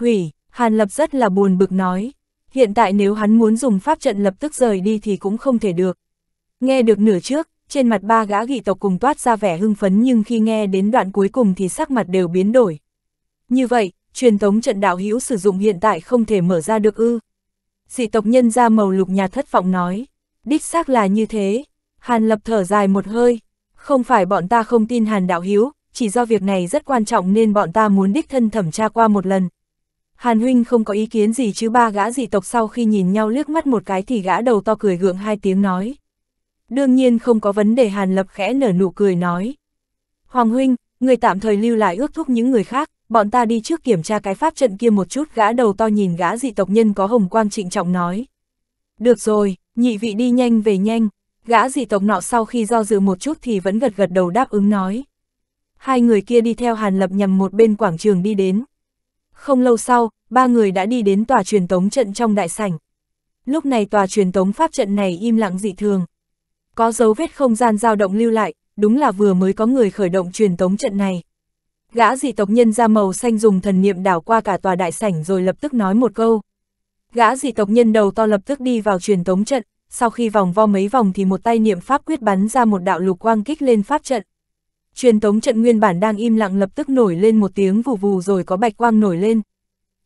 hủy, Hàn Lập rất là buồn bực nói. Hiện tại nếu hắn muốn dùng pháp trận lập tức rời đi thì cũng không thể được. Nghe được nửa trước, trên mặt ba gã gị tộc cùng toát ra vẻ hưng phấn nhưng khi nghe đến đoạn cuối cùng thì sắc mặt đều biến đổi. Như vậy, truyền thống trận đạo hữu sử dụng hiện tại không thể mở ra được ư. Dị tộc nhân ra màu lục nhà thất vọng nói, đích xác là như thế. Hàn lập thở dài một hơi, không phải bọn ta không tin hàn đạo hiếu chỉ do việc này rất quan trọng nên bọn ta muốn đích thân thẩm tra qua một lần, Hàn huynh không có ý kiến gì chứ ba gã dị tộc sau khi nhìn nhau liếc mắt một cái thì gã đầu to cười gượng hai tiếng nói. Đương nhiên không có vấn đề Hàn lập khẽ nở nụ cười nói. Hoàng huynh, người tạm thời lưu lại ước thúc những người khác, bọn ta đi trước kiểm tra cái pháp trận kia một chút gã đầu to nhìn gã dị tộc nhân có hồng quang trịnh trọng nói. Được rồi, nhị vị đi nhanh về nhanh, gã dị tộc nọ sau khi do dự một chút thì vẫn gật gật đầu đáp ứng nói. Hai người kia đi theo Hàn Lập nhằm một bên quảng trường đi đến. Không lâu sau, ba người đã đi đến tòa truyền tống trận trong đại sảnh. Lúc này tòa truyền tống pháp trận này im lặng dị thường. Có dấu vết không gian dao động lưu lại, đúng là vừa mới có người khởi động truyền tống trận này. Gã dị tộc nhân da màu xanh dùng thần niệm đảo qua cả tòa đại sảnh rồi lập tức nói một câu. Gã dị tộc nhân đầu to lập tức đi vào truyền tống trận, sau khi vòng vo mấy vòng thì một tay niệm pháp quyết bắn ra một đạo lục quang kích lên pháp trận. Truyền tống trận nguyên bản đang im lặng lập tức nổi lên một tiếng vù vù rồi có bạch quang nổi lên.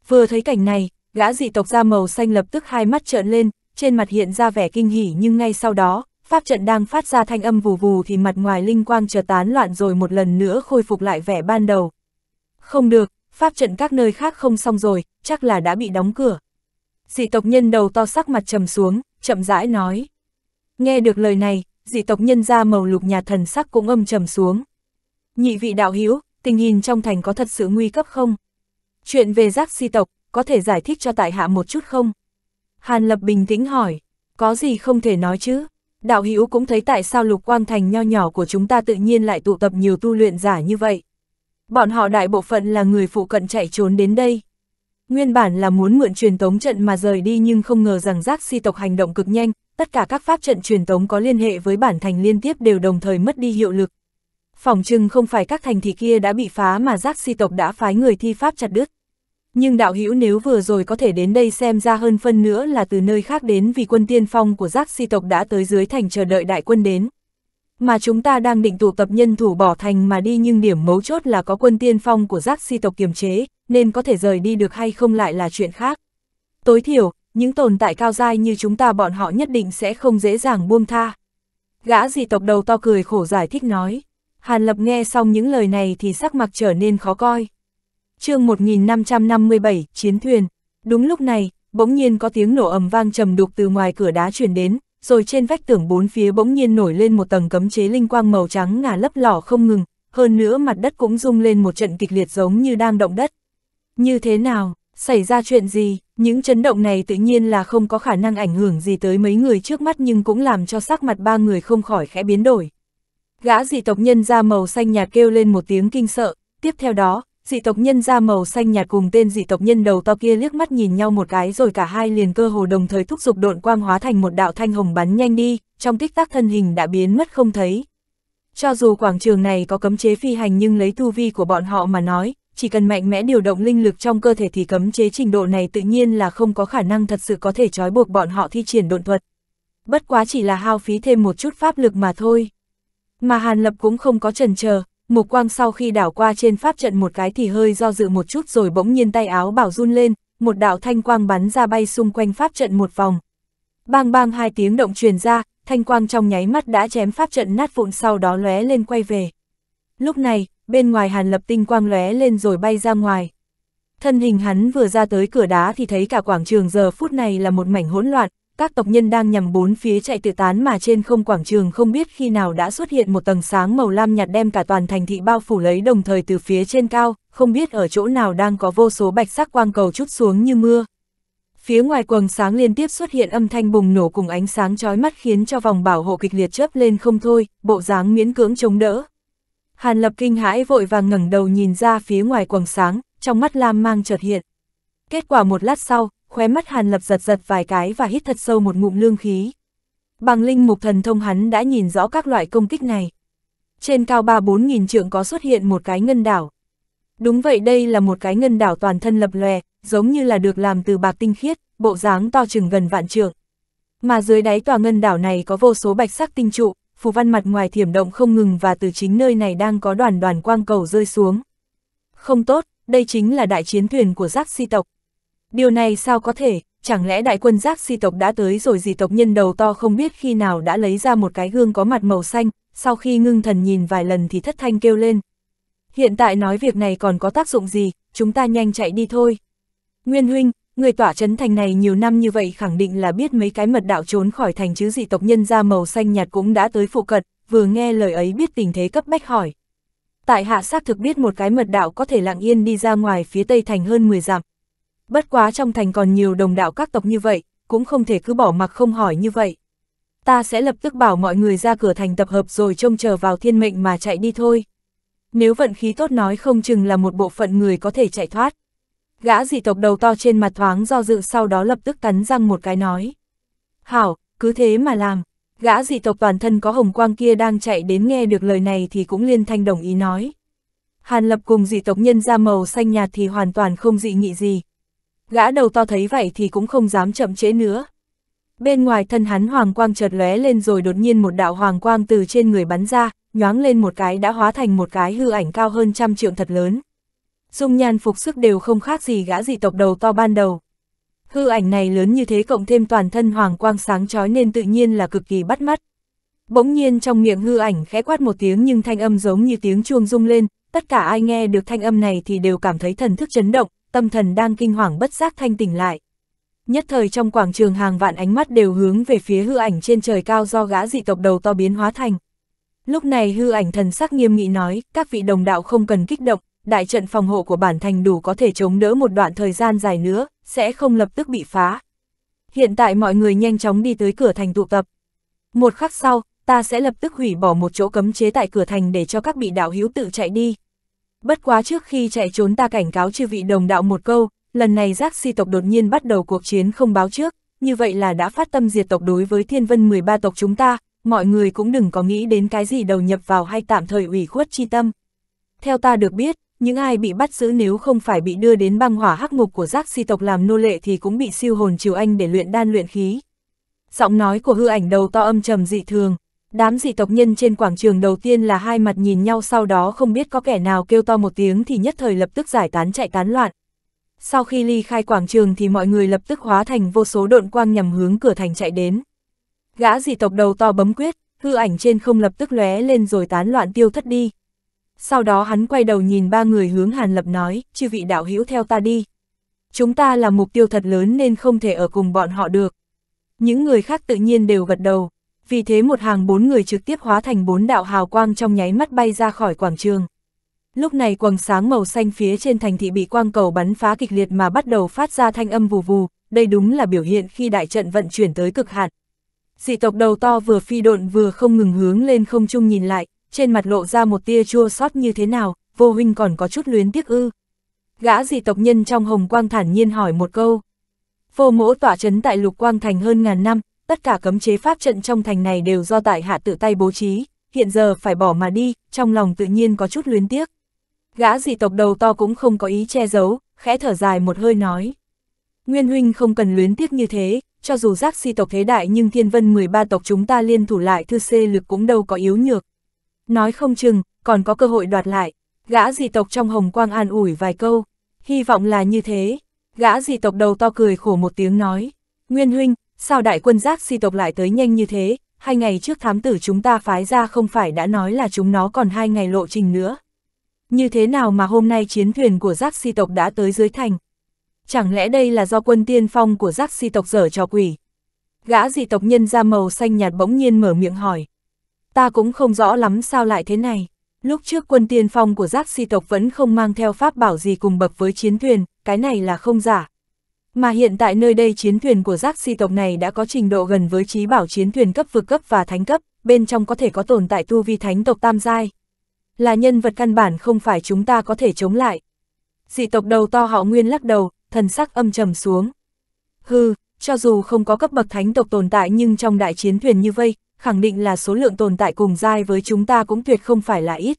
Vừa thấy cảnh này, gã dị tộc da màu xanh lập tức hai mắt trợn lên, trên mặt hiện ra vẻ kinh hỉ nhưng ngay sau đó, pháp trận đang phát ra thanh âm vù vù thì mặt ngoài linh quang chợt tán loạn rồi một lần nữa khôi phục lại vẻ ban đầu. Không được, pháp trận các nơi khác không xong rồi, chắc là đã bị đóng cửa. Dị tộc nhân đầu to sắc mặt trầm xuống, chậm rãi nói. Nghe được lời này, dị tộc nhân da màu lục nhà thần sắc cũng âm trầm xuống. Nhị vị đạo hiếu, tình hình trong thành có thật sự nguy cấp không? Chuyện về giác si tộc, có thể giải thích cho tại hạ một chút không? Hàn Lập bình tĩnh hỏi, có gì không thể nói chứ? Đạo Hữu cũng thấy tại sao lục quang thành nho nhỏ của chúng ta tự nhiên lại tụ tập nhiều tu luyện giả như vậy. Bọn họ đại bộ phận là người phụ cận chạy trốn đến đây. Nguyên bản là muốn mượn truyền tống trận mà rời đi nhưng không ngờ rằng giác si tộc hành động cực nhanh, tất cả các pháp trận truyền tống có liên hệ với bản thành liên tiếp đều đồng thời mất đi hiệu lực, Phòng trưng không phải các thành thị kia đã bị phá mà giác si tộc đã phái người thi pháp chặt đứt. Nhưng đạo hữu nếu vừa rồi có thể đến đây xem ra hơn phân nữa là từ nơi khác đến vì quân tiên phong của giác si tộc đã tới dưới thành chờ đợi đại quân đến. Mà chúng ta đang định tụ tập nhân thủ bỏ thành mà đi nhưng điểm mấu chốt là có quân tiên phong của giác si tộc kiềm chế, nên có thể rời đi được hay không lại là chuyện khác. Tối thiểu, những tồn tại cao dai như chúng ta bọn họ nhất định sẽ không dễ dàng buông tha. Gã dị tộc đầu to cười khổ giải thích nói. Hàn Lập nghe xong những lời này thì sắc mặt trở nên khó coi. chương 1557, Chiến thuyền. Đúng lúc này, bỗng nhiên có tiếng nổ ầm vang trầm đục từ ngoài cửa đá chuyển đến, rồi trên vách tường bốn phía bỗng nhiên nổi lên một tầng cấm chế linh quang màu trắng ngả lấp lỏ không ngừng, hơn nữa mặt đất cũng rung lên một trận kịch liệt giống như đang động đất. Như thế nào, xảy ra chuyện gì, những chấn động này tự nhiên là không có khả năng ảnh hưởng gì tới mấy người trước mắt nhưng cũng làm cho sắc mặt ba người không khỏi khẽ biến đổi. Gã dị tộc nhân da màu xanh nhạt kêu lên một tiếng kinh sợ, tiếp theo đó, dị tộc nhân da màu xanh nhạt cùng tên dị tộc nhân đầu to kia liếc mắt nhìn nhau một cái rồi cả hai liền cơ hồ đồng thời thúc giục độn quang hóa thành một đạo thanh hồng bắn nhanh đi, trong tích tắc thân hình đã biến mất không thấy. Cho dù quảng trường này có cấm chế phi hành nhưng lấy tu vi của bọn họ mà nói, chỉ cần mạnh mẽ điều động linh lực trong cơ thể thì cấm chế trình độ này tự nhiên là không có khả năng thật sự có thể trói buộc bọn họ thi triển độn thuật. Bất quá chỉ là hao phí thêm một chút pháp lực mà thôi. Mà Hàn Lập cũng không có trần chờ mục quang sau khi đảo qua trên pháp trận một cái thì hơi do dự một chút rồi bỗng nhiên tay áo bảo run lên, một đạo thanh quang bắn ra bay xung quanh pháp trận một vòng. Bang bang hai tiếng động truyền ra, thanh quang trong nháy mắt đã chém pháp trận nát vụn sau đó lóe lên quay về. Lúc này, bên ngoài Hàn Lập tinh quang lóe lên rồi bay ra ngoài. Thân hình hắn vừa ra tới cửa đá thì thấy cả quảng trường giờ phút này là một mảnh hỗn loạn, các tộc nhân đang nhằm bốn phía chạy tự tán mà trên không quảng trường không biết khi nào đã xuất hiện một tầng sáng màu lam nhạt đem cả toàn thành thị bao phủ lấy đồng thời từ phía trên cao, không biết ở chỗ nào đang có vô số bạch sắc quang cầu chút xuống như mưa. Phía ngoài quần sáng liên tiếp xuất hiện âm thanh bùng nổ cùng ánh sáng chói mắt khiến cho vòng bảo hộ kịch liệt chớp lên không thôi, bộ dáng miễn cưỡng chống đỡ. Hàn Lập kinh hãi vội vàng ngẩng đầu nhìn ra phía ngoài quần sáng, trong mắt lam mang chợt hiện. Kết quả một lát sau, khóe mắt Hàn Lập giật giật vài cái và hít thật sâu một ngụm lương khí. Bằng linh mục thần thông hắn đã nhìn rõ các loại công kích này. Trên cao 3-4.000 trượng có xuất hiện một cái ngân đảo. Đúng vậy đây là một cái ngân đảo toàn thân lập lòe, giống như là được làm từ bạc tinh khiết, bộ dáng to chừng gần vạn trượng. Mà dưới đáy tòa ngân đảo này có vô số bạch sắc tinh trụ, phù văn mặt ngoài thiểm động không ngừng và từ chính nơi này đang có đoàn đoàn quang cầu rơi xuống. Không tốt, đây chính là đại chiến thuyền của giác si tộc. Điều này sao có thể, chẳng lẽ đại quân giác si tộc đã tới rồi Dì tộc nhân đầu to không biết khi nào đã lấy ra một cái gương có mặt màu xanh, sau khi ngưng thần nhìn vài lần thì thất thanh kêu lên. Hiện tại nói việc này còn có tác dụng gì, chúng ta nhanh chạy đi thôi. Nguyên huynh, người tỏa chấn thành này nhiều năm như vậy khẳng định là biết mấy cái mật đạo trốn khỏi thành chứ dị tộc nhân ra màu xanh nhạt cũng đã tới phụ cận, vừa nghe lời ấy biết tình thế cấp bách hỏi. Tại hạ xác thực biết một cái mật đạo có thể lặng yên đi ra ngoài phía tây thành hơn 10 dặm, Bất quá trong thành còn nhiều đồng đạo các tộc như vậy, cũng không thể cứ bỏ mặc không hỏi như vậy. Ta sẽ lập tức bảo mọi người ra cửa thành tập hợp rồi trông chờ vào thiên mệnh mà chạy đi thôi. Nếu vận khí tốt nói không chừng là một bộ phận người có thể chạy thoát. Gã dị tộc đầu to trên mặt thoáng do dự sau đó lập tức cắn răng một cái nói. Hảo, cứ thế mà làm. Gã dị tộc toàn thân có hồng quang kia đang chạy đến nghe được lời này thì cũng liên thanh đồng ý nói. Hàn lập cùng dị tộc nhân ra màu xanh nhạt thì hoàn toàn không dị nghị gì, gã đầu to thấy vậy thì cũng không dám chậm trễ nữa. Bên ngoài thân hắn hoàng quang chợt lóe lên rồi đột nhiên một đạo hoàng quang từ trên người bắn ra, nhoáng lên một cái đã hóa thành một cái hư ảnh cao hơn trăm triệu thật lớn. Dung nhan phục sức đều không khác gì gã dị tộc đầu to ban đầu. Hư ảnh này lớn như thế cộng thêm toàn thân hoàng quang sáng chói nên tự nhiên là cực kỳ bắt mắt. Bỗng nhiên trong miệng hư ảnh khẽ quát một tiếng nhưng thanh âm giống như tiếng chuông rung lên, tất cả ai nghe được thanh âm này thì đều cảm thấy thần thức chấn động, tâm thần đang kinh hoàng bất giác thanh tỉnh lại. Nhất thời trong quảng trường hàng vạn ánh mắt đều hướng về phía hư ảnh trên trời cao do gã dị tộc đầu to biến hóa thành. Lúc này hư ảnh thần sắc nghiêm nghị nói, các vị đồng đạo không cần kích động, đại trận phòng hộ của bản thành đủ có thể chống đỡ một đoạn thời gian dài nữa, sẽ không lập tức bị phá. Hiện tại mọi người nhanh chóng đi tới cửa thành tụ tập. Một khắc sau, ta sẽ lập tức hủy bỏ một chỗ cấm chế tại cửa thành để cho các vị đạo hữu tự chạy đi. Bất quá trước khi chạy trốn ta cảnh cáo chư vị đồng đạo một câu, lần này giác si tộc đột nhiên bắt đầu cuộc chiến không báo trước, như vậy là đã phát tâm diệt tộc đối với thiên vân 13 tộc chúng ta, mọi người cũng đừng có nghĩ đến cái gì đầu nhập vào hay tạm thời ủy khuất chi tâm. Theo ta được biết, những ai bị bắt giữ nếu không phải bị đưa đến băng hỏa hắc ngục của giác si tộc làm nô lệ thì cũng bị siêu hồn triều anh để luyện đan luyện khí. Giọng nói của hư ảnh đầu to âm trầm dị thường, Đám dị tộc nhân trên quảng trường đầu tiên là hai mặt nhìn nhau sau đó không biết có kẻ nào kêu to một tiếng thì nhất thời lập tức giải tán chạy tán loạn. Sau khi ly khai quảng trường thì mọi người lập tức hóa thành vô số độn quang nhằm hướng cửa thành chạy đến. Gã dị tộc đầu to bấm quyết, hư ảnh trên không lập tức lóe lên rồi tán loạn tiêu thất đi. Sau đó hắn quay đầu nhìn ba người hướng Hàn Lập nói, chư vị đạo hữu theo ta đi. Chúng ta là mục tiêu thật lớn nên không thể ở cùng bọn họ được. Những người khác tự nhiên đều gật đầu vì thế một hàng bốn người trực tiếp hóa thành bốn đạo hào quang trong nháy mắt bay ra khỏi quảng trường. Lúc này quầng sáng màu xanh phía trên thành thị bị quang cầu bắn phá kịch liệt mà bắt đầu phát ra thanh âm vù vù, đây đúng là biểu hiện khi đại trận vận chuyển tới cực hạn. Dị tộc đầu to vừa phi độn vừa không ngừng hướng lên không trung nhìn lại, trên mặt lộ ra một tia chua xót như thế nào, vô huynh còn có chút luyến tiếc ư. Gã dị tộc nhân trong hồng quang thản nhiên hỏi một câu. Vô mỗ tỏa chấn tại lục quang thành hơn ngàn năm, tất cả cấm chế pháp trận trong thành này đều do tại hạ tự tay bố trí, hiện giờ phải bỏ mà đi, trong lòng tự nhiên có chút luyến tiếc. Gã dị tộc đầu to cũng không có ý che giấu, khẽ thở dài một hơi nói. Nguyên huynh không cần luyến tiếc như thế, cho dù giác si tộc thế đại nhưng thiên vân 13 tộc chúng ta liên thủ lại thư xê lực cũng đâu có yếu nhược. Nói không chừng, còn có cơ hội đoạt lại, gã dị tộc trong hồng quang an ủi vài câu, hy vọng là như thế. Gã dị tộc đầu to cười khổ một tiếng nói, Nguyên huynh, sao đại quân giác si tộc lại tới nhanh như thế, hai ngày trước thám tử chúng ta phái ra không phải đã nói là chúng nó còn hai ngày lộ trình nữa. Như thế nào mà hôm nay chiến thuyền của giác si tộc đã tới dưới thành? Chẳng lẽ đây là do quân tiên phong của giác si tộc dở cho quỷ? Gã dị tộc nhân da màu xanh nhạt bỗng nhiên mở miệng hỏi. Ta cũng không rõ lắm sao lại thế này. Lúc trước quân tiên phong của giác si tộc vẫn không mang theo pháp bảo gì cùng bậc với chiến thuyền, cái này là không giả. Mà hiện tại nơi đây chiến thuyền của giác si tộc này đã có trình độ gần với trí bảo chiến thuyền cấp vực cấp và thánh cấp, bên trong có thể có tồn tại tu vi thánh tộc tam giai. Là nhân vật căn bản không phải chúng ta có thể chống lại. Dị tộc đầu to họ nguyên lắc đầu, thần sắc âm trầm xuống. Hừ, cho dù không có cấp bậc thánh tộc tồn tại nhưng trong đại chiến thuyền như vây, khẳng định là số lượng tồn tại cùng giai với chúng ta cũng tuyệt không phải là ít.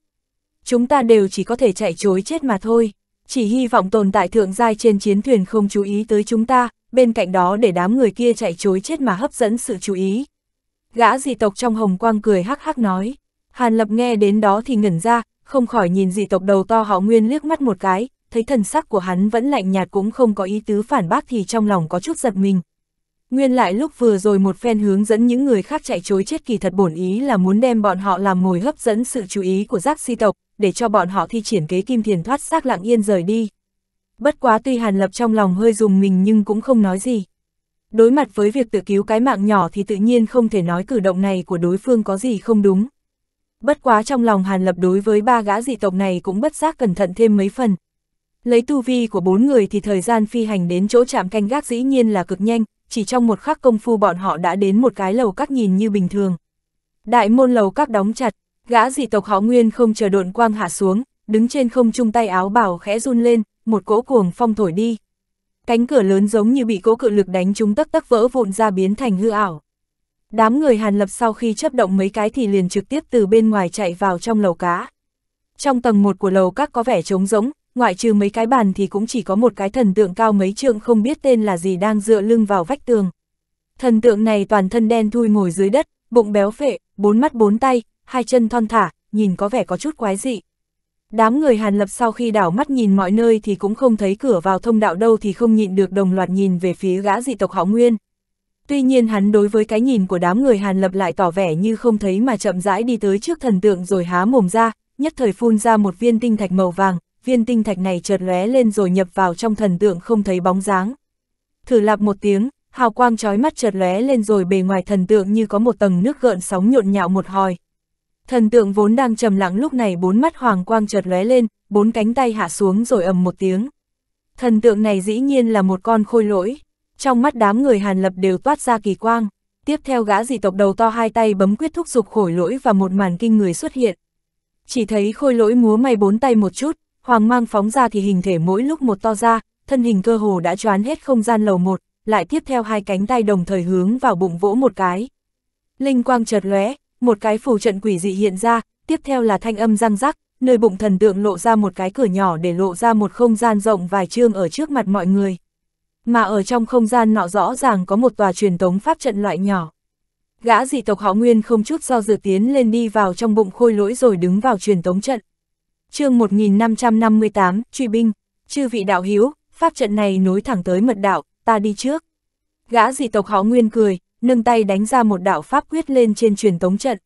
Chúng ta đều chỉ có thể chạy chối chết mà thôi chỉ hy vọng tồn tại thượng giai trên chiến thuyền không chú ý tới chúng ta, bên cạnh đó để đám người kia chạy chối chết mà hấp dẫn sự chú ý. Gã dị tộc trong hồng quang cười hắc hắc nói, Hàn Lập nghe đến đó thì ngẩn ra, không khỏi nhìn dị tộc đầu to họ nguyên liếc mắt một cái, thấy thần sắc của hắn vẫn lạnh nhạt cũng không có ý tứ phản bác thì trong lòng có chút giật mình. Nguyên lại lúc vừa rồi một phen hướng dẫn những người khác chạy chối chết kỳ thật bổn ý là muốn đem bọn họ làm mồi hấp dẫn sự chú ý của giác si tộc, để cho bọn họ thi triển kế kim thiền thoát xác lặng yên rời đi. Bất quá tuy Hàn Lập trong lòng hơi dùng mình nhưng cũng không nói gì. Đối mặt với việc tự cứu cái mạng nhỏ thì tự nhiên không thể nói cử động này của đối phương có gì không đúng. Bất quá trong lòng Hàn Lập đối với ba gã dị tộc này cũng bất giác cẩn thận thêm mấy phần. Lấy tu vi của bốn người thì thời gian phi hành đến chỗ chạm canh gác dĩ nhiên là cực nhanh, chỉ trong một khắc công phu bọn họ đã đến một cái lầu các nhìn như bình thường. Đại môn lầu các đóng chặt, Gã dị tộc họ Nguyên không chờ độn quang hạ xuống, đứng trên không trung tay áo bảo khẽ run lên, một cỗ cuồng phong thổi đi. Cánh cửa lớn giống như bị cỗ cự lực đánh chúng tắc tắc vỡ vụn ra biến thành hư ảo. Đám người Hàn Lập sau khi chấp động mấy cái thì liền trực tiếp từ bên ngoài chạy vào trong lầu cá. Trong tầng một của lầu các có vẻ trống rỗng, ngoại trừ mấy cái bàn thì cũng chỉ có một cái thần tượng cao mấy trượng không biết tên là gì đang dựa lưng vào vách tường. Thần tượng này toàn thân đen thui ngồi dưới đất, bụng béo phệ, bốn mắt bốn tay, hai chân thon thả, nhìn có vẻ có chút quái dị. Đám người Hàn Lập sau khi đảo mắt nhìn mọi nơi thì cũng không thấy cửa vào thông đạo đâu thì không nhịn được đồng loạt nhìn về phía gã dị tộc họ Nguyên. Tuy nhiên hắn đối với cái nhìn của đám người Hàn Lập lại tỏ vẻ như không thấy mà chậm rãi đi tới trước thần tượng rồi há mồm ra, nhất thời phun ra một viên tinh thạch màu vàng, viên tinh thạch này chợt lóe lên rồi nhập vào trong thần tượng không thấy bóng dáng. Thử lạp một tiếng, hào quang chói mắt chợt lóe lên rồi bề ngoài thần tượng như có một tầng nước gợn sóng nhộn nhạo một hồi. Thần tượng vốn đang trầm lặng lúc này bốn mắt hoàng quang chợt lóe lên, bốn cánh tay hạ xuống rồi ầm một tiếng. Thần tượng này dĩ nhiên là một con khôi lỗi. Trong mắt đám người Hàn Lập đều toát ra kỳ quang. Tiếp theo gã dị tộc đầu to hai tay bấm quyết thúc dục khổi lỗi và một màn kinh người xuất hiện. Chỉ thấy khôi lỗi múa may bốn tay một chút, hoàng mang phóng ra thì hình thể mỗi lúc một to ra, thân hình cơ hồ đã choán hết không gian lầu một, lại tiếp theo hai cánh tay đồng thời hướng vào bụng vỗ một cái. Linh quang chợt lóe, một cái phù trận quỷ dị hiện ra, tiếp theo là thanh âm răng rắc, nơi bụng thần tượng lộ ra một cái cửa nhỏ để lộ ra một không gian rộng vài trương ở trước mặt mọi người. Mà ở trong không gian nọ rõ ràng có một tòa truyền tống pháp trận loại nhỏ. Gã dị tộc họ Nguyên không chút do dự tiến lên đi vào trong bụng khôi lỗi rồi đứng vào truyền tống trận. chương 1558, truy binh, chư vị đạo hiếu, pháp trận này nối thẳng tới mật đạo, ta đi trước. Gã dị tộc họ Nguyên cười, nâng tay đánh ra một đạo pháp quyết lên trên truyền tống trận.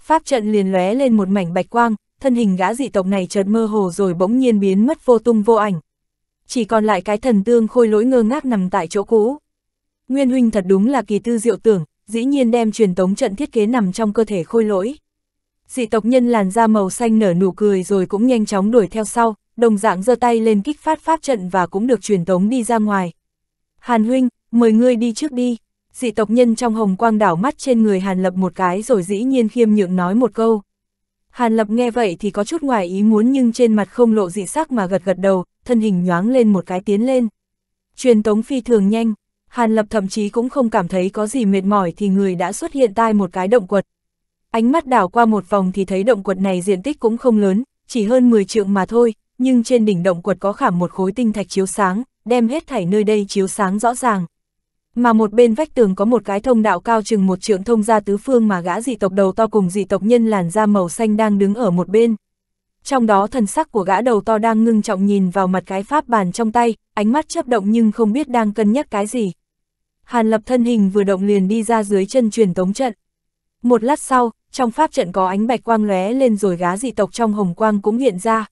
Pháp trận liền lóe lên một mảnh bạch quang, thân hình gã dị tộc này chợt mơ hồ rồi bỗng nhiên biến mất vô tung vô ảnh. Chỉ còn lại cái thần tương khôi lỗi ngơ ngác nằm tại chỗ cũ. Nguyên huynh thật đúng là kỳ tư diệu tưởng, dĩ nhiên đem truyền tống trận thiết kế nằm trong cơ thể khôi lỗi. Dị tộc nhân làn da màu xanh nở nụ cười rồi cũng nhanh chóng đuổi theo sau, đồng dạng giơ tay lên kích phát pháp trận và cũng được truyền tống đi ra ngoài. Hàn huynh, mời ngươi đi trước đi dị tộc nhân trong hồng quang đảo mắt trên người Hàn Lập một cái rồi dĩ nhiên khiêm nhượng nói một câu. Hàn Lập nghe vậy thì có chút ngoài ý muốn nhưng trên mặt không lộ dị sắc mà gật gật đầu, thân hình nhoáng lên một cái tiến lên. Truyền tống phi thường nhanh, Hàn Lập thậm chí cũng không cảm thấy có gì mệt mỏi thì người đã xuất hiện tai một cái động quật. Ánh mắt đảo qua một vòng thì thấy động quật này diện tích cũng không lớn, chỉ hơn 10 trượng mà thôi, nhưng trên đỉnh động quật có khảm một khối tinh thạch chiếu sáng, đem hết thảy nơi đây chiếu sáng rõ ràng mà một bên vách tường có một cái thông đạo cao chừng một trượng thông ra tứ phương mà gã dị tộc đầu to cùng dị tộc nhân làn da màu xanh đang đứng ở một bên. Trong đó thần sắc của gã đầu to đang ngưng trọng nhìn vào mặt cái pháp bàn trong tay, ánh mắt chấp động nhưng không biết đang cân nhắc cái gì. Hàn lập thân hình vừa động liền đi ra dưới chân truyền tống trận. Một lát sau, trong pháp trận có ánh bạch quang lóe lên rồi gá dị tộc trong hồng quang cũng hiện ra.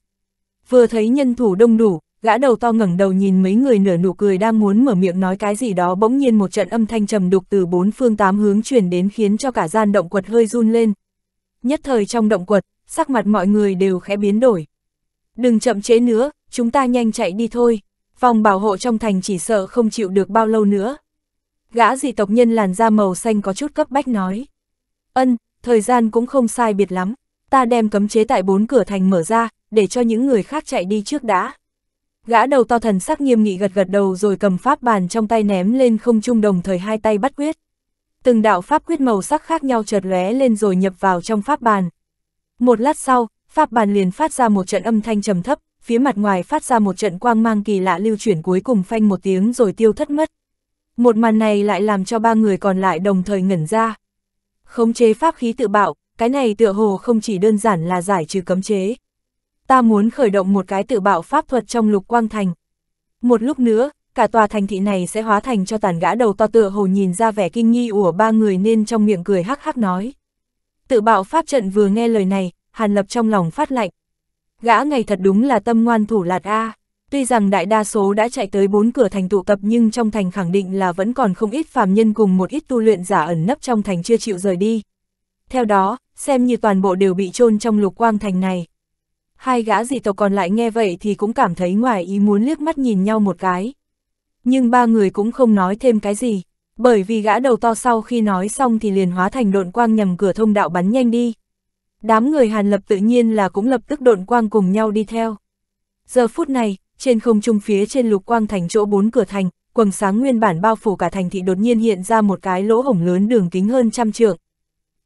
Vừa thấy nhân thủ đông đủ, Gã đầu to ngẩng đầu nhìn mấy người nửa nụ cười đang muốn mở miệng nói cái gì đó bỗng nhiên một trận âm thanh trầm đục từ bốn phương tám hướng chuyển đến khiến cho cả gian động quật hơi run lên. Nhất thời trong động quật, sắc mặt mọi người đều khẽ biến đổi. Đừng chậm chế nữa, chúng ta nhanh chạy đi thôi. Vòng bảo hộ trong thành chỉ sợ không chịu được bao lâu nữa. Gã dị tộc nhân làn da màu xanh có chút cấp bách nói. Ân, thời gian cũng không sai biệt lắm. Ta đem cấm chế tại bốn cửa thành mở ra, để cho những người khác chạy đi trước đã. Gã đầu to thần sắc nghiêm nghị gật gật đầu rồi cầm pháp bàn trong tay ném lên không trung đồng thời hai tay bắt quyết. Từng đạo pháp quyết màu sắc khác nhau chợt lóe lên rồi nhập vào trong pháp bàn. Một lát sau, pháp bàn liền phát ra một trận âm thanh trầm thấp, phía mặt ngoài phát ra một trận quang mang kỳ lạ lưu chuyển cuối cùng phanh một tiếng rồi tiêu thất mất. Một màn này lại làm cho ba người còn lại đồng thời ngẩn ra. Khống chế pháp khí tự bạo, cái này tựa hồ không chỉ đơn giản là giải trừ cấm chế ta muốn khởi động một cái tự bạo pháp thuật trong lục quang thành. Một lúc nữa, cả tòa thành thị này sẽ hóa thành cho tàn gã đầu to tựa hồ nhìn ra vẻ kinh nghi của ba người nên trong miệng cười hắc hắc nói. Tự bạo pháp trận vừa nghe lời này, Hàn Lập trong lòng phát lạnh. Gã này thật đúng là tâm ngoan thủ lạt A. Tuy rằng đại đa số đã chạy tới bốn cửa thành tụ tập nhưng trong thành khẳng định là vẫn còn không ít phàm nhân cùng một ít tu luyện giả ẩn nấp trong thành chưa chịu rời đi. Theo đó, xem như toàn bộ đều bị chôn trong lục quang thành này. Hai gã dị tộc còn lại nghe vậy thì cũng cảm thấy ngoài ý muốn liếc mắt nhìn nhau một cái. Nhưng ba người cũng không nói thêm cái gì, bởi vì gã đầu to sau khi nói xong thì liền hóa thành độn quang nhằm cửa thông đạo bắn nhanh đi. Đám người Hàn Lập tự nhiên là cũng lập tức độn quang cùng nhau đi theo. Giờ phút này, trên không trung phía trên lục quang thành chỗ bốn cửa thành, quầng sáng nguyên bản bao phủ cả thành thị đột nhiên hiện ra một cái lỗ hổng lớn đường kính hơn trăm trượng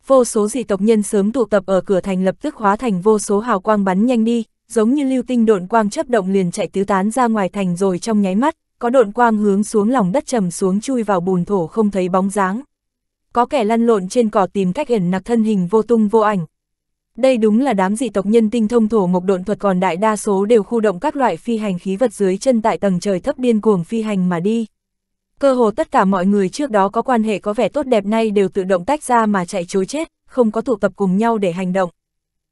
vô số dị tộc nhân sớm tụ tập ở cửa thành lập tức hóa thành vô số hào quang bắn nhanh đi, giống như lưu tinh độn quang chấp động liền chạy tứ tán ra ngoài thành rồi trong nháy mắt, có độn quang hướng xuống lòng đất trầm xuống chui vào bùn thổ không thấy bóng dáng. Có kẻ lăn lộn trên cỏ tìm cách ẩn nặc thân hình vô tung vô ảnh. Đây đúng là đám dị tộc nhân tinh thông thổ mộc độn thuật còn đại đa số đều khu động các loại phi hành khí vật dưới chân tại tầng trời thấp điên cuồng phi hành mà đi. Cơ hồ tất cả mọi người trước đó có quan hệ có vẻ tốt đẹp nay đều tự động tách ra mà chạy chối chết, không có tụ tập cùng nhau để hành động.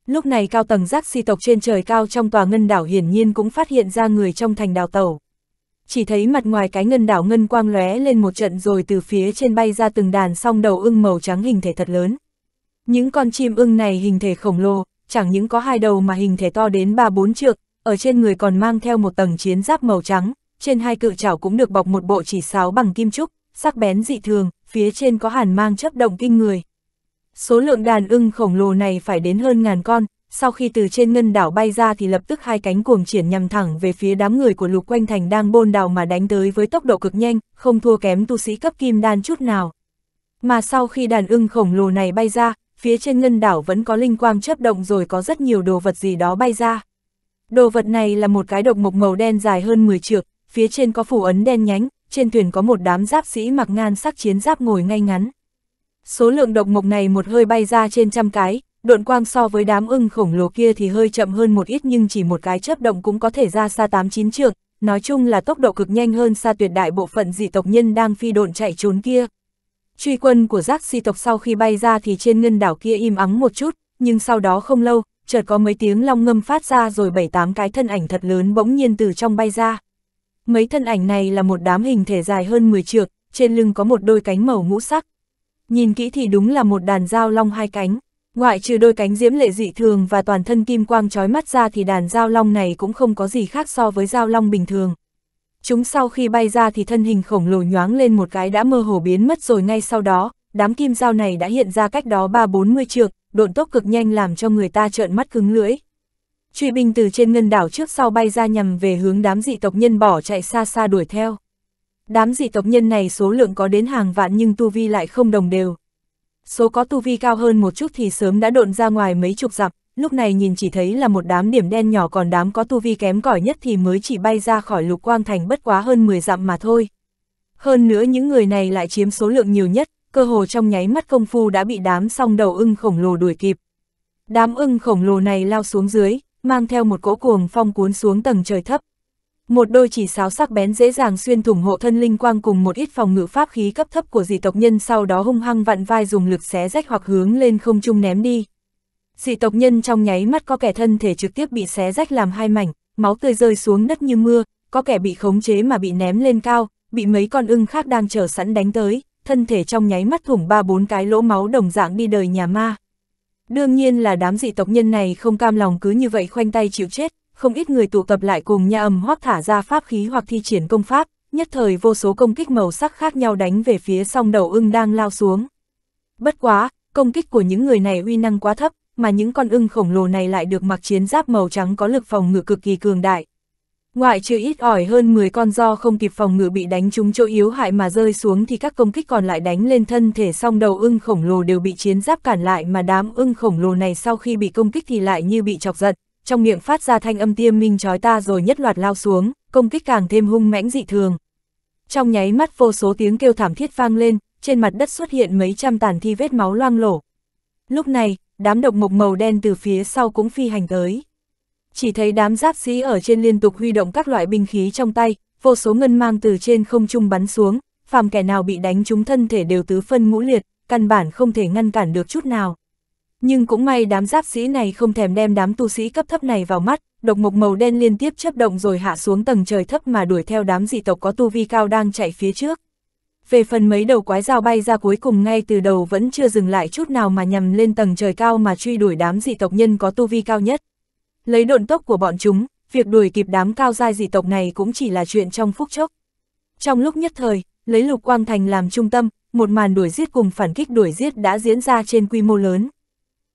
Lúc này cao tầng giác si tộc trên trời cao trong tòa ngân đảo hiển nhiên cũng phát hiện ra người trong thành đào tàu, Chỉ thấy mặt ngoài cái ngân đảo ngân quang lóe lên một trận rồi từ phía trên bay ra từng đàn song đầu ưng màu trắng hình thể thật lớn. Những con chim ưng này hình thể khổng lồ, chẳng những có hai đầu mà hình thể to đến ba bốn trượng, ở trên người còn mang theo một tầng chiến giáp màu trắng, trên hai cự chảo cũng được bọc một bộ chỉ sáo bằng kim trúc, sắc bén dị thường, phía trên có hàn mang chấp động kinh người. Số lượng đàn ưng khổng lồ này phải đến hơn ngàn con, sau khi từ trên ngân đảo bay ra thì lập tức hai cánh cuồng triển nhằm thẳng về phía đám người của lục quanh thành đang bôn đào mà đánh tới với tốc độ cực nhanh, không thua kém tu sĩ cấp kim đan chút nào. Mà sau khi đàn ưng khổng lồ này bay ra, phía trên ngân đảo vẫn có linh quang chấp động rồi có rất nhiều đồ vật gì đó bay ra. Đồ vật này là một cái độc mộc màu đen dài hơn 10 trượng, phía trên có phủ ấn đen nhánh, trên thuyền có một đám giáp sĩ mặc ngan sắc chiến giáp ngồi ngay ngắn. Số lượng độc mộc này một hơi bay ra trên trăm cái, độn quang so với đám ưng khổng lồ kia thì hơi chậm hơn một ít nhưng chỉ một cái chớp động cũng có thể ra xa 8-9 trượng, nói chung là tốc độ cực nhanh hơn xa tuyệt đại bộ phận dị tộc nhân đang phi độn chạy trốn kia. Truy quân của giác si tộc sau khi bay ra thì trên ngân đảo kia im ắng một chút, nhưng sau đó không lâu, chợt có mấy tiếng long ngâm phát ra rồi bảy tám cái thân ảnh thật lớn bỗng nhiên từ trong bay ra. Mấy thân ảnh này là một đám hình thể dài hơn 10 trượng, trên lưng có một đôi cánh màu ngũ sắc. Nhìn kỹ thì đúng là một đàn giao long hai cánh, ngoại trừ đôi cánh diễm lệ dị thường và toàn thân kim quang trói mắt ra thì đàn giao long này cũng không có gì khác so với giao long bình thường. Chúng sau khi bay ra thì thân hình khổng lồ nhoáng lên một cái đã mơ hồ biến mất rồi ngay sau đó, đám kim giao này đã hiện ra cách đó ba bốn mươi trượng, độn tốc cực nhanh làm cho người ta trợn mắt cứng lưỡi truy binh từ trên ngân đảo trước sau bay ra nhằm về hướng đám dị tộc nhân bỏ chạy xa xa đuổi theo. Đám dị tộc nhân này số lượng có đến hàng vạn nhưng tu vi lại không đồng đều. Số có tu vi cao hơn một chút thì sớm đã độn ra ngoài mấy chục dặm, lúc này nhìn chỉ thấy là một đám điểm đen nhỏ còn đám có tu vi kém cỏi nhất thì mới chỉ bay ra khỏi lục quang thành bất quá hơn 10 dặm mà thôi. Hơn nữa những người này lại chiếm số lượng nhiều nhất, cơ hồ trong nháy mắt công phu đã bị đám song đầu ưng khổng lồ đuổi kịp. Đám ưng khổng lồ này lao xuống dưới, mang theo một cỗ cuồng phong cuốn xuống tầng trời thấp. Một đôi chỉ sáo sắc bén dễ dàng xuyên thủng hộ thân linh quang cùng một ít phòng ngự pháp khí cấp thấp của dị tộc nhân sau đó hung hăng vặn vai dùng lực xé rách hoặc hướng lên không trung ném đi. Dị tộc nhân trong nháy mắt có kẻ thân thể trực tiếp bị xé rách làm hai mảnh, máu tươi rơi xuống đất như mưa, có kẻ bị khống chế mà bị ném lên cao, bị mấy con ưng khác đang chờ sẵn đánh tới, thân thể trong nháy mắt thủng ba bốn cái lỗ máu đồng dạng đi đời nhà ma. Đương nhiên là đám dị tộc nhân này không cam lòng cứ như vậy khoanh tay chịu chết, không ít người tụ tập lại cùng nha âm hoác thả ra pháp khí hoặc thi triển công pháp, nhất thời vô số công kích màu sắc khác nhau đánh về phía song đầu ưng đang lao xuống. Bất quá, công kích của những người này uy năng quá thấp, mà những con ưng khổng lồ này lại được mặc chiến giáp màu trắng có lực phòng ngự cực kỳ cường đại, Ngoại trừ ít ỏi hơn 10 con do không kịp phòng ngự bị đánh trúng chỗ yếu hại mà rơi xuống thì các công kích còn lại đánh lên thân thể song đầu ưng khổng lồ đều bị chiến giáp cản lại mà đám ưng khổng lồ này sau khi bị công kích thì lại như bị chọc giận, trong miệng phát ra thanh âm tiêm minh chói ta rồi nhất loạt lao xuống, công kích càng thêm hung mãnh dị thường. Trong nháy mắt vô số tiếng kêu thảm thiết vang lên, trên mặt đất xuất hiện mấy trăm tàn thi vết máu loang lổ. Lúc này, đám độc mộc màu đen từ phía sau cũng phi hành tới chỉ thấy đám giáp sĩ ở trên liên tục huy động các loại binh khí trong tay, vô số ngân mang từ trên không trung bắn xuống, phàm kẻ nào bị đánh trúng thân thể đều tứ phân ngũ liệt, căn bản không thể ngăn cản được chút nào. Nhưng cũng may đám giáp sĩ này không thèm đem đám tu sĩ cấp thấp này vào mắt, độc mộc màu đen liên tiếp chấp động rồi hạ xuống tầng trời thấp mà đuổi theo đám dị tộc có tu vi cao đang chạy phía trước. Về phần mấy đầu quái dao bay ra cuối cùng ngay từ đầu vẫn chưa dừng lại chút nào mà nhằm lên tầng trời cao mà truy đuổi đám dị tộc nhân có tu vi cao nhất lấy độn tốc của bọn chúng, việc đuổi kịp đám cao giai dị tộc này cũng chỉ là chuyện trong phút chốc. Trong lúc nhất thời, lấy Lục Quang Thành làm trung tâm, một màn đuổi giết cùng phản kích đuổi giết đã diễn ra trên quy mô lớn.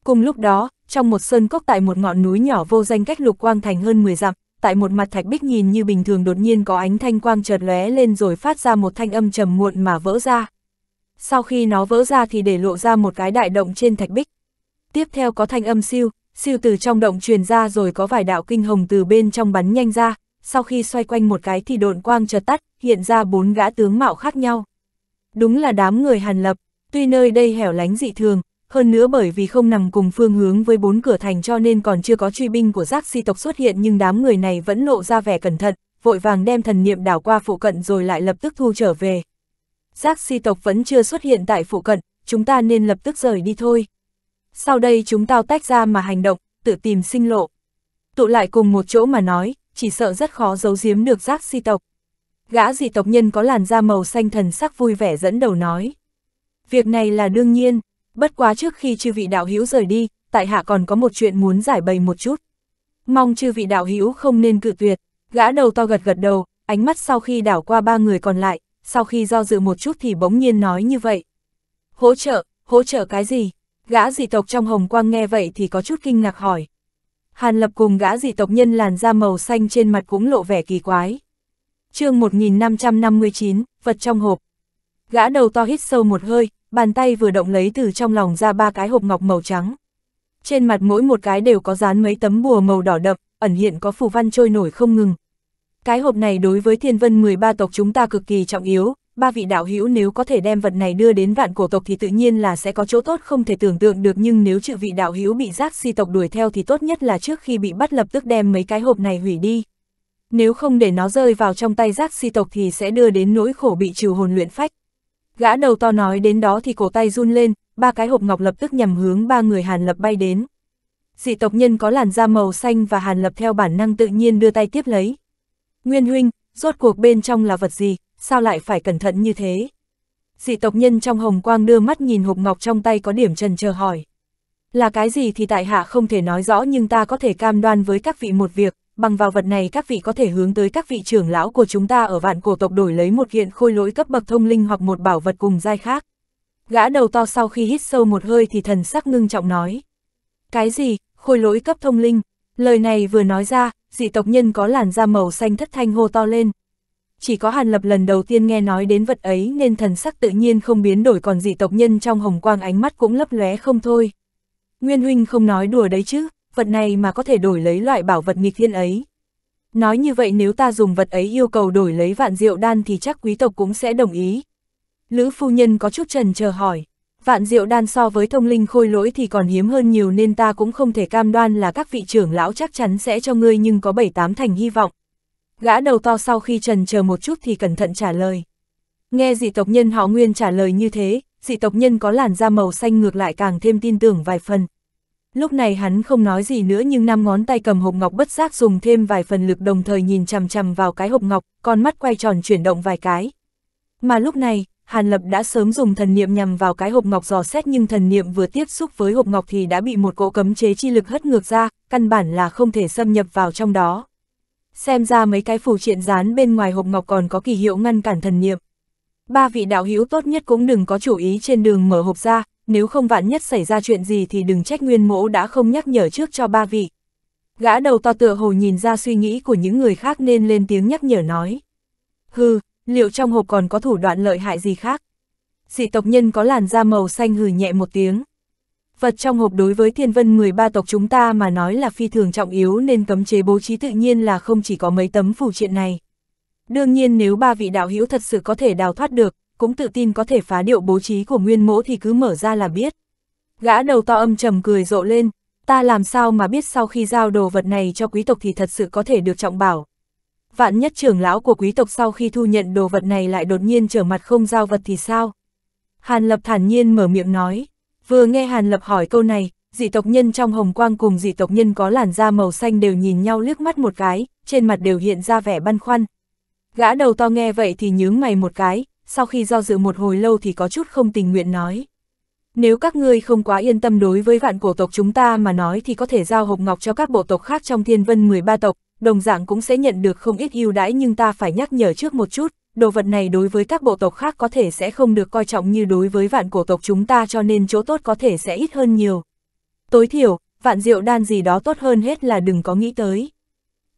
Cùng lúc đó, trong một sơn cốc tại một ngọn núi nhỏ vô danh cách Lục Quang Thành hơn 10 dặm, tại một mặt thạch bích nhìn như bình thường đột nhiên có ánh thanh quang chợt lóe lên rồi phát ra một thanh âm trầm muộn mà vỡ ra. Sau khi nó vỡ ra thì để lộ ra một cái đại động trên thạch bích. Tiếp theo có thanh âm siêu, siêu từ trong động truyền ra rồi có vài đạo kinh hồng từ bên trong bắn nhanh ra, sau khi xoay quanh một cái thì độn quang chợt tắt, hiện ra bốn gã tướng mạo khác nhau. Đúng là đám người Hàn Lập, tuy nơi đây hẻo lánh dị thường, hơn nữa bởi vì không nằm cùng phương hướng với bốn cửa thành cho nên còn chưa có truy binh của giác si tộc xuất hiện nhưng đám người này vẫn lộ ra vẻ cẩn thận, vội vàng đem thần niệm đảo qua phụ cận rồi lại lập tức thu trở về. Giác si tộc vẫn chưa xuất hiện tại phụ cận, chúng ta nên lập tức rời đi thôi. Sau đây chúng tao tách ra mà hành động, tự tìm sinh lộ. Tụ lại cùng một chỗ mà nói, chỉ sợ rất khó giấu giếm được giác si tộc. Gã dị tộc nhân có làn da màu xanh thần sắc vui vẻ dẫn đầu nói. Việc này là đương nhiên, bất quá trước khi chư vị đạo hữu rời đi, tại hạ còn có một chuyện muốn giải bày một chút. Mong chư vị đạo hữu không nên cự tuyệt, gã đầu to gật gật đầu, ánh mắt sau khi đảo qua ba người còn lại, sau khi do dự một chút thì bỗng nhiên nói như vậy. Hỗ trợ, hỗ trợ cái gì? Gã dị tộc trong hồng quang nghe vậy thì có chút kinh ngạc hỏi. Hàn lập cùng gã dị tộc nhân làn da màu xanh trên mặt cũng lộ vẻ kỳ quái. chương 1559, vật trong hộp. Gã đầu to hít sâu một hơi, bàn tay vừa động lấy từ trong lòng ra ba cái hộp ngọc màu trắng. Trên mặt mỗi một cái đều có dán mấy tấm bùa màu đỏ đậm, ẩn hiện có phù văn trôi nổi không ngừng. Cái hộp này đối với thiên vân 13 tộc chúng ta cực kỳ trọng yếu, ba vị đạo hữu nếu có thể đem vật này đưa đến vạn cổ tộc thì tự nhiên là sẽ có chỗ tốt không thể tưởng tượng được nhưng nếu trừ vị đạo hữu bị giác si tộc đuổi theo thì tốt nhất là trước khi bị bắt lập tức đem mấy cái hộp này hủy đi. Nếu không để nó rơi vào trong tay giác si tộc thì sẽ đưa đến nỗi khổ bị trừ hồn luyện phách. Gã đầu to nói đến đó thì cổ tay run lên, ba cái hộp ngọc lập tức nhằm hướng ba người Hàn Lập bay đến. Dị tộc nhân có làn da màu xanh và Hàn Lập theo bản năng tự nhiên đưa tay tiếp lấy. Nguyên huynh, rốt cuộc bên trong là vật gì, sao lại phải cẩn thận như thế? Dị tộc nhân trong hồng quang đưa mắt nhìn hộp ngọc trong tay có điểm trần chờ hỏi. Là cái gì thì tại hạ không thể nói rõ nhưng ta có thể cam đoan với các vị một việc, bằng vào vật này các vị có thể hướng tới các vị trưởng lão của chúng ta ở vạn cổ tộc đổi lấy một kiện khôi lỗi cấp bậc thông linh hoặc một bảo vật cùng giai khác. Gã đầu to sau khi hít sâu một hơi thì thần sắc ngưng trọng nói. Cái gì, khôi lỗi cấp thông linh? Lời này vừa nói ra, dị tộc nhân có làn da màu xanh thất thanh hô to lên, chỉ có Hàn Lập lần đầu tiên nghe nói đến vật ấy nên thần sắc tự nhiên không biến đổi còn dị tộc nhân trong hồng quang ánh mắt cũng lấp lóe không thôi. Nguyên huynh không nói đùa đấy chứ, vật này mà có thể đổi lấy loại bảo vật nghịch thiên ấy. Nói như vậy nếu ta dùng vật ấy yêu cầu đổi lấy vạn diệu đan thì chắc quý tộc cũng sẽ đồng ý. Lữ phu nhân có chút trần chờ hỏi, vạn diệu đan so với thông linh khôi lỗi thì còn hiếm hơn nhiều nên ta cũng không thể cam đoan là các vị trưởng lão chắc chắn sẽ cho ngươi nhưng có bảy tám thành hy vọng. Gã đầu to sau khi trần chờ một chút thì cẩn thận trả lời. Nghe dị tộc nhân họ Nguyên trả lời như thế, dị tộc nhân có làn da màu xanh ngược lại càng thêm tin tưởng vài phần. Lúc này hắn không nói gì nữa nhưng năm ngón tay cầm hộp ngọc bất giác dùng thêm vài phần lực đồng thời nhìn chằm chằm vào cái hộp ngọc, con mắt quay tròn chuyển động vài cái. Mà lúc này, Hàn Lập đã sớm dùng thần niệm nhằm vào cái hộp ngọc dò xét nhưng thần niệm vừa tiếp xúc với hộp ngọc thì đã bị một cỗ cấm chế chi lực hất ngược ra, căn bản là không thể xâm nhập vào trong đó xem ra mấy cái phù triện dán bên ngoài hộp ngọc còn có kỳ hiệu ngăn cản thần niệm. Ba vị đạo hữu tốt nhất cũng đừng có chủ ý trên đường mở hộp ra, nếu không vạn nhất xảy ra chuyện gì thì đừng trách nguyên mẫu đã không nhắc nhở trước cho ba vị. Gã đầu to tựa hồ nhìn ra suy nghĩ của những người khác nên lên tiếng nhắc nhở nói. Hừ, liệu trong hộp còn có thủ đoạn lợi hại gì khác? Dị tộc nhân có làn da màu xanh hừ nhẹ một tiếng vật trong hộp đối với thiên vân 13 tộc chúng ta mà nói là phi thường trọng yếu nên cấm chế bố trí tự nhiên là không chỉ có mấy tấm phù triện này. Đương nhiên nếu ba vị đạo hữu thật sự có thể đào thoát được, cũng tự tin có thể phá điệu bố trí của nguyên mỗ thì cứ mở ra là biết. Gã đầu to âm trầm cười rộ lên, ta làm sao mà biết sau khi giao đồ vật này cho quý tộc thì thật sự có thể được trọng bảo. Vạn nhất trưởng lão của quý tộc sau khi thu nhận đồ vật này lại đột nhiên trở mặt không giao vật thì sao? Hàn Lập thản nhiên mở miệng nói. Vừa nghe Hàn Lập hỏi câu này, dị tộc nhân trong hồng quang cùng dị tộc nhân có làn da màu xanh đều nhìn nhau liếc mắt một cái, trên mặt đều hiện ra vẻ băn khoăn. Gã đầu to nghe vậy thì nhướng mày một cái, sau khi do dự một hồi lâu thì có chút không tình nguyện nói. Nếu các ngươi không quá yên tâm đối với vạn cổ tộc chúng ta mà nói thì có thể giao hộp ngọc cho các bộ tộc khác trong thiên vân 13 tộc, đồng dạng cũng sẽ nhận được không ít ưu đãi nhưng ta phải nhắc nhở trước một chút, đồ vật này đối với các bộ tộc khác có thể sẽ không được coi trọng như đối với vạn cổ tộc chúng ta cho nên chỗ tốt có thể sẽ ít hơn nhiều. Tối thiểu, vạn rượu đan gì đó tốt hơn hết là đừng có nghĩ tới.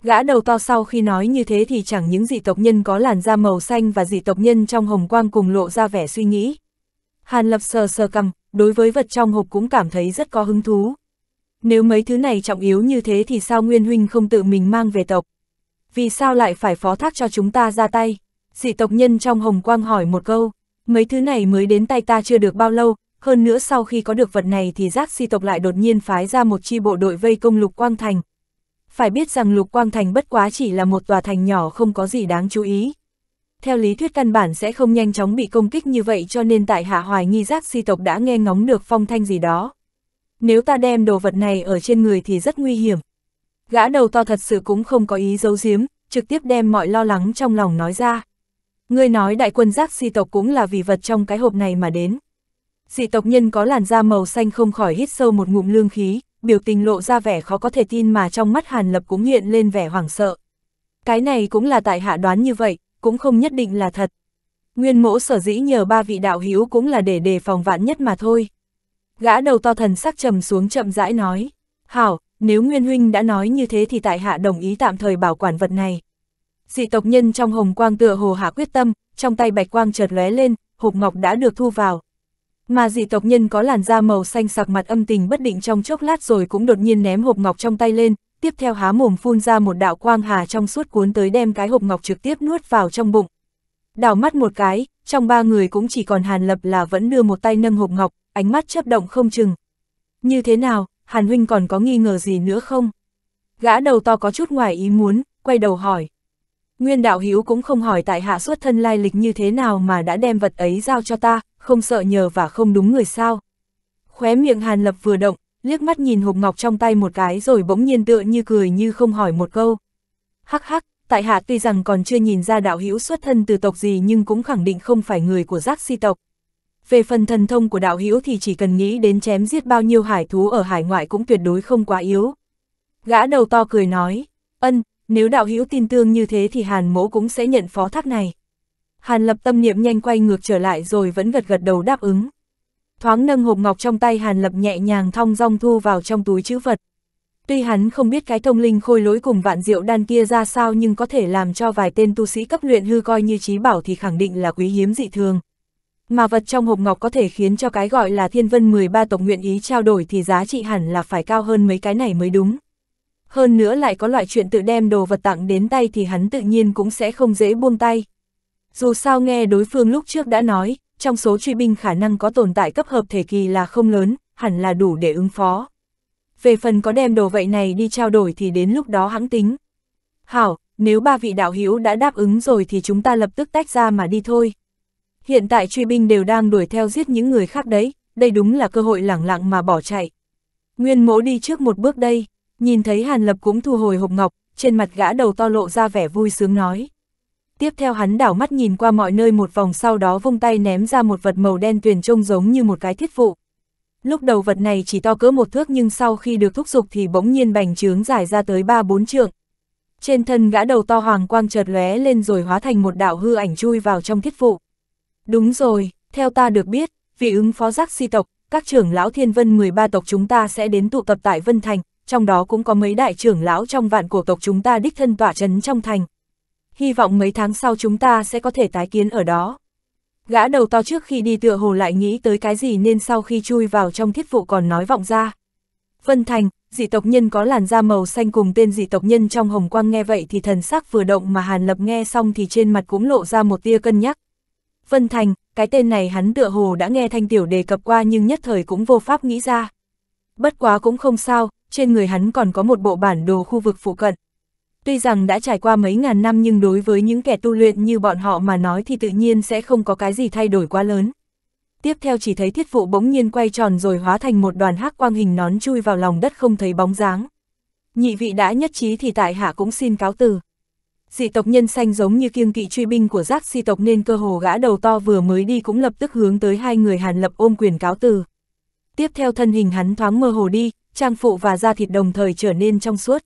Gã đầu to sau khi nói như thế thì chẳng những dị tộc nhân có làn da màu xanh và dị tộc nhân trong hồng quang cùng lộ ra vẻ suy nghĩ. Hàn lập sờ sờ cầm, đối với vật trong hộp cũng cảm thấy rất có hứng thú. Nếu mấy thứ này trọng yếu như thế thì sao Nguyên Huynh không tự mình mang về tộc? Vì sao lại phải phó thác cho chúng ta ra tay? dị tộc nhân trong hồng quang hỏi một câu, mấy thứ này mới đến tay ta chưa được bao lâu, hơn nữa sau khi có được vật này thì giác si tộc lại đột nhiên phái ra một chi bộ đội vây công Lục Quang Thành. Phải biết rằng Lục Quang Thành bất quá chỉ là một tòa thành nhỏ không có gì đáng chú ý. Theo lý thuyết căn bản sẽ không nhanh chóng bị công kích như vậy cho nên tại hạ hoài nghi giác si tộc đã nghe ngóng được phong thanh gì đó. Nếu ta đem đồ vật này ở trên người thì rất nguy hiểm. Gã đầu to thật sự cũng không có ý giấu giếm, trực tiếp đem mọi lo lắng trong lòng nói ra. Ngươi nói đại quân giác di tộc cũng là vì vật trong cái hộp này mà đến. Dị tộc nhân có làn da màu xanh không khỏi hít sâu một ngụm lương khí, biểu tình lộ ra vẻ khó có thể tin mà trong mắt Hàn Lập cũng hiện lên vẻ hoảng sợ. Cái này cũng là tại hạ đoán như vậy, cũng không nhất định là thật. Nguyên Mỗ sở dĩ nhờ ba vị đạo hữu cũng là để đề phòng vạn nhất mà thôi. Gã đầu to thần sắc trầm xuống chậm rãi nói, Hảo, nếu Nguyên Huynh đã nói như thế thì tại hạ đồng ý tạm thời bảo quản vật này, dị tộc nhân trong hồng quang tựa hồ hạ quyết tâm, trong tay bạch quang chợt lóe lên, hộp ngọc đã được thu vào. Mà dị tộc nhân có làn da màu xanh sặc mặt âm tình bất định trong chốc lát rồi cũng đột nhiên ném hộp ngọc trong tay lên, tiếp theo há mồm phun ra một đạo quang hà trong suốt cuốn tới đem cái hộp ngọc trực tiếp nuốt vào trong bụng. Đảo mắt một cái, trong ba người cũng chỉ còn Hàn Lập là vẫn đưa một tay nâng hộp ngọc, ánh mắt chấp động không chừng. Như thế nào, Hàn Huynh còn có nghi ngờ gì nữa không? Gã đầu to có chút ngoài ý muốn, quay đầu hỏi. Nguyên đạo hữu cũng không hỏi tại hạ xuất thân lai lịch như thế nào mà đã đem vật ấy giao cho ta, không sợ nhờ và không đúng người sao. Khóe miệng Hàn Lập vừa động, liếc mắt nhìn hộp ngọc trong tay một cái rồi bỗng nhiên tựa như cười như không hỏi một câu. Hắc hắc, tại hạ tuy rằng còn chưa nhìn ra đạo hữu xuất thân từ tộc gì nhưng cũng khẳng định không phải người của giác si tộc. Về phần thần thông của đạo hữu thì chỉ cần nghĩ đến chém giết bao nhiêu hải thú ở hải ngoại cũng tuyệt đối không quá yếu. Gã đầu to cười nói, ân, nếu đạo hữu tin tương như thế thì Hàn mỗ cũng sẽ nhận phó thác này. Hàn lập tâm niệm nhanh quay ngược trở lại rồi vẫn gật gật đầu đáp ứng. Thoáng nâng hộp ngọc trong tay Hàn lập nhẹ nhàng thong dong thu vào trong túi chữ vật. Tuy hắn không biết cái thông linh khôi lối cùng vạn diệu đan kia ra sao nhưng có thể làm cho vài tên tu sĩ cấp luyện hư coi như trí bảo thì khẳng định là quý hiếm dị thường. Mà vật trong hộp ngọc có thể khiến cho cái gọi là thiên vân 13 tộc nguyện ý trao đổi thì giá trị hẳn là phải cao hơn mấy cái này mới đúng hơn nữa lại có loại chuyện tự đem đồ vật tặng đến tay thì hắn tự nhiên cũng sẽ không dễ buông tay. Dù sao nghe đối phương lúc trước đã nói, trong số truy binh khả năng có tồn tại cấp hợp thể kỳ là không lớn, hẳn là đủ để ứng phó. Về phần có đem đồ vậy này đi trao đổi thì đến lúc đó hãng tính. Hảo, nếu ba vị đạo hữu đã đáp ứng rồi thì chúng ta lập tức tách ra mà đi thôi. Hiện tại truy binh đều đang đuổi theo giết những người khác đấy, đây đúng là cơ hội lẳng lặng mà bỏ chạy. Nguyên mỗ đi trước một bước đây. Nhìn thấy Hàn Lập cũng thu hồi hộp ngọc, trên mặt gã đầu to lộ ra vẻ vui sướng nói. Tiếp theo hắn đảo mắt nhìn qua mọi nơi một vòng sau đó vung tay ném ra một vật màu đen tuyền trông giống như một cái thiết vụ. Lúc đầu vật này chỉ to cỡ một thước nhưng sau khi được thúc giục thì bỗng nhiên bành trướng dài ra tới ba bốn trượng. Trên thân gã đầu to hoàng quang chợt lóe lên rồi hóa thành một đạo hư ảnh chui vào trong thiết vụ. Đúng rồi, theo ta được biết, vị ứng phó giác si tộc, các trưởng lão thiên vân 13 tộc chúng ta sẽ đến tụ tập tại Vân Thành, trong đó cũng có mấy đại trưởng lão trong vạn cổ tộc chúng ta đích thân tỏa chấn trong thành. Hy vọng mấy tháng sau chúng ta sẽ có thể tái kiến ở đó. Gã đầu to trước khi đi tựa hồ lại nghĩ tới cái gì nên sau khi chui vào trong thiết vụ còn nói vọng ra. Vân Thành, dị tộc nhân có làn da màu xanh cùng tên dị tộc nhân trong hồng quang nghe vậy thì thần sắc vừa động mà Hàn Lập nghe xong thì trên mặt cũng lộ ra một tia cân nhắc. Vân Thành, cái tên này hắn tựa hồ đã nghe Thanh Tiểu đề cập qua nhưng nhất thời cũng vô pháp nghĩ ra. Bất quá cũng không sao, trên người hắn còn có một bộ bản đồ khu vực phụ cận. Tuy rằng đã trải qua mấy ngàn năm nhưng đối với những kẻ tu luyện như bọn họ mà nói thì tự nhiên sẽ không có cái gì thay đổi quá lớn. Tiếp theo chỉ thấy thiết phụ bỗng nhiên quay tròn rồi hóa thành một đoàn hắc quang hình nón chui vào lòng đất không thấy bóng dáng. Nhị vị đã nhất trí thì tại hạ cũng xin cáo từ. Dị tộc nhân xanh giống như kiêng kỵ truy binh của giác si tộc nên cơ hồ gã đầu to vừa mới đi cũng lập tức hướng tới hai người hàn lập ôm quyền cáo từ. Tiếp theo thân hình hắn thoáng mơ hồ đi, trang phụ và da thịt đồng thời trở nên trong suốt.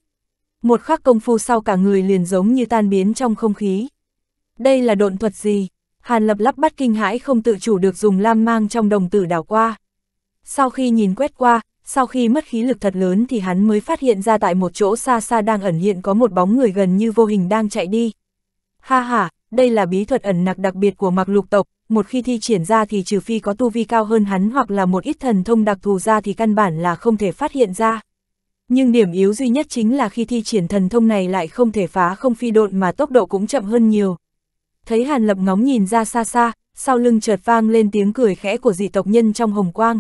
Một khắc công phu sau cả người liền giống như tan biến trong không khí. Đây là độn thuật gì? Hàn lập lắp bắt kinh hãi không tự chủ được dùng lam mang trong đồng tử đảo qua. Sau khi nhìn quét qua, sau khi mất khí lực thật lớn thì hắn mới phát hiện ra tại một chỗ xa xa đang ẩn hiện có một bóng người gần như vô hình đang chạy đi. Ha ha, đây là bí thuật ẩn nặc đặc biệt của mặc lục tộc, một khi thi triển ra thì trừ phi có tu vi cao hơn hắn hoặc là một ít thần thông đặc thù ra thì căn bản là không thể phát hiện ra. Nhưng điểm yếu duy nhất chính là khi thi triển thần thông này lại không thể phá không phi độn mà tốc độ cũng chậm hơn nhiều. Thấy Hàn Lập ngóng nhìn ra xa xa, sau lưng chợt vang lên tiếng cười khẽ của dị tộc nhân trong hồng quang.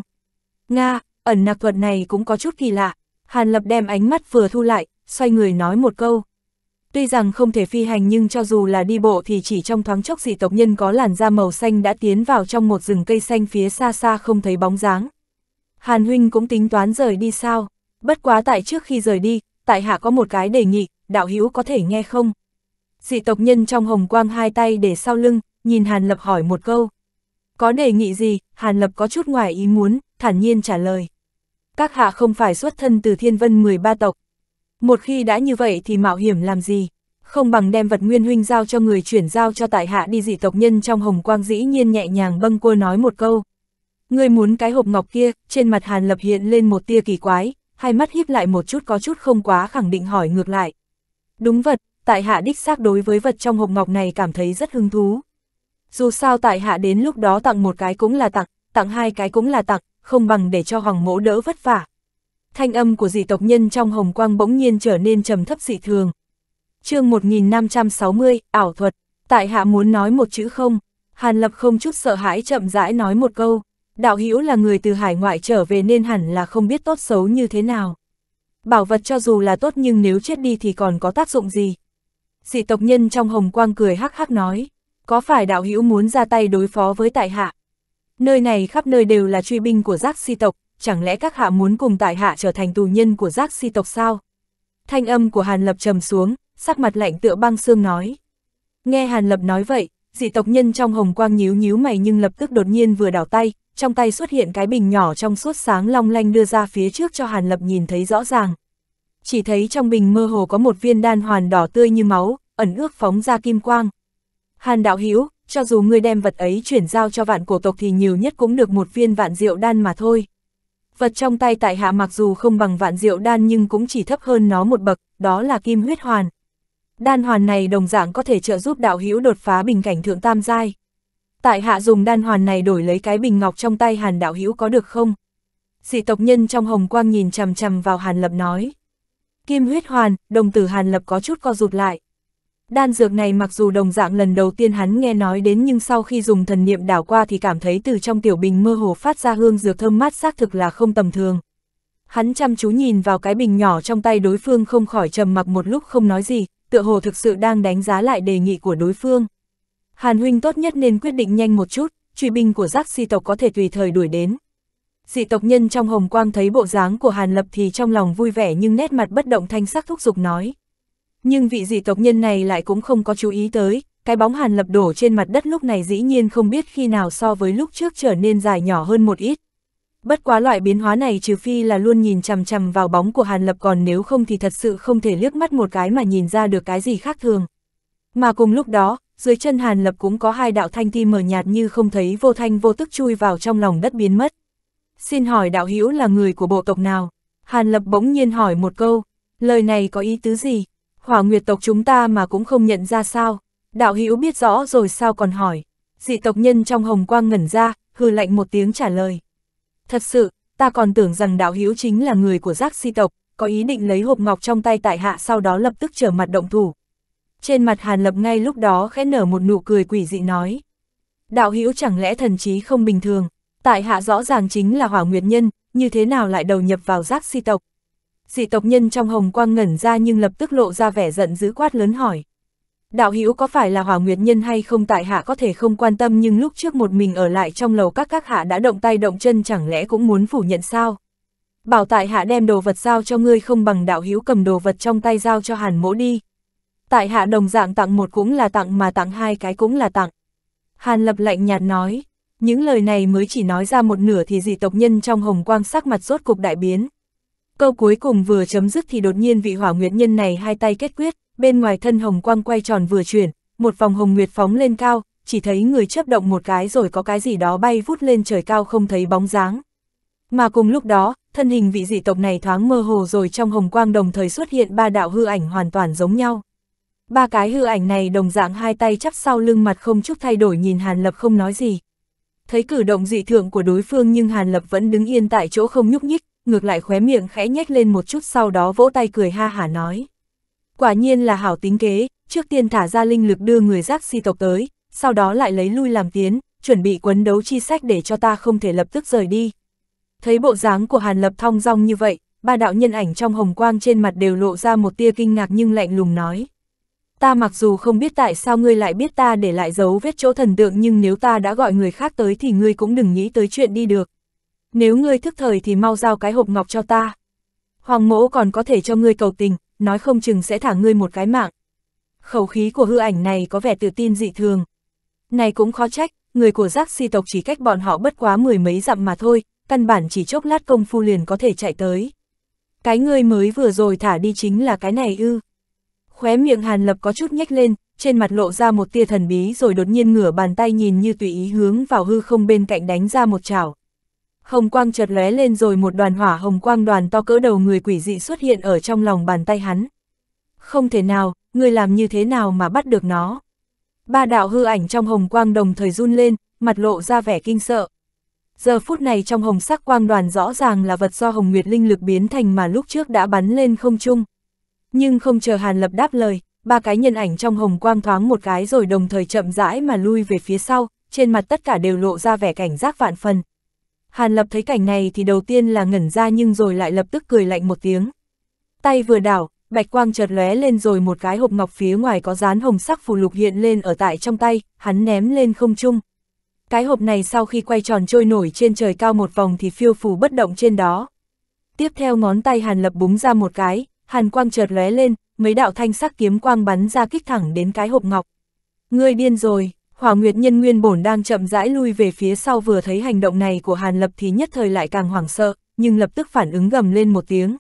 Nga, ẩn nạc thuật này cũng có chút kỳ lạ. Hàn Lập đem ánh mắt vừa thu lại, xoay người nói một câu. Tuy rằng không thể phi hành nhưng cho dù là đi bộ thì chỉ trong thoáng chốc dị tộc nhân có làn da màu xanh đã tiến vào trong một rừng cây xanh phía xa xa không thấy bóng dáng. Hàn huynh cũng tính toán rời đi sao? Bất quá tại trước khi rời đi, tại hạ có một cái đề nghị, đạo hữu có thể nghe không? Dị tộc nhân trong hồng quang hai tay để sau lưng, nhìn Hàn Lập hỏi một câu. Có đề nghị gì? Hàn Lập có chút ngoài ý muốn, thản nhiên trả lời. Các hạ không phải xuất thân từ thiên vân 13 tộc, một khi đã như vậy thì mạo hiểm làm gì? Không bằng đem vật nguyên huynh giao cho người chuyển giao cho tại hạ đi dị tộc nhân trong hồng quang dĩ nhiên nhẹ nhàng bâng cua nói một câu. Người muốn cái hộp ngọc kia, trên mặt Hàn Lập hiện lên một tia kỳ quái, hai mắt híp lại một chút có chút không quá khẳng định hỏi ngược lại. Đúng vật, tại hạ đích xác đối với vật trong hộp ngọc này cảm thấy rất hứng thú. Dù sao tại hạ đến lúc đó tặng một cái cũng là tặng, tặng hai cái cũng là tặng, không bằng để cho hoàng mỗ đỡ vất vả, thanh âm của dị tộc nhân trong hồng quang bỗng nhiên trở nên trầm thấp dị thường. chương 1560, ảo thuật, tại hạ muốn nói một chữ không, Hàn Lập không chút sợ hãi chậm rãi nói một câu, đạo hữu là người từ hải ngoại trở về nên hẳn là không biết tốt xấu như thế nào. Bảo vật cho dù là tốt nhưng nếu chết đi thì còn có tác dụng gì? Dị tộc nhân trong hồng quang cười hắc hắc nói, có phải đạo hữu muốn ra tay đối phó với tại hạ? Nơi này khắp nơi đều là truy binh của giác si tộc, chẳng lẽ các hạ muốn cùng tại hạ trở thành tù nhân của giác si tộc sao? Thanh âm của Hàn Lập trầm xuống, sắc mặt lạnh tựa băng xương nói. Nghe Hàn Lập nói vậy, dị tộc nhân trong hồng quang nhíu nhíu mày nhưng lập tức đột nhiên vừa đảo tay, trong tay xuất hiện cái bình nhỏ trong suốt sáng long lanh đưa ra phía trước cho Hàn Lập nhìn thấy rõ ràng. Chỉ thấy trong bình mơ hồ có một viên đan hoàn đỏ tươi như máu, ẩn ước phóng ra kim quang. Hàn đạo hữu cho dù ngươi đem vật ấy chuyển giao cho vạn cổ tộc thì nhiều nhất cũng được một viên vạn rượu đan mà thôi. Vật trong tay tại hạ mặc dù không bằng vạn diệu đan nhưng cũng chỉ thấp hơn nó một bậc, đó là kim huyết hoàn. Đan hoàn này đồng dạng có thể trợ giúp đạo hữu đột phá bình cảnh thượng tam giai. Tại hạ dùng đan hoàn này đổi lấy cái bình ngọc trong tay Hàn đạo hữu có được không? Dị tộc nhân trong hồng quang nhìn chằm chằm vào Hàn Lập nói. Kim huyết hoàn, đồng tử Hàn Lập có chút co rụt lại. Đan dược này mặc dù đồng dạng lần đầu tiên hắn nghe nói đến nhưng sau khi dùng thần niệm đảo qua thì cảm thấy từ trong tiểu bình mơ hồ phát ra hương dược thơm mát xác thực là không tầm thường. Hắn chăm chú nhìn vào cái bình nhỏ trong tay đối phương không khỏi trầm mặc một lúc không nói gì, tựa hồ thực sự đang đánh giá lại đề nghị của đối phương. Hàn huynh tốt nhất nên quyết định nhanh một chút, truy binh của giác si tộc có thể tùy thời đuổi đến. Dị tộc nhân trong hồng quang thấy bộ dáng của Hàn Lập thì trong lòng vui vẻ nhưng nét mặt bất động thanh sắc thúc giục nói. Nhưng vị dị tộc nhân này lại cũng không có chú ý tới, cái bóng hàn lập đổ trên mặt đất lúc này dĩ nhiên không biết khi nào so với lúc trước trở nên dài nhỏ hơn một ít. Bất quá loại biến hóa này trừ phi là luôn nhìn chằm chằm vào bóng của Hàn Lập còn nếu không thì thật sự không thể liếc mắt một cái mà nhìn ra được cái gì khác thường. Mà cùng lúc đó, dưới chân Hàn Lập cũng có hai đạo thanh ti mở nhạt như không thấy vô thanh vô tức chui vào trong lòng đất biến mất. Xin hỏi đạo hữu là người của bộ tộc nào? Hàn Lập bỗng nhiên hỏi một câu, lời này có ý tứ gì? hỏa nguyệt tộc chúng ta mà cũng không nhận ra sao, đạo hữu biết rõ rồi sao còn hỏi, dị tộc nhân trong hồng quang ngẩn ra, hư lạnh một tiếng trả lời. Thật sự, ta còn tưởng rằng đạo hữu chính là người của giác si tộc, có ý định lấy hộp ngọc trong tay tại hạ sau đó lập tức trở mặt động thủ. Trên mặt Hàn Lập ngay lúc đó khẽ nở một nụ cười quỷ dị nói. Đạo hữu chẳng lẽ thần trí không bình thường, tại hạ rõ ràng chính là hỏa nguyệt nhân, như thế nào lại đầu nhập vào giác si tộc, dị tộc nhân trong hồng quang ngẩn ra nhưng lập tức lộ ra vẻ giận dữ quát lớn hỏi. Đạo hữu có phải là hỏa nguyệt nhân hay không tại hạ có thể không quan tâm nhưng lúc trước một mình ở lại trong lầu các các hạ đã động tay động chân chẳng lẽ cũng muốn phủ nhận sao? Bảo tại hạ đem đồ vật giao cho ngươi không bằng đạo hữu cầm đồ vật trong tay giao cho hàn mỗ đi. Tại hạ đồng dạng tặng một cũng là tặng mà tặng hai cái cũng là tặng. Hàn lập lạnh nhạt nói, những lời này mới chỉ nói ra một nửa thì dị tộc nhân trong hồng quang sắc mặt rốt cục đại biến. Câu cuối cùng vừa chấm dứt thì đột nhiên vị hỏa nguyệt nhân này hai tay kết quyết, bên ngoài thân hồng quang quay tròn vừa chuyển, một vòng hồng nguyệt phóng lên cao, chỉ thấy người chớp động một cái rồi có cái gì đó bay vút lên trời cao không thấy bóng dáng. Mà cùng lúc đó, thân hình vị dị tộc này thoáng mơ hồ rồi trong hồng quang đồng thời xuất hiện ba đạo hư ảnh hoàn toàn giống nhau. Ba cái hư ảnh này đồng dạng hai tay chắp sau lưng mặt không chút thay đổi nhìn Hàn Lập không nói gì. Thấy cử động dị thượng của đối phương nhưng Hàn Lập vẫn đứng yên tại chỗ không nhúc nhích, ngược lại khóe miệng khẽ nhếch lên một chút sau đó vỗ tay cười ha hả nói. Quả nhiên là hảo tính kế, trước tiên thả ra linh lực đưa người giác si tộc tới, sau đó lại lấy lui làm tiến, chuẩn bị quấn đấu chi sách để cho ta không thể lập tức rời đi. Thấy bộ dáng của Hàn Lập thong dong như vậy, ba đạo nhân ảnh trong hồng quang trên mặt đều lộ ra một tia kinh ngạc nhưng lạnh lùng nói. Ta mặc dù không biết tại sao ngươi lại biết ta để lại dấu vết chỗ thần tượng nhưng nếu ta đã gọi người khác tới thì ngươi cũng đừng nghĩ tới chuyện đi được nếu ngươi thức thời thì mau giao cái hộp ngọc cho ta. Hoàng mỗ còn có thể cho ngươi cầu tình, nói không chừng sẽ thả ngươi một cái mạng. Khẩu khí của hư ảnh này có vẻ tự tin dị thường. Này cũng khó trách, người của giác si tộc chỉ cách bọn họ bất quá mười mấy dặm mà thôi, căn bản chỉ chốc lát công phu liền có thể chạy tới. Cái ngươi mới vừa rồi thả đi chính là cái này ư. Khóe miệng Hàn Lập có chút nhếch lên, trên mặt lộ ra một tia thần bí rồi đột nhiên ngửa bàn tay nhìn như tùy ý hướng vào hư không bên cạnh đánh ra một chảo, hồng quang chợt lóe lên rồi một đoàn hỏa hồng quang đoàn to cỡ đầu người quỷ dị xuất hiện ở trong lòng bàn tay hắn. Không thể nào, người làm như thế nào mà bắt được nó? Ba đạo hư ảnh trong hồng quang đồng thời run lên, mặt lộ ra vẻ kinh sợ. Giờ phút này trong hồng sắc quang đoàn rõ ràng là vật do hồng nguyệt linh lực biến thành mà lúc trước đã bắn lên không trung. Nhưng không chờ Hàn Lập đáp lời, ba cái nhân ảnh trong hồng quang thoáng một cái rồi đồng thời chậm rãi mà lui về phía sau, trên mặt tất cả đều lộ ra vẻ cảnh giác vạn phần, Hàn Lập thấy cảnh này thì đầu tiên là ngẩn ra nhưng rồi lại lập tức cười lạnh một tiếng. Tay vừa đảo, bạch quang chợt lóe lên rồi một cái hộp ngọc phía ngoài có dán hồng sắc phù lục hiện lên ở tại trong tay, hắn ném lên không trung. Cái hộp này sau khi quay tròn trôi nổi trên trời cao một vòng thì phiêu phù bất động trên đó. Tiếp theo ngón tay Hàn Lập búng ra một cái, hàn quang chợt lóe lên, mấy đạo thanh sắc kiếm quang bắn ra kích thẳng đến cái hộp ngọc. Ngươi điên rồi. Hỏa Nguyệt Nhân Nguyên bổn đang chậm rãi lui về phía sau vừa thấy hành động này của Hàn Lập thì nhất thời lại càng hoảng sợ, nhưng lập tức phản ứng gầm lên một tiếng.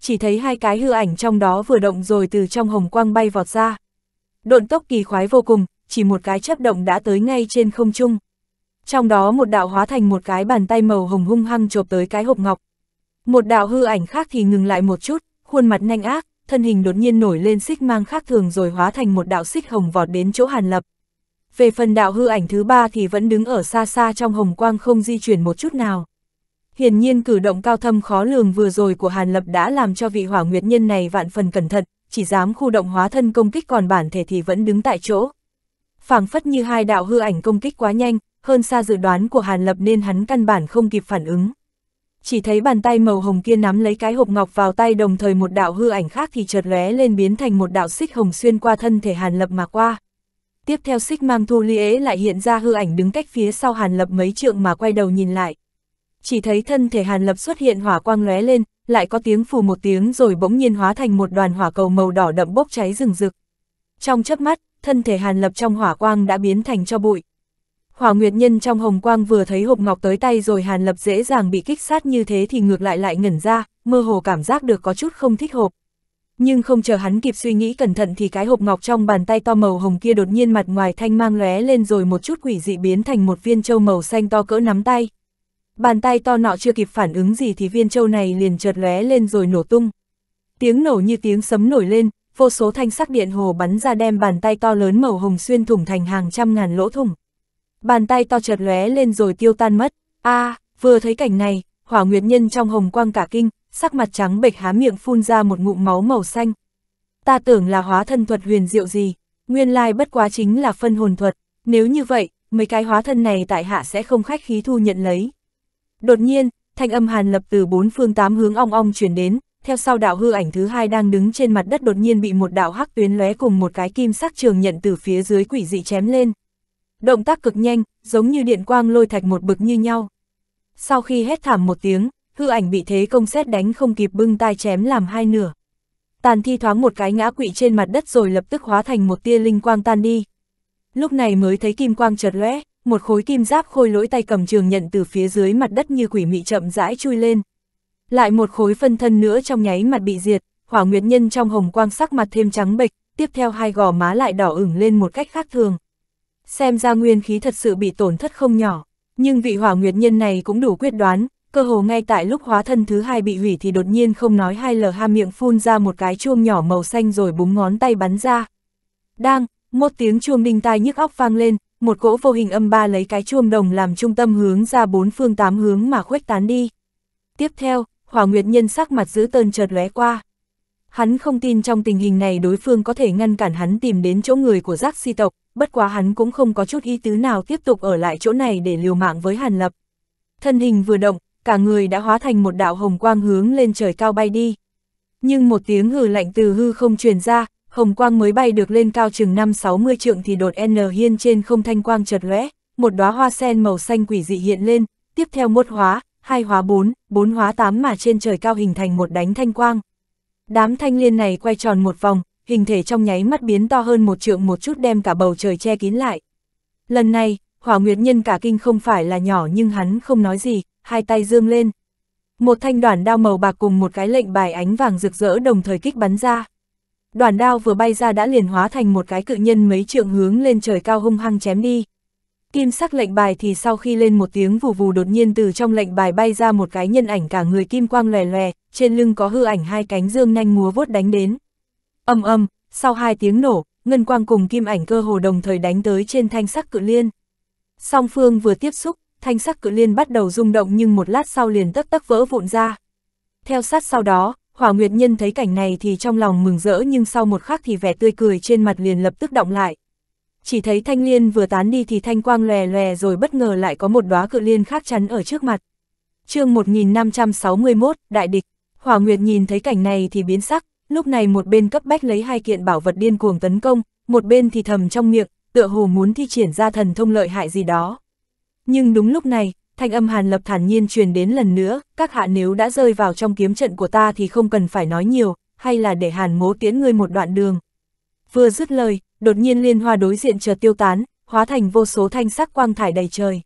Chỉ thấy hai cái hư ảnh trong đó vừa động rồi từ trong hồng quang bay vọt ra. Độn tốc kỳ khoái vô cùng, chỉ một cái chấp động đã tới ngay trên không trung. Trong đó một đạo hóa thành một cái bàn tay màu hồng hung hăng chộp tới cái hộp ngọc. Một đạo hư ảnh khác thì ngừng lại một chút, khuôn mặt nhanh ác, thân hình đột nhiên nổi lên xích mang khác thường rồi hóa thành một đạo xích hồng vọt đến chỗ Hàn Lập về phần đạo hư ảnh thứ ba thì vẫn đứng ở xa xa trong hồng quang không di chuyển một chút nào. Hiển nhiên cử động cao thâm khó lường vừa rồi của Hàn Lập đã làm cho vị hỏa nguyệt nhân này vạn phần cẩn thận, chỉ dám khu động hóa thân công kích còn bản thể thì vẫn đứng tại chỗ. phảng phất như hai đạo hư ảnh công kích quá nhanh, hơn xa dự đoán của Hàn Lập nên hắn căn bản không kịp phản ứng. Chỉ thấy bàn tay màu hồng kia nắm lấy cái hộp ngọc vào tay đồng thời một đạo hư ảnh khác thì chợt lóe lên biến thành một đạo xích hồng xuyên qua thân thể Hàn Lập mà qua. Tiếp theo xích mang thu liễ lại hiện ra hư ảnh đứng cách phía sau Hàn Lập mấy trượng mà quay đầu nhìn lại. Chỉ thấy thân thể Hàn Lập xuất hiện hỏa quang lóe lên, lại có tiếng phù một tiếng rồi bỗng nhiên hóa thành một đoàn hỏa cầu màu đỏ đậm bốc cháy rừng rực. Trong chớp mắt, thân thể Hàn Lập trong hỏa quang đã biến thành cho bụi. Hỏa Nguyệt Nhân trong hồng quang vừa thấy hộp ngọc tới tay rồi Hàn Lập dễ dàng bị kích sát như thế thì ngược lại lại ngẩn ra, mơ hồ cảm giác được có chút không thích hộp nhưng không chờ hắn kịp suy nghĩ cẩn thận thì cái hộp ngọc trong bàn tay to màu hồng kia đột nhiên mặt ngoài thanh mang lóe lên rồi một chút quỷ dị biến thành một viên châu màu xanh to cỡ nắm tay. Bàn tay to nọ chưa kịp phản ứng gì thì viên châu này liền chợt lóe lên rồi nổ tung. Tiếng nổ như tiếng sấm nổi lên, vô số thanh sắc điện hồ bắn ra đem bàn tay to lớn màu hồng xuyên thủng thành hàng trăm ngàn lỗ thủng. Bàn tay to chợt lóe lên rồi tiêu tan mất. A, à, vừa thấy cảnh này, Hỏa Nguyệt Nhân trong hồng quang cả kinh, sắc mặt trắng bệch há miệng phun ra một ngụm máu màu xanh. Ta tưởng là hóa thân thuật huyền diệu gì, nguyên lai bất quá chính là phân hồn thuật, nếu như vậy, mấy cái hóa thân này tại hạ sẽ không khách khí thu nhận lấy. Đột nhiên, thanh âm hàn lập từ bốn phương tám hướng ong ong chuyển đến, theo sau đạo hư ảnh thứ hai đang đứng trên mặt đất đột nhiên bị một đạo hắc tuyến lóe cùng một cái kim sắc trường nhận từ phía dưới quỷ dị chém lên. Động tác cực nhanh, giống như điện quang lôi thạch một bực như nhau. Sau khi hét thảm một tiếng, hư ảnh bị thế công xét đánh không kịp bưng tai chém làm hai nửa. Tàn thi thoáng một cái ngã quỵ trên mặt đất rồi lập tức hóa thành một tia linh quang tan đi. Lúc này mới thấy kim quang chợt lóe, một khối kim giáp khôi lỗi tay cầm trường nhận từ phía dưới mặt đất như quỷ mị chậm rãi chui lên. Lại một khối phân thân nữa trong nháy mặt bị diệt, hỏa nguyệt nhân trong hồng quang sắc mặt thêm trắng bệch, tiếp theo hai gò má lại đỏ ửng lên một cách khác thường. Xem ra nguyên khí thật sự bị tổn thất không nhỏ, nhưng vị hỏa nguyệt nhân này cũng đủ quyết đoán, cơ hồ ngay tại lúc hóa thân thứ hai bị hủy thì đột nhiên không nói hai lờ ha miệng phun ra một cái chuông nhỏ màu xanh rồi búng ngón tay bắn ra. Đang, một tiếng chuông đinh tai nhức óc vang lên, một cỗ vô hình âm ba lấy cái chuông đồng làm trung tâm hướng ra bốn phương tám hướng mà khuếch tán đi. Tiếp theo, Hỏa Nguyệt Nhân sắc mặt giữ tơn chợt lóe qua. Hắn không tin trong tình hình này đối phương có thể ngăn cản hắn tìm đến chỗ người của giác si tộc, bất quá hắn cũng không có chút ý tứ nào tiếp tục ở lại chỗ này để liều mạng với Hàn Lập. Thân hình vừa động, cả người đã hóa thành một đạo hồng quang hướng lên trời cao bay đi. Nhưng một tiếng hừ lạnh từ hư không truyền ra, hồng quang mới bay được lên cao chừng 5-60 trượng thì đột N hiên trên không thanh quang chợt lóe, một đóa hoa sen màu xanh quỷ dị hiện lên, tiếp theo một hóa, hai hóa bốn, bốn hóa tám mà trên trời cao hình thành một đánh thanh quang. Đám thanh liên này quay tròn một vòng, hình thể trong nháy mắt biến to hơn một trượng một chút đem cả bầu trời che kín lại. Lần này, Hỏa Nguyệt Nhân cả kinh không phải là nhỏ nhưng hắn không nói gì, hai tay dương lên. Một thanh đoàn đao màu bạc cùng một cái lệnh bài ánh vàng rực rỡ đồng thời kích bắn ra. Đoàn đao vừa bay ra đã liền hóa thành một cái cự nhân mấy trượng hướng lên trời cao hung hăng chém đi. Kim sắc lệnh bài thì sau khi lên một tiếng vù vù đột nhiên từ trong lệnh bài bay ra một cái nhân ảnh cả người kim quang lòe lòe, trên lưng có hư ảnh hai cánh dương nhanh múa vuốt đánh đến. Âm âm, sau hai tiếng nổ, ngân quang cùng kim ảnh cơ hồ đồng thời đánh tới trên thanh sắc cự liên. Song phương vừa tiếp xúc, thanh sắc cự liên bắt đầu rung động nhưng một lát sau liền tất tấc vỡ vụn ra. Theo sát sau đó, Hỏa Nguyệt Nhân thấy cảnh này thì trong lòng mừng rỡ nhưng sau một khắc thì vẻ tươi cười trên mặt liền lập tức động lại. Chỉ thấy thanh liên vừa tán đi thì thanh quang lòe lòe rồi bất ngờ lại có một đóa cự liên khác chắn ở trước mặt. chương 1561, Đại Địch, Hỏa Nguyệt nhìn thấy cảnh này thì biến sắc, lúc này một bên cấp bách lấy hai kiện bảo vật điên cuồng tấn công, một bên thì thầm trong miệng, tựa hồ muốn thi triển ra thần thông lợi hại gì đó. Nhưng đúng lúc này, thanh âm Hàn Lập thản nhiên truyền đến lần nữa, các hạ nếu đã rơi vào trong kiếm trận của ta thì không cần phải nói nhiều, hay là để Hàn Mố tiễn ngươi một đoạn đường. Vừa dứt lời, đột nhiên liên hoa đối diện chợt tiêu tán, hóa thành vô số thanh sắc quang thải đầy trời.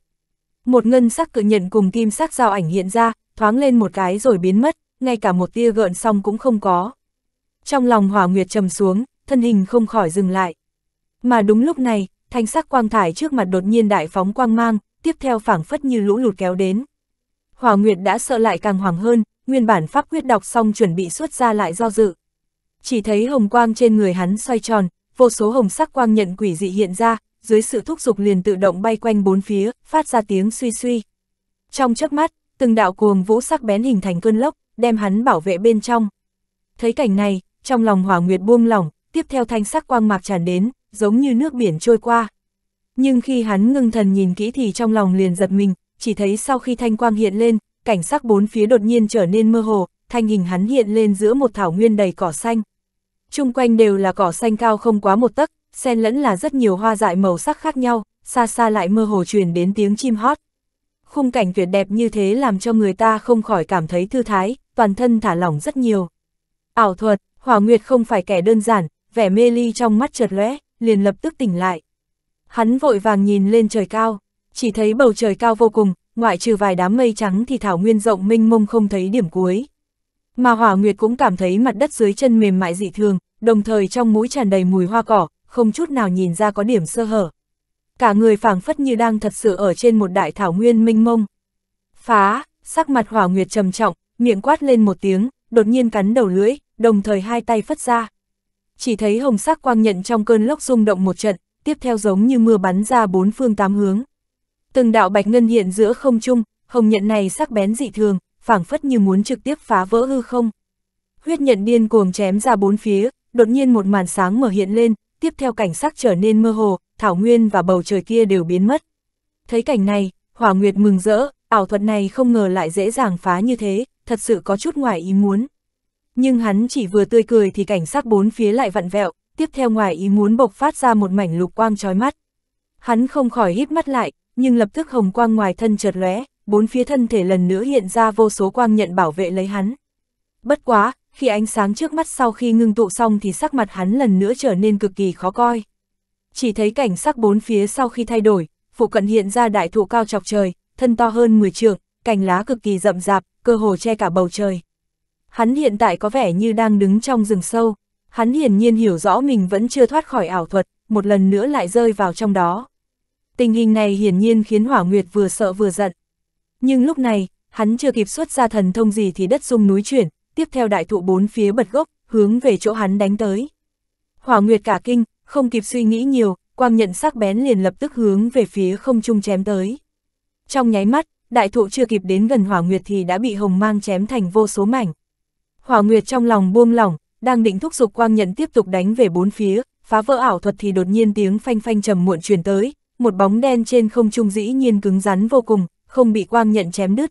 Một ngân sắc cự nhận cùng kim sắc giao ảnh hiện ra, thoáng lên một cái rồi biến mất, ngay cả một tia gợn xong cũng không có. Trong lòng hỏa nguyệt trầm xuống, thân hình không khỏi dừng lại. Mà đúng lúc này, thanh sắc quang thải trước mặt đột nhiên đại phóng quang mang, tiếp theo phảng phất như lũ lụt kéo đến. Hòa Nguyệt đã sợ lại càng hoảng hơn, nguyên bản pháp quyết đọc xong chuẩn bị xuất ra lại do dự. Chỉ thấy hồng quang trên người hắn xoay tròn, vô số hồng sắc quang nhận quỷ dị hiện ra, dưới sự thúc giục liền tự động bay quanh bốn phía, phát ra tiếng suy suy. Trong chớp mắt, từng đạo cuồng vũ sắc bén hình thành cơn lốc, đem hắn bảo vệ bên trong. Thấy cảnh này, trong lòng Hỏa Nguyệt buông lỏng, tiếp theo thanh sắc quang mạc tràn đến, giống như nước biển trôi qua. Nhưng khi hắn ngưng thần nhìn kỹ thì trong lòng liền giật mình, chỉ thấy sau khi thanh quang hiện lên, cảnh sắc bốn phía đột nhiên trở nên mơ hồ, thanh hình hắn hiện lên giữa một thảo nguyên đầy cỏ xanh. Trung quanh đều là cỏ xanh cao không quá một tấc, xen lẫn là rất nhiều hoa dại màu sắc khác nhau, xa xa lại mơ hồ truyền đến tiếng chim hót. Khung cảnh tuyệt đẹp như thế làm cho người ta không khỏi cảm thấy thư thái, toàn thân thả lỏng rất nhiều. Ảo thuật, Hỏa Nguyệt không phải kẻ đơn giản, vẻ mê ly trong mắt chợt lóe, liền lập tức tỉnh lại. Hắn vội vàng nhìn lên trời cao, chỉ thấy bầu trời cao vô cùng, ngoại trừ vài đám mây trắng thì thảo nguyên rộng mênh mông không thấy điểm cuối. Mà Hỏa Nguyệt cũng cảm thấy mặt đất dưới chân mềm mại dị thường, đồng thời trong mũi tràn đầy mùi hoa cỏ, không chút nào nhìn ra có điểm sơ hở. Cả người phảng phất như đang thật sự ở trên một đại thảo nguyên mênh mông. Phá, sắc mặt Hỏa Nguyệt trầm trọng, miệng quát lên một tiếng, đột nhiên cắn đầu lưỡi, đồng thời hai tay phất ra. Chỉ thấy hồng sắc quang nhận trong cơn lốc rung động một trận, tiếp theo giống như mưa bắn ra bốn phương tám hướng. Từng đạo bạch ngân hiện giữa không trung, hồng nhận này sắc bén dị thường, phảng phất như muốn trực tiếp phá vỡ hư không. Huyết nhận điên cuồng chém ra bốn phía, đột nhiên một màn sáng mở hiện lên, tiếp theo cảnh sắc trở nên mơ hồ, thảo nguyên và bầu trời kia đều biến mất. Thấy cảnh này, Hỏa Nguyệt mừng rỡ, ảo thuật này không ngờ lại dễ dàng phá như thế, thật sự có chút ngoài ý muốn. Nhưng hắn chỉ vừa tươi cười thì cảnh sắc bốn phía lại vặn vẹo, tiếp theo ngoài ý muốn bộc phát ra một mảnh lục quang trói mắt. Hắn không khỏi hít mắt lại, nhưng lập tức hồng quang ngoài thân chợt lóe, bốn phía thân thể lần nữa hiện ra vô số quang nhận bảo vệ lấy hắn. Bất quá, khi ánh sáng trước mắt sau khi ngưng tụ xong thì sắc mặt hắn lần nữa trở nên cực kỳ khó coi. Chỉ thấy cảnh sắc bốn phía sau khi thay đổi, phụ cận hiện ra đại thụ cao chọc trời, thân to hơn 10 trượng, cành lá cực kỳ rậm rạp, cơ hồ che cả bầu trời. Hắn hiện tại có vẻ như đang đứng trong rừng sâu hắn hiển nhiên hiểu rõ mình vẫn chưa thoát khỏi ảo thuật, một lần nữa lại rơi vào trong đó. Tình hình này hiển nhiên khiến Hỏa Nguyệt vừa sợ vừa giận. Nhưng lúc này, hắn chưa kịp xuất ra thần thông gì thì đất rung núi chuyển, tiếp theo đại thụ bốn phía bật gốc, hướng về chỗ hắn đánh tới. Hỏa Nguyệt cả kinh, không kịp suy nghĩ nhiều, quang nhận sắc bén liền lập tức hướng về phía không trung chém tới. Trong nháy mắt, đại thụ chưa kịp đến gần Hỏa Nguyệt thì đã bị hồng mang chém thành vô số mảnh. Hỏa Nguyệt trong lòng buông lỏng, đang định thúc giục quang nhận tiếp tục đánh về bốn phía, phá vỡ ảo thuật thì đột nhiên tiếng phanh phanh trầm muộn truyền tới, một bóng đen trên không trung dĩ nhiên cứng rắn vô cùng, không bị quang nhận chém đứt.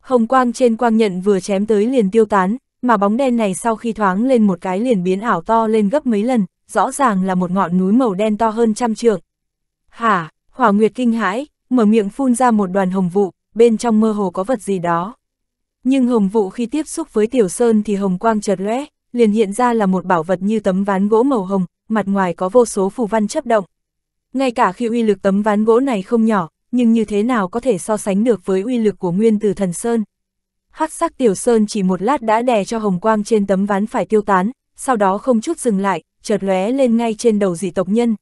Hồng quang trên quang nhận vừa chém tới liền tiêu tán, mà bóng đen này sau khi thoáng lên một cái liền biến ảo to lên gấp mấy lần, rõ ràng là một ngọn núi màu đen to hơn trăm trượng. Hả, Hỏa Nguyệt kinh hãi, mở miệng phun ra một đoàn hồng vụ, bên trong mơ hồ có vật gì đó. Nhưng hồng vụ khi tiếp xúc với Tiểu Sơn thì hồng quang chợt lóe, liền hiện ra là một bảo vật như tấm ván gỗ màu hồng, mặt ngoài có vô số phù văn chấp động. Ngay cả khi uy lực tấm ván gỗ này không nhỏ, nhưng như thế nào có thể so sánh được với uy lực của nguyên từ thần Sơn. Hắc sắc tiểu Sơn chỉ một lát đã đè cho hồng quang trên tấm ván phải tiêu tán, sau đó không chút dừng lại, chợt lóe lên ngay trên đầu dị tộc nhân.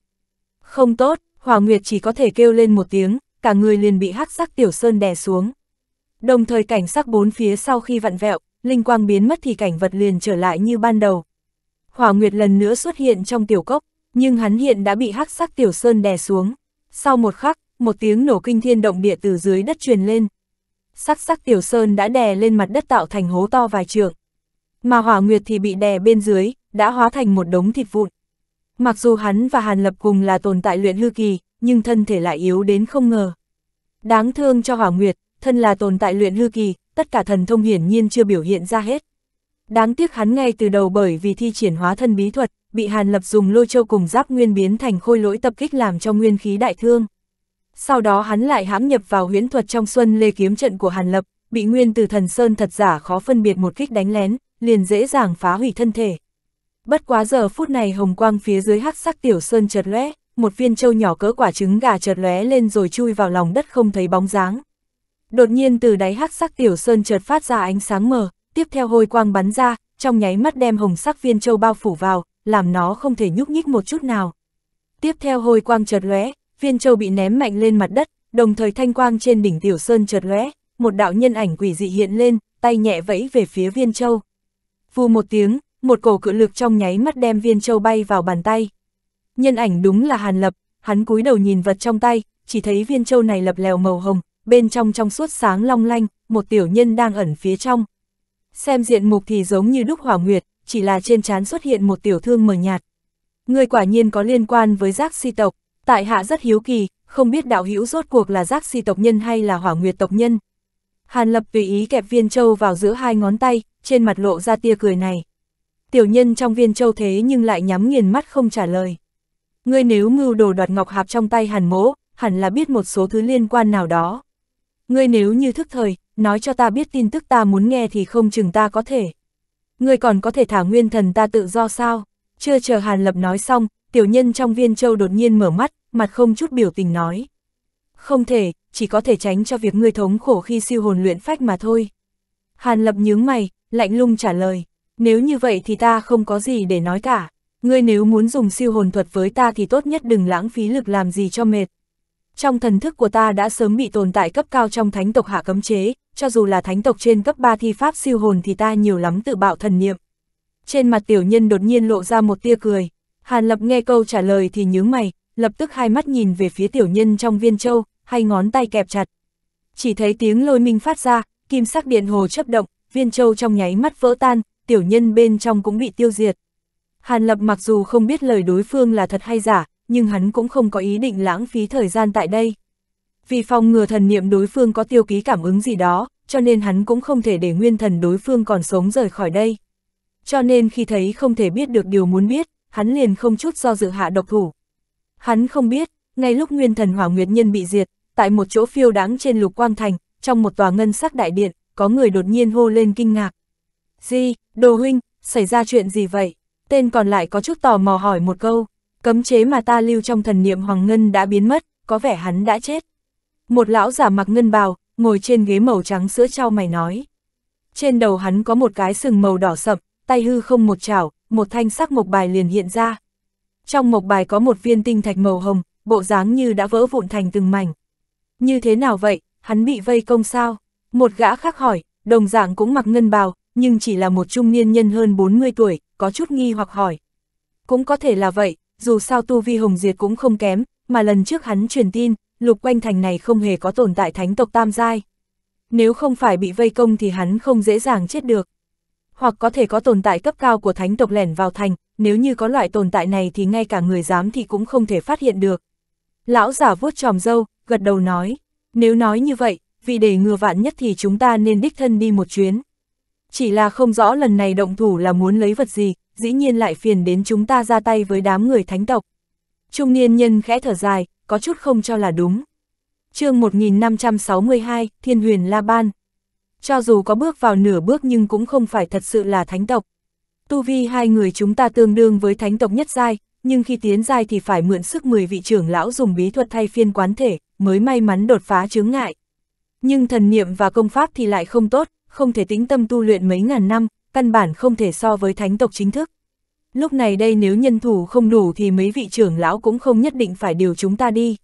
Không tốt, Hòa Nguyệt chỉ có thể kêu lên một tiếng, cả người liền bị hắc sắc tiểu Sơn đè xuống. Đồng thời cảnh sắc bốn phía sau khi vặn vẹo, linh quang biến mất thì cảnh vật liền trở lại như ban đầu. Hỏa Nguyệt lần nữa xuất hiện trong tiểu cốc, nhưng hắn hiện đã bị hắc sắc tiểu sơn đè xuống. Sau một khắc, một tiếng nổ kinh thiên động địa từ dưới đất truyền lên. Sắc sắc tiểu sơn đã đè lên mặt đất tạo thành hố to vài trượng. Mà Hỏa Nguyệt thì bị đè bên dưới, đã hóa thành một đống thịt vụn. Mặc dù hắn và Hàn Lập cùng là tồn tại luyện hư kỳ, nhưng thân thể lại yếu đến không ngờ. Đáng thương cho Hỏa Nguyệt, thân là tồn tại luyện hư kỳ, tất cả thần thông hiển nhiên chưa biểu hiện ra hết. Đáng tiếc hắn ngay từ đầu bởi vì thi triển hóa thân bí thuật, bị Hàn Lập dùng lôi châu cùng giáp nguyên biến thành khôi lỗi tập kích làm cho nguyên khí đại thương. Sau đó hắn lại hãm nhập vào huyễn thuật trong xuân lê kiếm trận của Hàn Lập, bị nguyên từ thần sơn thật giả khó phân biệt một kích đánh lén, liền dễ dàng phá hủy thân thể. Bất quá giờ phút này hồng quang phía dưới hắc sắc tiểu sơn chợt lóe, một viên châu nhỏ cỡ quả trứng gà chợt lóe lên rồi chui vào lòng đất không thấy bóng dáng. Đột nhiên từ đáy hắc sắc tiểu sơn chợt phát ra ánh sáng mờ, tiếp theo hôi quang bắn ra, trong nháy mắt đem hồng sắc viên châu bao phủ vào, làm nó không thể nhúc nhích một chút nào. Tiếp theo hôi quang chợt lóe, viên châu bị ném mạnh lên mặt đất, đồng thời thanh quang trên đỉnh tiểu sơn chợt lóe, một đạo nhân ảnh quỷ dị hiện lên, tay nhẹ vẫy về phía viên châu. Vù một tiếng, một cổ cự lực trong nháy mắt đem viên châu bay vào bàn tay. Nhân ảnh đúng là Hàn Lập, hắn cúi đầu nhìn vật trong tay, chỉ thấy viên châu này lập lèo màu hồng, bên trong trong suốt sáng long lanh, một tiểu nhân đang ẩn phía trong. Xem diện mục thì giống như đúc hỏa nguyệt, chỉ là trên trán xuất hiện một tiểu thương mờ nhạt. Người quả nhiên có liên quan với giác si tộc, tại hạ rất hiếu kỳ, không biết đạo hữu rốt cuộc là giác si tộc nhân hay là hỏa nguyệt tộc nhân. Hàn lập tùy ý kẹp viên châu vào giữa hai ngón tay, trên mặt lộ ra tia cười này. Tiểu nhân trong viên châu thế nhưng lại nhắm nghiền mắt không trả lời. Ngươi nếu mưu đồ đoạt ngọc hạp trong tay hàn mỗ, hẳn là biết một số thứ liên quan nào đó ngươi nếu như thức thời, nói cho ta biết tin tức ta muốn nghe thì không chừng ta có thể. Ngươi còn có thể thả nguyên thần ta tự do sao? Chưa chờ Hàn Lập nói xong, tiểu nhân trong viên châu đột nhiên mở mắt, mặt không chút biểu tình nói. Không thể, chỉ có thể tránh cho việc ngươi thống khổ khi siêu hồn luyện phách mà thôi. Hàn Lập nhướng mày, lạnh lung trả lời, nếu như vậy thì ta không có gì để nói cả. Ngươi nếu muốn dùng siêu hồn thuật với ta thì tốt nhất đừng lãng phí lực làm gì cho mệt trong thần thức của ta đã sớm bị tồn tại cấp cao trong thánh tộc hạ cấm chế, cho dù là thánh tộc trên cấp 3 thi pháp siêu hồn thì ta nhiều lắm tự bạo thần niệm. Trên mặt tiểu nhân đột nhiên lộ ra một tia cười, Hàn Lập nghe câu trả lời thì nhướng mày, lập tức hai mắt nhìn về phía tiểu nhân trong viên châu, hai ngón tay kẹp chặt. Chỉ thấy tiếng lôi minh phát ra, kim sắc điện hồ chấp động, viên châu trong nháy mắt vỡ tan, tiểu nhân bên trong cũng bị tiêu diệt. Hàn Lập mặc dù không biết lời đối phương là thật hay giả, nhưng hắn cũng không có ý định lãng phí thời gian tại đây. Vì phòng ngừa thần niệm đối phương có tiêu ký cảm ứng gì đó, cho nên hắn cũng không thể để nguyên thần đối phương còn sống rời khỏi đây. Cho nên khi thấy không thể biết được điều muốn biết, hắn liền không chút do dự hạ độc thủ. Hắn không biết, ngay lúc nguyên thần hỏa nguyệt nhân bị diệt, tại một chỗ phiêu đáng trên lục quang thành, trong một tòa ngân sắc đại điện, có người đột nhiên hô lên kinh ngạc. Di, đồ huynh, xảy ra chuyện gì vậy? Tên còn lại có chút tò mò hỏi một câu. Cấm chế mà ta lưu trong thần niệm Hoàng Ngân đã biến mất, có vẻ hắn đã chết. Một lão giả mặc ngân bào, ngồi trên ghế màu trắng sữa trao mày nói. Trên đầu hắn có một cái sừng màu đỏ sậm, tay hư không một chảo, một thanh sắc mộc bài liền hiện ra. Trong mộc bài có một viên tinh thạch màu hồng, bộ dáng như đã vỡ vụn thành từng mảnh. Như thế nào vậy, hắn bị vây công sao? Một gã khác hỏi, đồng dạng cũng mặc ngân bào, nhưng chỉ là một trung niên nhân hơn 40 tuổi, có chút nghi hoặc hỏi. Cũng có thể là vậy, dù sao tu vi Hồng Diệt cũng không kém, mà lần trước hắn truyền tin, lục quanh thành này không hề có tồn tại thánh tộc tam giai. Nếu không phải bị vây công thì hắn không dễ dàng chết được. Hoặc có thể có tồn tại cấp cao của thánh tộc lẻn vào thành, nếu như có loại tồn tại này thì ngay cả người dám thì cũng không thể phát hiện được. Lão giả vuốt tròm dâu, gật đầu nói, nếu nói như vậy, vì để ngừa vạn nhất thì chúng ta nên đích thân đi một chuyến. Chỉ là không rõ lần này động thủ là muốn lấy vật gì, dĩ nhiên lại phiền đến chúng ta ra tay với đám người thánh tộc. Trung niên nhân khẽ thở dài, có chút không cho là đúng. chương 1562, Thiên huyền La Ban. Cho dù có bước vào nửa bước nhưng cũng không phải thật sự là thánh tộc. Tu vi hai người chúng ta tương đương với thánh tộc nhất giai, nhưng khi tiến giai thì phải mượn sức 10 vị trưởng lão dùng bí thuật thay phiên quán thể, mới may mắn đột phá chướng ngại. Nhưng thần niệm và công pháp thì lại không tốt, không thể tĩnh tâm tu luyện mấy ngàn năm, căn bản không thể so với thánh tộc chính thức. Lúc này đây nếu nhân thủ không đủ thì mấy vị trưởng lão cũng không nhất định phải điều chúng ta đi.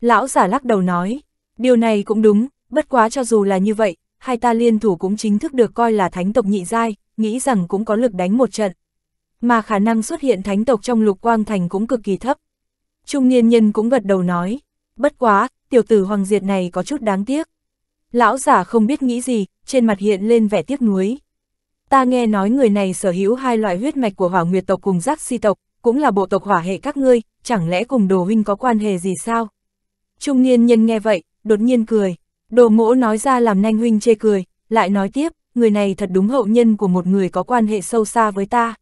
Lão giả lắc đầu nói, điều này cũng đúng, bất quá cho dù là như vậy, hai ta liên thủ cũng chính thức được coi là thánh tộc nhị giai, nghĩ rằng cũng có lực đánh một trận. Mà khả năng xuất hiện thánh tộc trong lục quang thành cũng cực kỳ thấp. Trung niên nhân cũng gật đầu nói, bất quá, tiểu tử hoàng diệt này có chút đáng tiếc. Lão giả không biết nghĩ gì, trên mặt hiện lên vẻ tiếc nuối. Ta nghe nói người này sở hữu hai loại huyết mạch của hỏa nguyệt tộc cùng giác si tộc, cũng là bộ tộc hỏa hệ các ngươi, chẳng lẽ cùng đồ huynh có quan hệ gì sao? Trung niên nhân nghe vậy, đột nhiên cười. Đồ mỗ nói ra làm nanh huynh chê cười, lại nói tiếp, người này thật đúng hậu nhân của một người có quan hệ sâu xa với ta.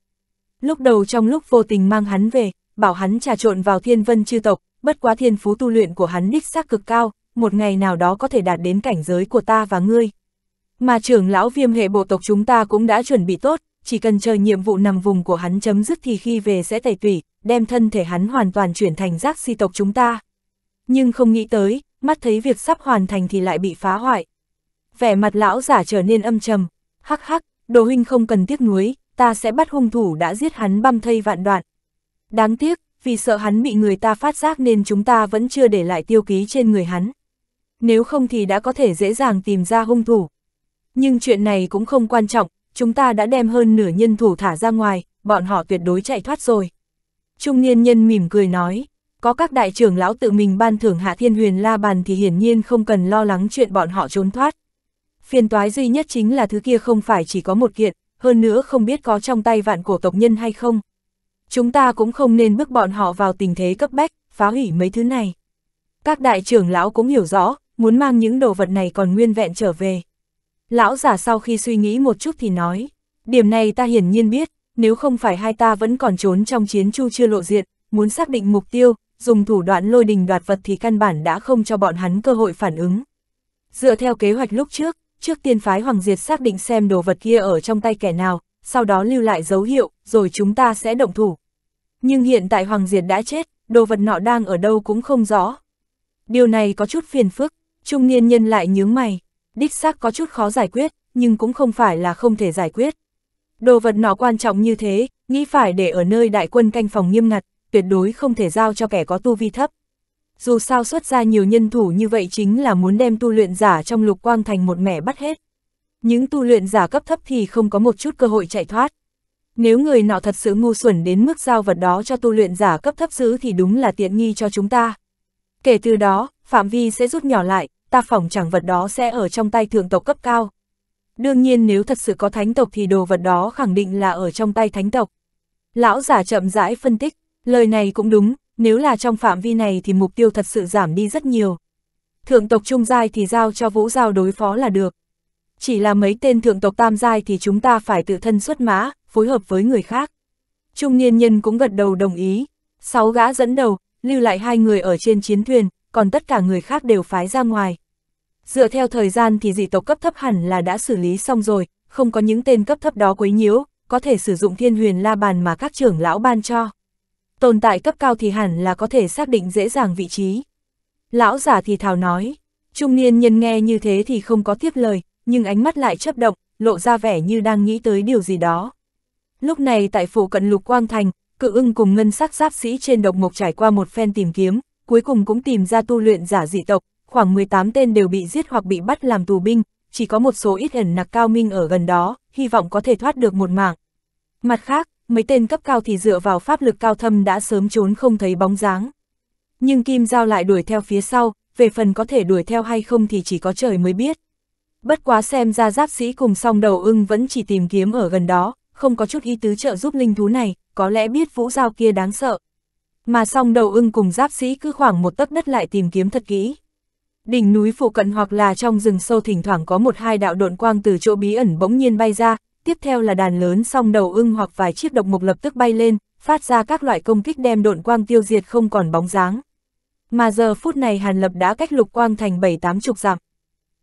Lúc đầu trong lúc vô tình mang hắn về, bảo hắn trà trộn vào thiên vân chư tộc, bất quá thiên phú tu luyện của hắn đích xác cực cao, một ngày nào đó có thể đạt đến cảnh giới của ta và ngươi. Mà trưởng lão viêm hệ bộ tộc chúng ta cũng đã chuẩn bị tốt, chỉ cần chờ nhiệm vụ nằm vùng của hắn chấm dứt thì khi về sẽ tẩy tủy, đem thân thể hắn hoàn toàn chuyển thành giác si tộc chúng ta. Nhưng không nghĩ tới, mắt thấy việc sắp hoàn thành thì lại bị phá hoại. Vẻ mặt lão giả trở nên âm trầm, hắc hắc, đồ huynh không cần tiếc nuối, ta sẽ bắt hung thủ đã giết hắn băm thây vạn đoạn. Đáng tiếc, vì sợ hắn bị người ta phát giác nên chúng ta vẫn chưa để lại tiêu ký trên người hắn. Nếu không thì đã có thể dễ dàng tìm ra hung thủ. Nhưng chuyện này cũng không quan trọng, chúng ta đã đem hơn nửa nhân thủ thả ra ngoài, bọn họ tuyệt đối chạy thoát rồi. Trung niên nhân mỉm cười nói, có các đại trưởng lão tự mình ban thưởng hạ thiên huyền la bàn thì hiển nhiên không cần lo lắng chuyện bọn họ trốn thoát. Phiền toái duy nhất chính là thứ kia không phải chỉ có một kiện, hơn nữa không biết có trong tay vạn cổ tộc nhân hay không. Chúng ta cũng không nên bước bọn họ vào tình thế cấp bách, phá hủy mấy thứ này. Các đại trưởng lão cũng hiểu rõ, muốn mang những đồ vật này còn nguyên vẹn trở về, Lão giả sau khi suy nghĩ một chút thì nói, điểm này ta hiển nhiên biết, nếu không phải hai ta vẫn còn trốn trong chiến chu chưa lộ diện, muốn xác định mục tiêu, dùng thủ đoạn lôi đình đoạt vật thì căn bản đã không cho bọn hắn cơ hội phản ứng. Dựa theo kế hoạch lúc trước, trước tiên phái Hoàng Diệt xác định xem đồ vật kia ở trong tay kẻ nào, sau đó lưu lại dấu hiệu, rồi chúng ta sẽ động thủ. Nhưng hiện tại Hoàng Diệt đã chết, đồ vật nọ đang ở đâu cũng không rõ. Điều này có chút phiền phức, trung niên nhân lại nhướng mày đích xác có chút khó giải quyết, nhưng cũng không phải là không thể giải quyết. Đồ vật nó quan trọng như thế, nghĩ phải để ở nơi đại quân canh phòng nghiêm ngặt, tuyệt đối không thể giao cho kẻ có tu vi thấp. Dù sao xuất ra nhiều nhân thủ như vậy chính là muốn đem tu luyện giả trong lục quang thành một mẻ bắt hết. Những tu luyện giả cấp thấp thì không có một chút cơ hội chạy thoát. Nếu người nọ thật sự ngu xuẩn đến mức giao vật đó cho tu luyện giả cấp thấp giữ thì đúng là tiện nghi cho chúng ta. Kể từ đó, phạm vi sẽ rút nhỏ lại, ta phỏng chẳng vật đó sẽ ở trong tay thượng tộc cấp cao. Đương nhiên nếu thật sự có thánh tộc thì đồ vật đó khẳng định là ở trong tay thánh tộc. Lão giả chậm rãi phân tích, lời này cũng đúng, nếu là trong phạm vi này thì mục tiêu thật sự giảm đi rất nhiều. Thượng tộc trung giai thì giao cho vũ giao đối phó là được. Chỉ là mấy tên thượng tộc tam giai thì chúng ta phải tự thân xuất mã, phối hợp với người khác. Trung niên nhân cũng gật đầu đồng ý. Sáu gã dẫn đầu, lưu lại hai người ở trên chiến thuyền, còn tất cả người khác đều phái ra ngoài. Dựa theo thời gian thì dị tộc cấp thấp hẳn là đã xử lý xong rồi, không có những tên cấp thấp đó quấy nhiễu, có thể sử dụng thiên huyền la bàn mà các trưởng lão ban cho. Tồn tại cấp cao thì hẳn là có thể xác định dễ dàng vị trí. Lão giả thì thào nói, trung niên nhân nghe như thế thì không có tiếp lời, nhưng ánh mắt lại chấp động, lộ ra vẻ như đang nghĩ tới điều gì đó. Lúc này tại phủ cận lục quang thành, cự ưng cùng ngân sắc giáp sĩ trên độc mục trải qua một phen tìm kiếm, cuối cùng cũng tìm ra tu luyện giả dị tộc, khoảng 18 tên đều bị giết hoặc bị bắt làm tù binh, chỉ có một số ít ẩn nặc cao minh ở gần đó, hy vọng có thể thoát được một mạng. Mặt khác, mấy tên cấp cao thì dựa vào pháp lực cao thâm đã sớm trốn không thấy bóng dáng. Nhưng Kim Giao lại đuổi theo phía sau, về phần có thể đuổi theo hay không thì chỉ có trời mới biết. Bất quá xem ra giáp sĩ cùng song đầu ưng vẫn chỉ tìm kiếm ở gần đó, không có chút ý tứ trợ giúp linh thú này, có lẽ biết vũ giao kia đáng sợ mà song đầu ưng cùng giáp sĩ cứ khoảng một tấc đất lại tìm kiếm thật kỹ. Đỉnh núi phụ cận hoặc là trong rừng sâu thỉnh thoảng có một hai đạo độn quang từ chỗ bí ẩn bỗng nhiên bay ra, tiếp theo là đàn lớn song đầu ưng hoặc vài chiếc độc mục lập tức bay lên, phát ra các loại công kích đem độn quang tiêu diệt không còn bóng dáng. Mà giờ phút này Hàn Lập đã cách lục quang thành bảy tám chục dặm.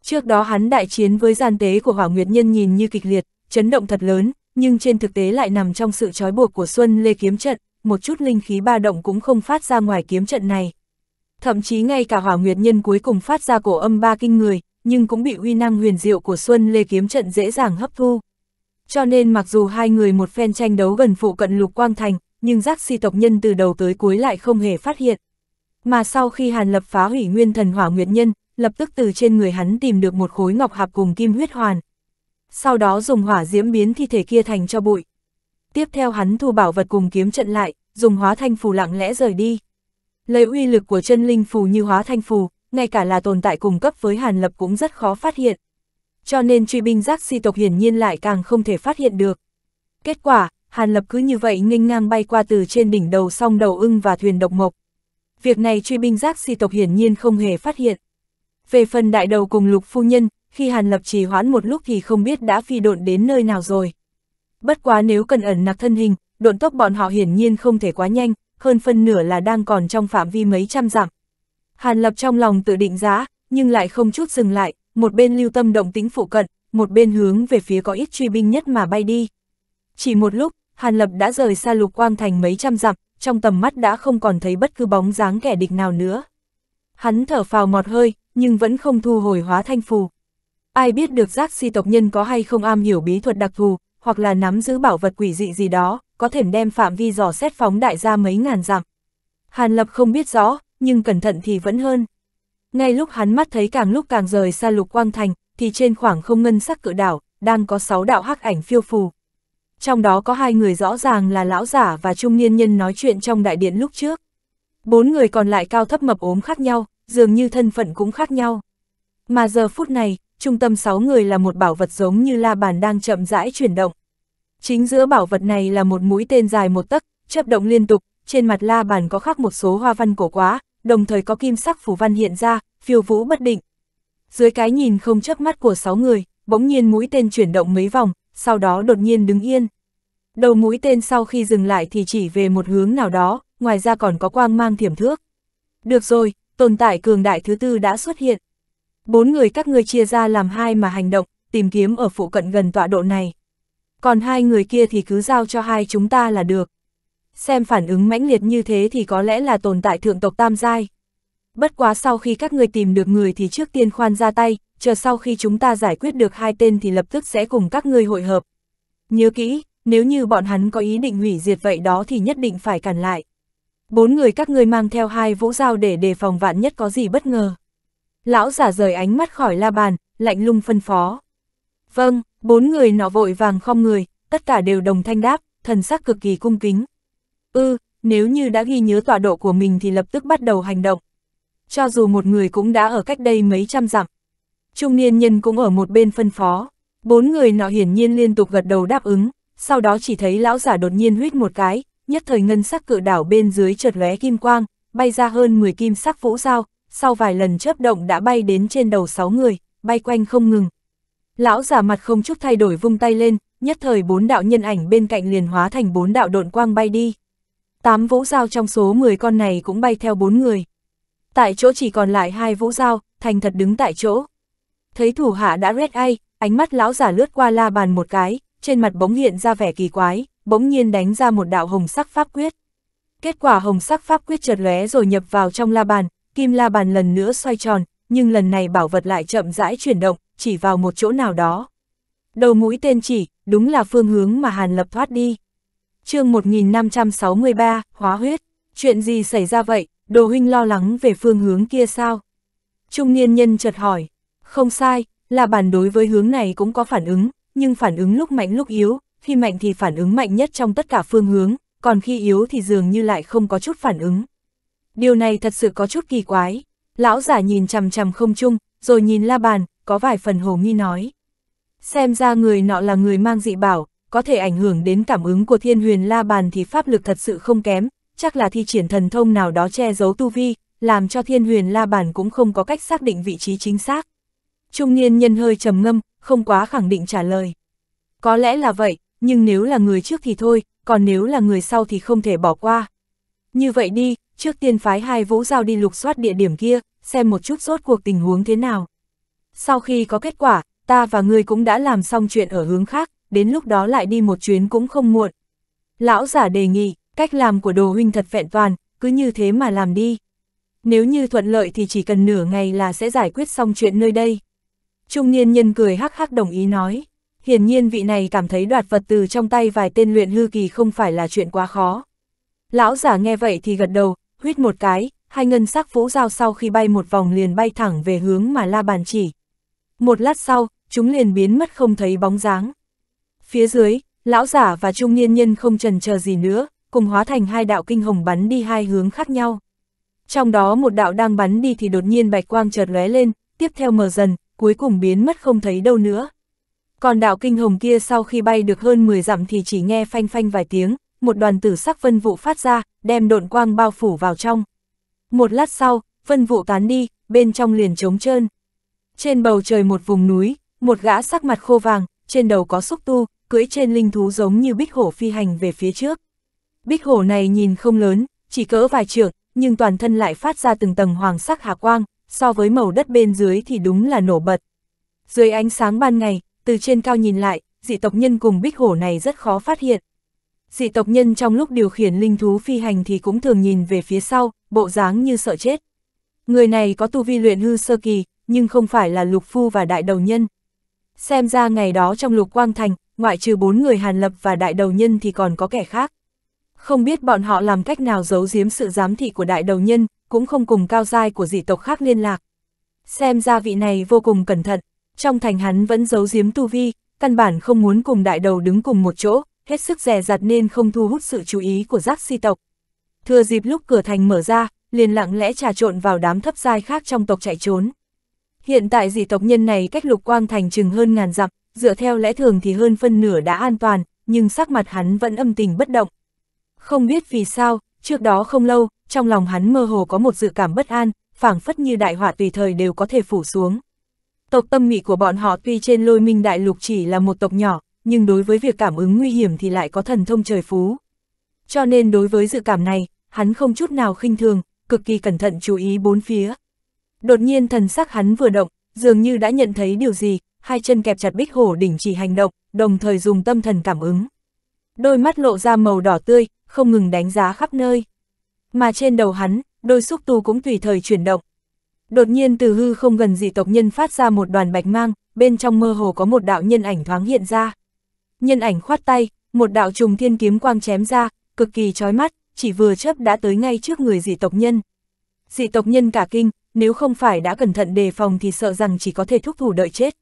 Trước đó hắn đại chiến với gian tế của Hỏa Nguyệt Nhân nhìn như kịch liệt, chấn động thật lớn, nhưng trên thực tế lại nằm trong sự trói buộc của Xuân Lê kiếm trận một chút linh khí ba động cũng không phát ra ngoài kiếm trận này. Thậm chí ngay cả hỏa nguyệt nhân cuối cùng phát ra cổ âm ba kinh người, nhưng cũng bị uy năng huyền diệu của Xuân Lê kiếm trận dễ dàng hấp thu. Cho nên mặc dù hai người một phen tranh đấu gần phụ cận Lục Quang Thành, nhưng giác si tộc nhân từ đầu tới cuối lại không hề phát hiện. Mà sau khi Hàn Lập phá hủy nguyên thần hỏa nguyệt nhân, lập tức từ trên người hắn tìm được một khối ngọc hạp cùng kim huyết hoàn. Sau đó dùng hỏa diễm biến thi thể kia thành cho bụi tiếp theo hắn thu bảo vật cùng kiếm trận lại, dùng hóa thanh phù lặng lẽ rời đi. Lấy uy lực của chân linh phù như hóa thanh phù, ngay cả là tồn tại cùng cấp với Hàn Lập cũng rất khó phát hiện. Cho nên truy binh giác si tộc hiển nhiên lại càng không thể phát hiện được. Kết quả, Hàn Lập cứ như vậy nghênh ngang bay qua từ trên đỉnh đầu song đầu ưng và thuyền độc mộc. Việc này truy binh giác si tộc hiển nhiên không hề phát hiện. Về phần đại đầu cùng lục phu nhân, khi Hàn Lập trì hoãn một lúc thì không biết đã phi độn đến nơi nào rồi. Bất quá nếu cần ẩn nặc thân hình, độn tốc bọn họ hiển nhiên không thể quá nhanh, hơn phân nửa là đang còn trong phạm vi mấy trăm dặm. Hàn Lập trong lòng tự định giá, nhưng lại không chút dừng lại, một bên lưu tâm động tính phụ cận, một bên hướng về phía có ít truy binh nhất mà bay đi. Chỉ một lúc, Hàn Lập đã rời xa lục quang thành mấy trăm dặm, trong tầm mắt đã không còn thấy bất cứ bóng dáng kẻ địch nào nữa. Hắn thở phào mọt hơi, nhưng vẫn không thu hồi hóa thanh phù. Ai biết được giác si tộc nhân có hay không am hiểu bí thuật đặc thù, hoặc là nắm giữ bảo vật quỷ dị gì đó, có thể đem phạm vi dò xét phóng đại ra mấy ngàn dặm. Hàn Lập không biết rõ, nhưng cẩn thận thì vẫn hơn. Ngay lúc hắn mắt thấy càng lúc càng rời xa lục quang thành, thì trên khoảng không ngân sắc cự đảo, đang có sáu đạo hắc ảnh phiêu phù. Trong đó có hai người rõ ràng là lão giả và trung niên nhân nói chuyện trong đại điện lúc trước. Bốn người còn lại cao thấp mập ốm khác nhau, dường như thân phận cũng khác nhau. Mà giờ phút này, trung tâm sáu người là một bảo vật giống như la bàn đang chậm rãi chuyển động. Chính giữa bảo vật này là một mũi tên dài một tấc, chấp động liên tục, trên mặt la bàn có khắc một số hoa văn cổ quá, đồng thời có kim sắc phủ văn hiện ra, phiêu vũ bất định. Dưới cái nhìn không chớp mắt của sáu người, bỗng nhiên mũi tên chuyển động mấy vòng, sau đó đột nhiên đứng yên. Đầu mũi tên sau khi dừng lại thì chỉ về một hướng nào đó, ngoài ra còn có quang mang thiểm thước. Được rồi, tồn tại cường đại thứ tư đã xuất hiện. Bốn người các ngươi chia ra làm hai mà hành động, tìm kiếm ở phụ cận gần tọa độ này. Còn hai người kia thì cứ giao cho hai chúng ta là được. Xem phản ứng mãnh liệt như thế thì có lẽ là tồn tại thượng tộc tam giai. Bất quá sau khi các ngươi tìm được người thì trước tiên khoan ra tay, chờ sau khi chúng ta giải quyết được hai tên thì lập tức sẽ cùng các ngươi hội hợp. Nhớ kỹ, nếu như bọn hắn có ý định hủy diệt vậy đó thì nhất định phải cản lại. Bốn người các ngươi mang theo hai vũ dao để đề phòng vạn nhất có gì bất ngờ. Lão giả rời ánh mắt khỏi la bàn, lạnh lung phân phó. Vâng, bốn người nọ vội vàng không người, tất cả đều đồng thanh đáp, thần sắc cực kỳ cung kính. Ư, ừ, nếu như đã ghi nhớ tọa độ của mình thì lập tức bắt đầu hành động. Cho dù một người cũng đã ở cách đây mấy trăm dặm. Trung niên nhân cũng ở một bên phân phó. Bốn người nọ hiển nhiên liên tục gật đầu đáp ứng, sau đó chỉ thấy lão giả đột nhiên huyết một cái, nhất thời ngân sắc cự đảo bên dưới chợt lóe kim quang, bay ra hơn 10 kim sắc vũ dao, sau vài lần chớp động đã bay đến trên đầu sáu người, bay quanh không ngừng. Lão giả mặt không chút thay đổi vung tay lên, nhất thời bốn đạo nhân ảnh bên cạnh liền hóa thành bốn đạo độn quang bay đi. Tám vũ giao trong số 10 con này cũng bay theo bốn người. Tại chỗ chỉ còn lại hai vũ giao, thành thật đứng tại chỗ. Thấy thủ hạ đã rét ai, ánh mắt lão giả lướt qua la bàn một cái, trên mặt bỗng hiện ra vẻ kỳ quái, bỗng nhiên đánh ra một đạo hồng sắc pháp quyết. Kết quả hồng sắc pháp quyết chợt lóe rồi nhập vào trong la bàn, kim la bàn lần nữa xoay tròn, nhưng lần này bảo vật lại chậm rãi chuyển động, chỉ vào một chỗ nào đó. Đầu mũi tên chỉ, đúng là phương hướng mà Hàn Lập thoát đi. chương 1563, Hóa huyết, chuyện gì xảy ra vậy, đồ huynh lo lắng về phương hướng kia sao? Trung niên nhân chợt hỏi, không sai, là bản đối với hướng này cũng có phản ứng, nhưng phản ứng lúc mạnh lúc yếu, khi mạnh thì phản ứng mạnh nhất trong tất cả phương hướng, còn khi yếu thì dường như lại không có chút phản ứng điều này thật sự có chút kỳ quái. Lão giả nhìn chằm chằm không chung, rồi nhìn la bàn, có vài phần hồ nghi nói. Xem ra người nọ là người mang dị bảo, có thể ảnh hưởng đến cảm ứng của thiên huyền la bàn thì pháp lực thật sự không kém, chắc là thi triển thần thông nào đó che giấu tu vi, làm cho thiên huyền la bàn cũng không có cách xác định vị trí chính xác. Trung niên nhân hơi trầm ngâm, không quá khẳng định trả lời. Có lẽ là vậy, nhưng nếu là người trước thì thôi, còn nếu là người sau thì không thể bỏ qua. Như vậy đi, trước tiên phái hai vũ giao đi lục soát địa điểm kia, xem một chút rốt cuộc tình huống thế nào. Sau khi có kết quả, ta và ngươi cũng đã làm xong chuyện ở hướng khác, đến lúc đó lại đi một chuyến cũng không muộn. Lão giả đề nghị, cách làm của đồ huynh thật vẹn toàn, cứ như thế mà làm đi. Nếu như thuận lợi thì chỉ cần nửa ngày là sẽ giải quyết xong chuyện nơi đây. Trung niên nhân cười hắc hắc đồng ý nói. Hiển nhiên vị này cảm thấy đoạt vật từ trong tay vài tên luyện hư kỳ không phải là chuyện quá khó. Lão giả nghe vậy thì gật đầu, Huyết một cái, hai ngân sắc vũ dao sau khi bay một vòng liền bay thẳng về hướng mà la bàn chỉ. Một lát sau, chúng liền biến mất không thấy bóng dáng. Phía dưới, lão giả và trung niên nhân không trần chờ gì nữa, cùng hóa thành hai đạo kinh hồng bắn đi hai hướng khác nhau. Trong đó một đạo đang bắn đi thì đột nhiên bạch quang chợt lóe lên, tiếp theo mờ dần, cuối cùng biến mất không thấy đâu nữa. Còn đạo kinh hồng kia sau khi bay được hơn 10 dặm thì chỉ nghe phanh phanh vài tiếng, một đoàn tử sắc vân vụ phát ra, đem độn quang bao phủ vào trong. Một lát sau, vân vụ tán đi, bên trong liền trống trơn. Trên bầu trời một vùng núi, một gã sắc mặt khô vàng, trên đầu có xúc tu, cưỡi trên linh thú giống như bích hổ phi hành về phía trước. Bích hổ này nhìn không lớn, chỉ cỡ vài trượng, nhưng toàn thân lại phát ra từng tầng hoàng sắc hạ quang, so với màu đất bên dưới thì đúng là nổ bật. Dưới ánh sáng ban ngày, từ trên cao nhìn lại, dị tộc nhân cùng bích hổ này rất khó phát hiện, dị tộc nhân trong lúc điều khiển linh thú phi hành thì cũng thường nhìn về phía sau, bộ dáng như sợ chết. Người này có tu vi luyện hư sơ kỳ, nhưng không phải là lục phu và đại đầu nhân. Xem ra ngày đó trong lục quang thành, ngoại trừ bốn người hàn lập và đại đầu nhân thì còn có kẻ khác. Không biết bọn họ làm cách nào giấu giếm sự giám thị của đại đầu nhân, cũng không cùng cao giai của dị tộc khác liên lạc. Xem ra vị này vô cùng cẩn thận, trong thành hắn vẫn giấu giếm tu vi, căn bản không muốn cùng đại đầu đứng cùng một chỗ, hết sức rẻ rặt nên không thu hút sự chú ý của giác si tộc. Thừa dịp lúc cửa thành mở ra, liền lặng lẽ trà trộn vào đám thấp giai khác trong tộc chạy trốn. Hiện tại dị tộc nhân này cách lục quang thành chừng hơn ngàn dặm, dựa theo lẽ thường thì hơn phân nửa đã an toàn, nhưng sắc mặt hắn vẫn âm tình bất động. Không biết vì sao, trước đó không lâu, trong lòng hắn mơ hồ có một dự cảm bất an, phảng phất như đại họa tùy thời đều có thể phủ xuống. Tộc tâm nghị của bọn họ tuy trên lôi minh đại lục chỉ là một tộc nhỏ, nhưng đối với việc cảm ứng nguy hiểm thì lại có thần thông trời phú. Cho nên đối với dự cảm này, hắn không chút nào khinh thường, cực kỳ cẩn thận chú ý bốn phía. Đột nhiên thần sắc hắn vừa động, dường như đã nhận thấy điều gì, hai chân kẹp chặt bích hổ đỉnh chỉ hành động, đồng thời dùng tâm thần cảm ứng. Đôi mắt lộ ra màu đỏ tươi, không ngừng đánh giá khắp nơi. Mà trên đầu hắn, đôi xúc tu cũng tùy thời chuyển động. Đột nhiên từ hư không gần dị tộc nhân phát ra một đoàn bạch mang, bên trong mơ hồ có một đạo nhân ảnh thoáng hiện ra nhân ảnh khoát tay, một đạo trùng thiên kiếm quang chém ra, cực kỳ chói mắt, chỉ vừa chớp đã tới ngay trước người dị tộc nhân. Dị tộc nhân cả kinh, nếu không phải đã cẩn thận đề phòng thì sợ rằng chỉ có thể thúc thủ đợi chết.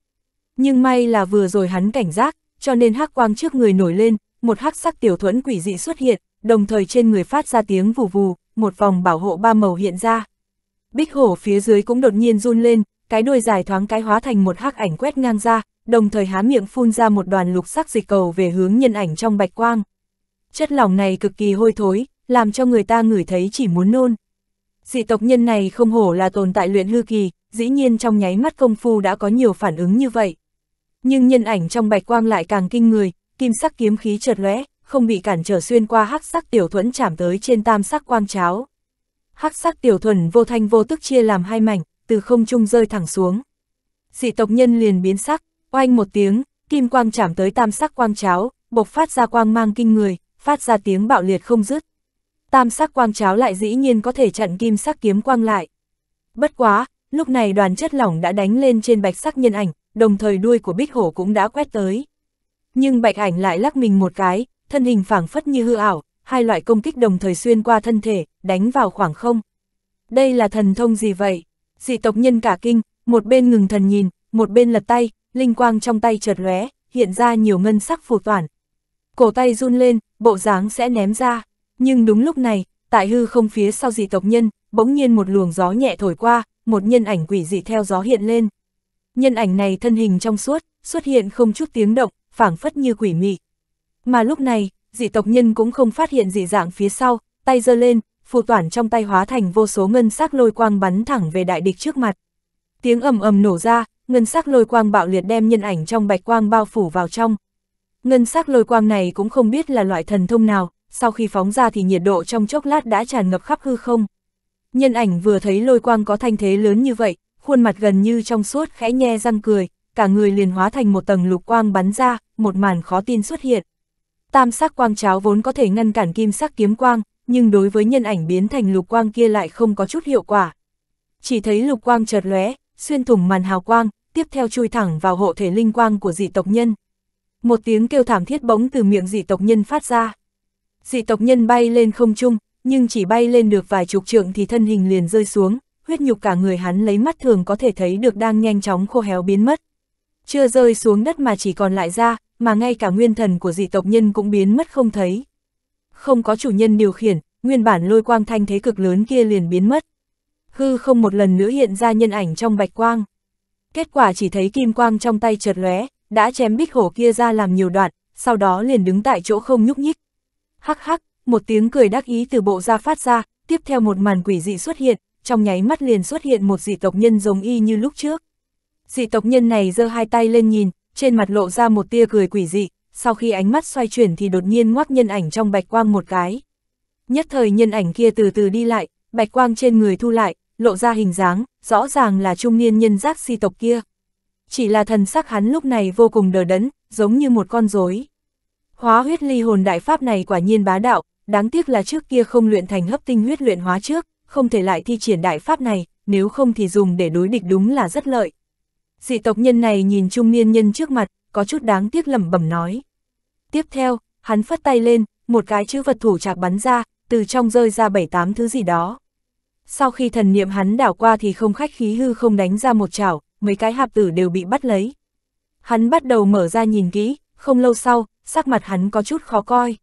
Nhưng may là vừa rồi hắn cảnh giác, cho nên hắc quang trước người nổi lên, một hắc sắc tiểu thuẫn quỷ dị xuất hiện, đồng thời trên người phát ra tiếng vù vù, một vòng bảo hộ ba màu hiện ra. Bích hổ phía dưới cũng đột nhiên run lên, cái đuôi dài thoáng cái hóa thành một hắc ảnh quét ngang ra, đồng thời há miệng phun ra một đoàn lục sắc dịch cầu về hướng nhân ảnh trong bạch quang. Chất lỏng này cực kỳ hôi thối, làm cho người ta ngửi thấy chỉ muốn nôn. Dị tộc nhân này không hổ là tồn tại luyện hư kỳ, dĩ nhiên trong nháy mắt công phu đã có nhiều phản ứng như vậy. Nhưng nhân ảnh trong bạch quang lại càng kinh người, kim sắc kiếm khí chợt lóe, không bị cản trở xuyên qua hắc sắc tiểu thuẫn chạm tới trên tam sắc quang cháo. Hắc sắc tiểu thuần vô thanh vô tức chia làm hai mảnh, từ không trung rơi thẳng xuống. Dị tộc nhân liền biến sắc, Oanh một tiếng, kim quang chạm tới tam sắc quang cháo, bộc phát ra quang mang kinh người, phát ra tiếng bạo liệt không dứt. Tam sắc quang cháo lại dĩ nhiên có thể chặn kim sắc kiếm quang lại. Bất quá, lúc này đoàn chất lỏng đã đánh lên trên bạch sắc nhân ảnh, đồng thời đuôi của bích hổ cũng đã quét tới. Nhưng bạch ảnh lại lắc mình một cái, thân hình phảng phất như hư ảo, hai loại công kích đồng thời xuyên qua thân thể, đánh vào khoảng không. Đây là thần thông gì vậy? Dị tộc nhân cả kinh, một bên ngừng thần nhìn, một bên lật tay, linh quang trong tay chợt lóe, hiện ra nhiều ngân sắc phù toản. Cổ tay run lên, bộ dáng sẽ ném ra, nhưng đúng lúc này, tại hư không phía sau dị tộc nhân, bỗng nhiên một luồng gió nhẹ thổi qua, một nhân ảnh quỷ dị theo gió hiện lên. Nhân ảnh này thân hình trong suốt, xuất hiện không chút tiếng động, phảng phất như quỷ mị. Mà lúc này, dị tộc nhân cũng không phát hiện dị dạng phía sau, tay giơ lên, phù toản trong tay hóa thành vô số ngân sắc lôi quang bắn thẳng về đại địch trước mặt. Tiếng ầm ầm nổ ra, ngân sắc lôi quang bạo liệt đem nhân ảnh trong bạch quang bao phủ vào trong. Ngân sắc lôi quang này cũng không biết là loại thần thông nào, sau khi phóng ra thì nhiệt độ trong chốc lát đã tràn ngập khắp hư không. Nhân ảnh vừa thấy lôi quang có thanh thế lớn như vậy, khuôn mặt gần như trong suốt khẽ nhe răng cười, cả người liền hóa thành một tầng lục quang bắn ra, một màn khó tin xuất hiện. Tam sắc quang cháo vốn có thể ngăn cản kim sắc kiếm quang, nhưng đối với nhân ảnh biến thành lục quang kia lại không có chút hiệu quả. Chỉ thấy lục quang chợt lóe, xuyên thủng màn hào quang, tiếp theo chui thẳng vào hộ thể linh quang của dị tộc nhân. Một tiếng kêu thảm thiết bỗng từ miệng dị tộc nhân phát ra. Dị tộc nhân bay lên không trung, nhưng chỉ bay lên được vài chục trượng thì thân hình liền rơi xuống, huyết nhục cả người hắn lấy mắt thường có thể thấy được đang nhanh chóng khô héo biến mất. Chưa rơi xuống đất mà chỉ còn lại ra, mà ngay cả nguyên thần của dị tộc nhân cũng biến mất không thấy. Không có chủ nhân điều khiển, nguyên bản lôi quang thanh thế cực lớn kia liền biến mất. Hư không một lần nữa hiện ra nhân ảnh trong bạch quang kết quả chỉ thấy kim quang trong tay chợt lóe, đã chém bích hổ kia ra làm nhiều đoạn, sau đó liền đứng tại chỗ không nhúc nhích. Hắc hắc, một tiếng cười đắc ý từ bộ ra phát ra, tiếp theo một màn quỷ dị xuất hiện, trong nháy mắt liền xuất hiện một dị tộc nhân giống y như lúc trước. Dị tộc nhân này giơ hai tay lên nhìn, trên mặt lộ ra một tia cười quỷ dị, sau khi ánh mắt xoay chuyển thì đột nhiên ngoắc nhân ảnh trong bạch quang một cái. Nhất thời nhân ảnh kia từ từ đi lại, bạch quang trên người thu lại, lộ ra hình dáng, rõ ràng là trung niên nhân giác si tộc kia. Chỉ là thần sắc hắn lúc này vô cùng đờ đẫn, giống như một con rối. Hóa huyết ly hồn đại pháp này quả nhiên bá đạo, đáng tiếc là trước kia không luyện thành hấp tinh huyết luyện hóa trước, không thể lại thi triển đại pháp này, nếu không thì dùng để đối địch đúng là rất lợi. Dị tộc nhân này nhìn trung niên nhân trước mặt, có chút đáng tiếc lẩm bẩm nói. Tiếp theo, hắn phất tay lên, một cái chữ vật thủ chạc bắn ra, từ trong rơi ra bảy tám thứ gì đó. Sau khi thần niệm hắn đảo qua thì không khách khí hư không đánh ra một chảo, mấy cái hạp tử đều bị bắt lấy. Hắn bắt đầu mở ra nhìn kỹ, không lâu sau, sắc mặt hắn có chút khó coi.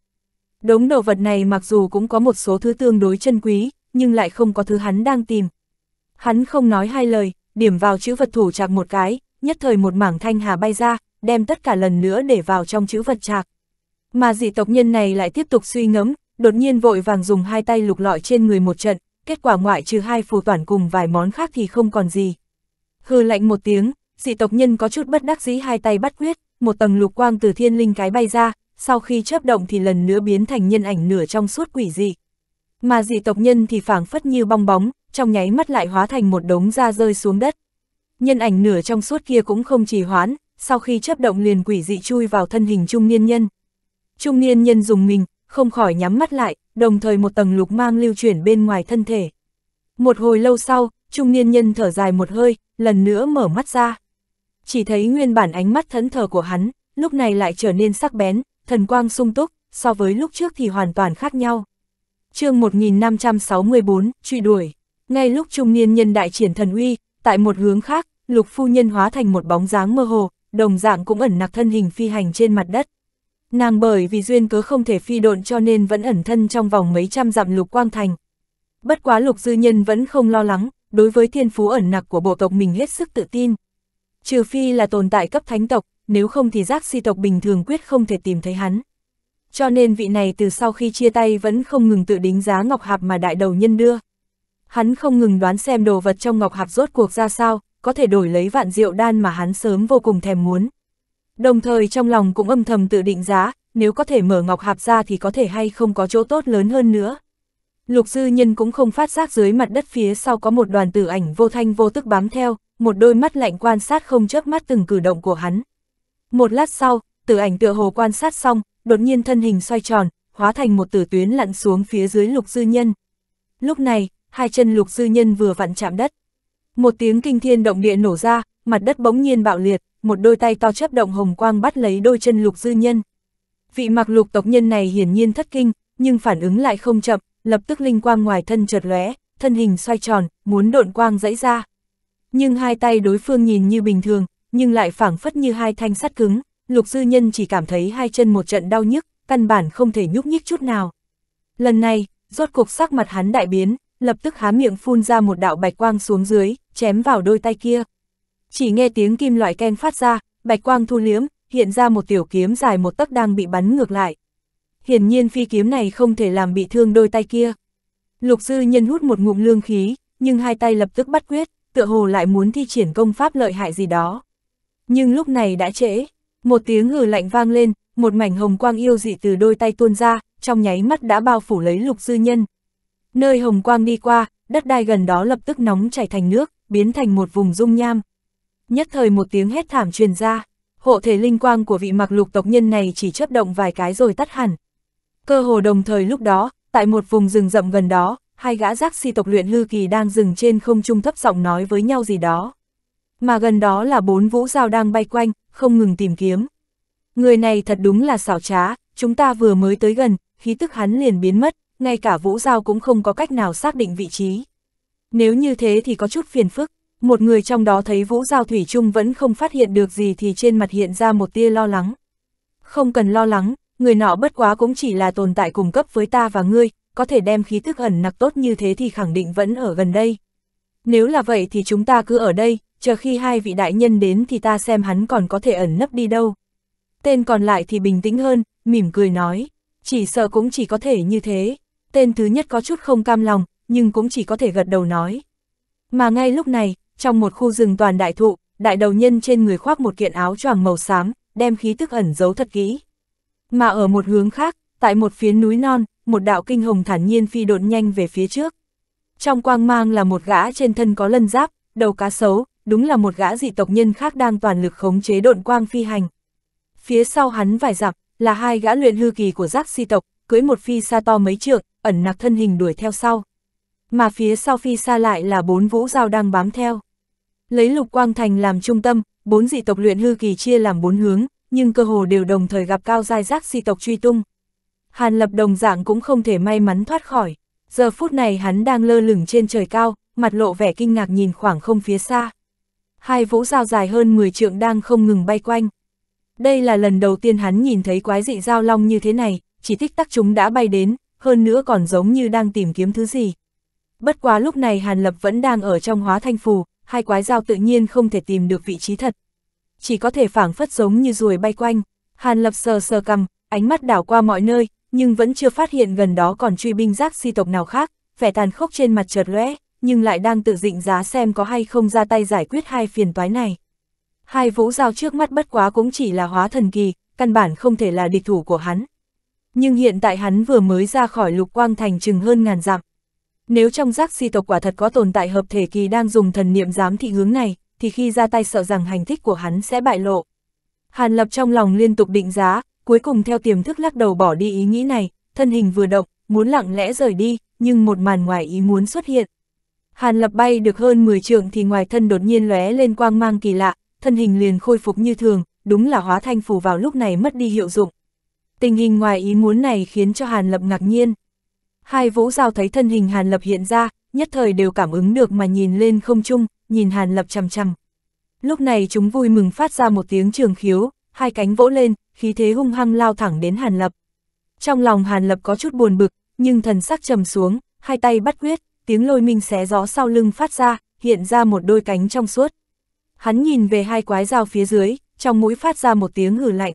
Đống đồ vật này mặc dù cũng có một số thứ tương đối chân quý, nhưng lại không có thứ hắn đang tìm. Hắn không nói hai lời, điểm vào chữ vật thủ trạc một cái, nhất thời một mảng thanh hà bay ra, đem tất cả lần nữa để vào trong chữ vật trạc Mà dị tộc nhân này lại tiếp tục suy ngẫm, đột nhiên vội vàng dùng hai tay lục lọi trên người một trận, kết quả ngoại trừ hai phù toàn cùng vài món khác thì không còn gì. Hừ lạnh một tiếng, dị tộc nhân có chút bất đắc dĩ hai tay bắt quyết, một tầng lục quang từ thiên linh cái bay ra, sau khi chớp động thì lần nữa biến thành nhân ảnh nửa trong suốt quỷ dị. Mà dị tộc nhân thì phảng phất như bong bóng, trong nháy mắt lại hóa thành một đống da rơi xuống đất. Nhân ảnh nửa trong suốt kia cũng không trì hoãn, sau khi chớp động liền quỷ dị chui vào thân hình trung niên nhân. Trung niên nhân dùng mình, không khỏi nhắm mắt lại, đồng thời một tầng lục mang lưu chuyển bên ngoài thân thể. Một hồi lâu sau, trung niên nhân thở dài một hơi, lần nữa mở mắt ra. Chỉ thấy nguyên bản ánh mắt thẫn thờ của hắn, lúc này lại trở nên sắc bén, thần quang sung túc, so với lúc trước thì hoàn toàn khác nhau. chương 1564, truy đuổi. Ngay lúc trung niên nhân đại triển thần uy, tại một hướng khác, lục phu nhân hóa thành một bóng dáng mơ hồ, đồng dạng cũng ẩn nặc thân hình phi hành trên mặt đất. Nàng bởi vì duyên cớ không thể phi độn cho nên vẫn ẩn thân trong vòng mấy trăm dặm lục quang thành. Bất quá lục dư nhân vẫn không lo lắng, đối với thiên phú ẩn nặc của bộ tộc mình hết sức tự tin. Trừ phi là tồn tại cấp thánh tộc, nếu không thì giác si tộc bình thường quyết không thể tìm thấy hắn. Cho nên vị này từ sau khi chia tay vẫn không ngừng tự đính giá ngọc hạp mà đại đầu nhân đưa. Hắn không ngừng đoán xem đồ vật trong ngọc hạp rốt cuộc ra sao, có thể đổi lấy vạn rượu đan mà hắn sớm vô cùng thèm muốn. Đồng thời trong lòng cũng âm thầm tự định giá, nếu có thể mở ngọc hạp ra thì có thể hay không có chỗ tốt lớn hơn nữa. Lục dư nhân cũng không phát giác dưới mặt đất phía sau có một đoàn tử ảnh vô thanh vô tức bám theo, một đôi mắt lạnh quan sát không chớp mắt từng cử động của hắn. Một lát sau, tử ảnh tựa hồ quan sát xong, đột nhiên thân hình xoay tròn, hóa thành một tử tuyến lặn xuống phía dưới lục dư nhân. Lúc này, hai chân lục dư nhân vừa vặn chạm đất. Một tiếng kinh thiên động địa nổ ra, mặt đất bỗng nhiên bạo liệt, một đôi tay to chấp động hồng quang bắt lấy đôi chân lục dư nhân. Vị mặc lục tộc nhân này hiển nhiên thất kinh, nhưng phản ứng lại không chậm, lập tức linh quang ngoài thân chợt lóe, thân hình xoay tròn, muốn độn quang dãy ra. Nhưng hai tay đối phương nhìn như bình thường, nhưng lại phảng phất như hai thanh sắt cứng, lục dư nhân chỉ cảm thấy hai chân một trận đau nhức, căn bản không thể nhúc nhích chút nào. Lần này, rốt cuộc sắc mặt hắn đại biến, lập tức há miệng phun ra một đạo bạch quang xuống dưới, chém vào đôi tay kia. Chỉ nghe tiếng kim loại ken phát ra, bạch quang thu liếm, hiện ra một tiểu kiếm dài một tấc đang bị bắn ngược lại. Hiển nhiên phi kiếm này không thể làm bị thương đôi tay kia. Lục sư nhân hút một ngụm lương khí, nhưng hai tay lập tức bắt quyết, tựa hồ lại muốn thi triển công pháp lợi hại gì đó. Nhưng lúc này đã trễ, một tiếng hừ lạnh vang lên, một mảnh hồng quang yêu dị từ đôi tay tuôn ra, trong nháy mắt đã bao phủ lấy lục sư nhân. Nơi hồng quang đi qua, đất đai gần đó lập tức nóng chảy thành nước, biến thành một vùng dung nham nhất thời một tiếng hét thảm truyền ra, hộ thể linh quang của vị mặc lục tộc nhân này chỉ chấp động vài cái rồi tắt hẳn. Cơ hồ đồng thời lúc đó, tại một vùng rừng rậm gần đó, hai gã giác si tộc luyện lư kỳ đang dừng trên không trung thấp giọng nói với nhau gì đó. Mà gần đó là bốn vũ giao đang bay quanh, không ngừng tìm kiếm. Người này thật đúng là xảo trá, chúng ta vừa mới tới gần, khí tức hắn liền biến mất, ngay cả vũ giao cũng không có cách nào xác định vị trí. Nếu như thế thì có chút phiền phức một người trong đó thấy Vũ Giao Thủy Trung vẫn không phát hiện được gì thì trên mặt hiện ra một tia lo lắng. Không cần lo lắng, người nọ bất quá cũng chỉ là tồn tại cùng cấp với ta và ngươi, có thể đem khí thức ẩn nặc tốt như thế thì khẳng định vẫn ở gần đây. Nếu là vậy thì chúng ta cứ ở đây, chờ khi hai vị đại nhân đến thì ta xem hắn còn có thể ẩn nấp đi đâu. Tên còn lại thì bình tĩnh hơn, mỉm cười nói, chỉ sợ cũng chỉ có thể như thế. Tên thứ nhất có chút không cam lòng, nhưng cũng chỉ có thể gật đầu nói. Mà ngay lúc này, trong một khu rừng toàn đại thụ, đại đầu nhân trên người khoác một kiện áo choàng màu xám, đem khí tức ẩn giấu thật kỹ. Mà ở một hướng khác, tại một phía núi non, một đạo kinh hồng thản nhiên phi đột nhanh về phía trước. Trong quang mang là một gã trên thân có lân giáp, đầu cá sấu, đúng là một gã dị tộc nhân khác đang toàn lực khống chế độn quang phi hành. Phía sau hắn vài dặm, là hai gã luyện hư kỳ của giác si tộc, cưới một phi xa to mấy trượng, ẩn nặc thân hình đuổi theo sau. Mà phía sau phi xa lại là bốn vũ dao đang bám theo. Lấy lục quang thành làm trung tâm, bốn dị tộc luyện hư kỳ chia làm bốn hướng, nhưng cơ hồ đều đồng thời gặp cao giai giác dị tộc truy tung. Hàn lập đồng dạng cũng không thể may mắn thoát khỏi. Giờ phút này hắn đang lơ lửng trên trời cao, mặt lộ vẻ kinh ngạc nhìn khoảng không phía xa. Hai vũ dao dài hơn 10 trượng đang không ngừng bay quanh. Đây là lần đầu tiên hắn nhìn thấy quái dị giao long như thế này, chỉ thích tắc chúng đã bay đến, hơn nữa còn giống như đang tìm kiếm thứ gì. Bất quá lúc này Hàn Lập vẫn đang ở trong hóa thanh phù, hai quái dao tự nhiên không thể tìm được vị trí thật. Chỉ có thể phảng phất giống như ruồi bay quanh, Hàn Lập sờ sờ cầm, ánh mắt đảo qua mọi nơi, nhưng vẫn chưa phát hiện gần đó còn truy binh giác si tộc nào khác, vẻ tàn khốc trên mặt chợt lóe, nhưng lại đang tự định giá xem có hay không ra tay giải quyết hai phiền toái này. Hai vũ dao trước mắt bất quá cũng chỉ là hóa thần kỳ, căn bản không thể là địch thủ của hắn. Nhưng hiện tại hắn vừa mới ra khỏi lục quang thành chừng hơn ngàn dặm. Nếu trong giác si tộc quả thật có tồn tại hợp thể kỳ đang dùng thần niệm giám thị hướng này, thì khi ra tay sợ rằng hành tích của hắn sẽ bại lộ. Hàn Lập trong lòng liên tục định giá, cuối cùng theo tiềm thức lắc đầu bỏ đi ý nghĩ này, thân hình vừa động, muốn lặng lẽ rời đi, nhưng một màn ngoài ý muốn xuất hiện. Hàn Lập bay được hơn 10 trượng thì ngoài thân đột nhiên lóe lên quang mang kỳ lạ, thân hình liền khôi phục như thường, đúng là hóa thanh phù vào lúc này mất đi hiệu dụng. Tình hình ngoài ý muốn này khiến cho Hàn Lập ngạc nhiên. Hai vũ giao thấy thân hình Hàn Lập hiện ra, nhất thời đều cảm ứng được mà nhìn lên không chung, nhìn Hàn Lập chằm chằm. Lúc này chúng vui mừng phát ra một tiếng trường khiếu, hai cánh vỗ lên, khí thế hung hăng lao thẳng đến Hàn Lập. Trong lòng Hàn Lập có chút buồn bực, nhưng thần sắc trầm xuống, hai tay bắt quyết, tiếng lôi minh xé gió sau lưng phát ra, hiện ra một đôi cánh trong suốt. Hắn nhìn về hai quái dao phía dưới, trong mũi phát ra một tiếng hử lạnh.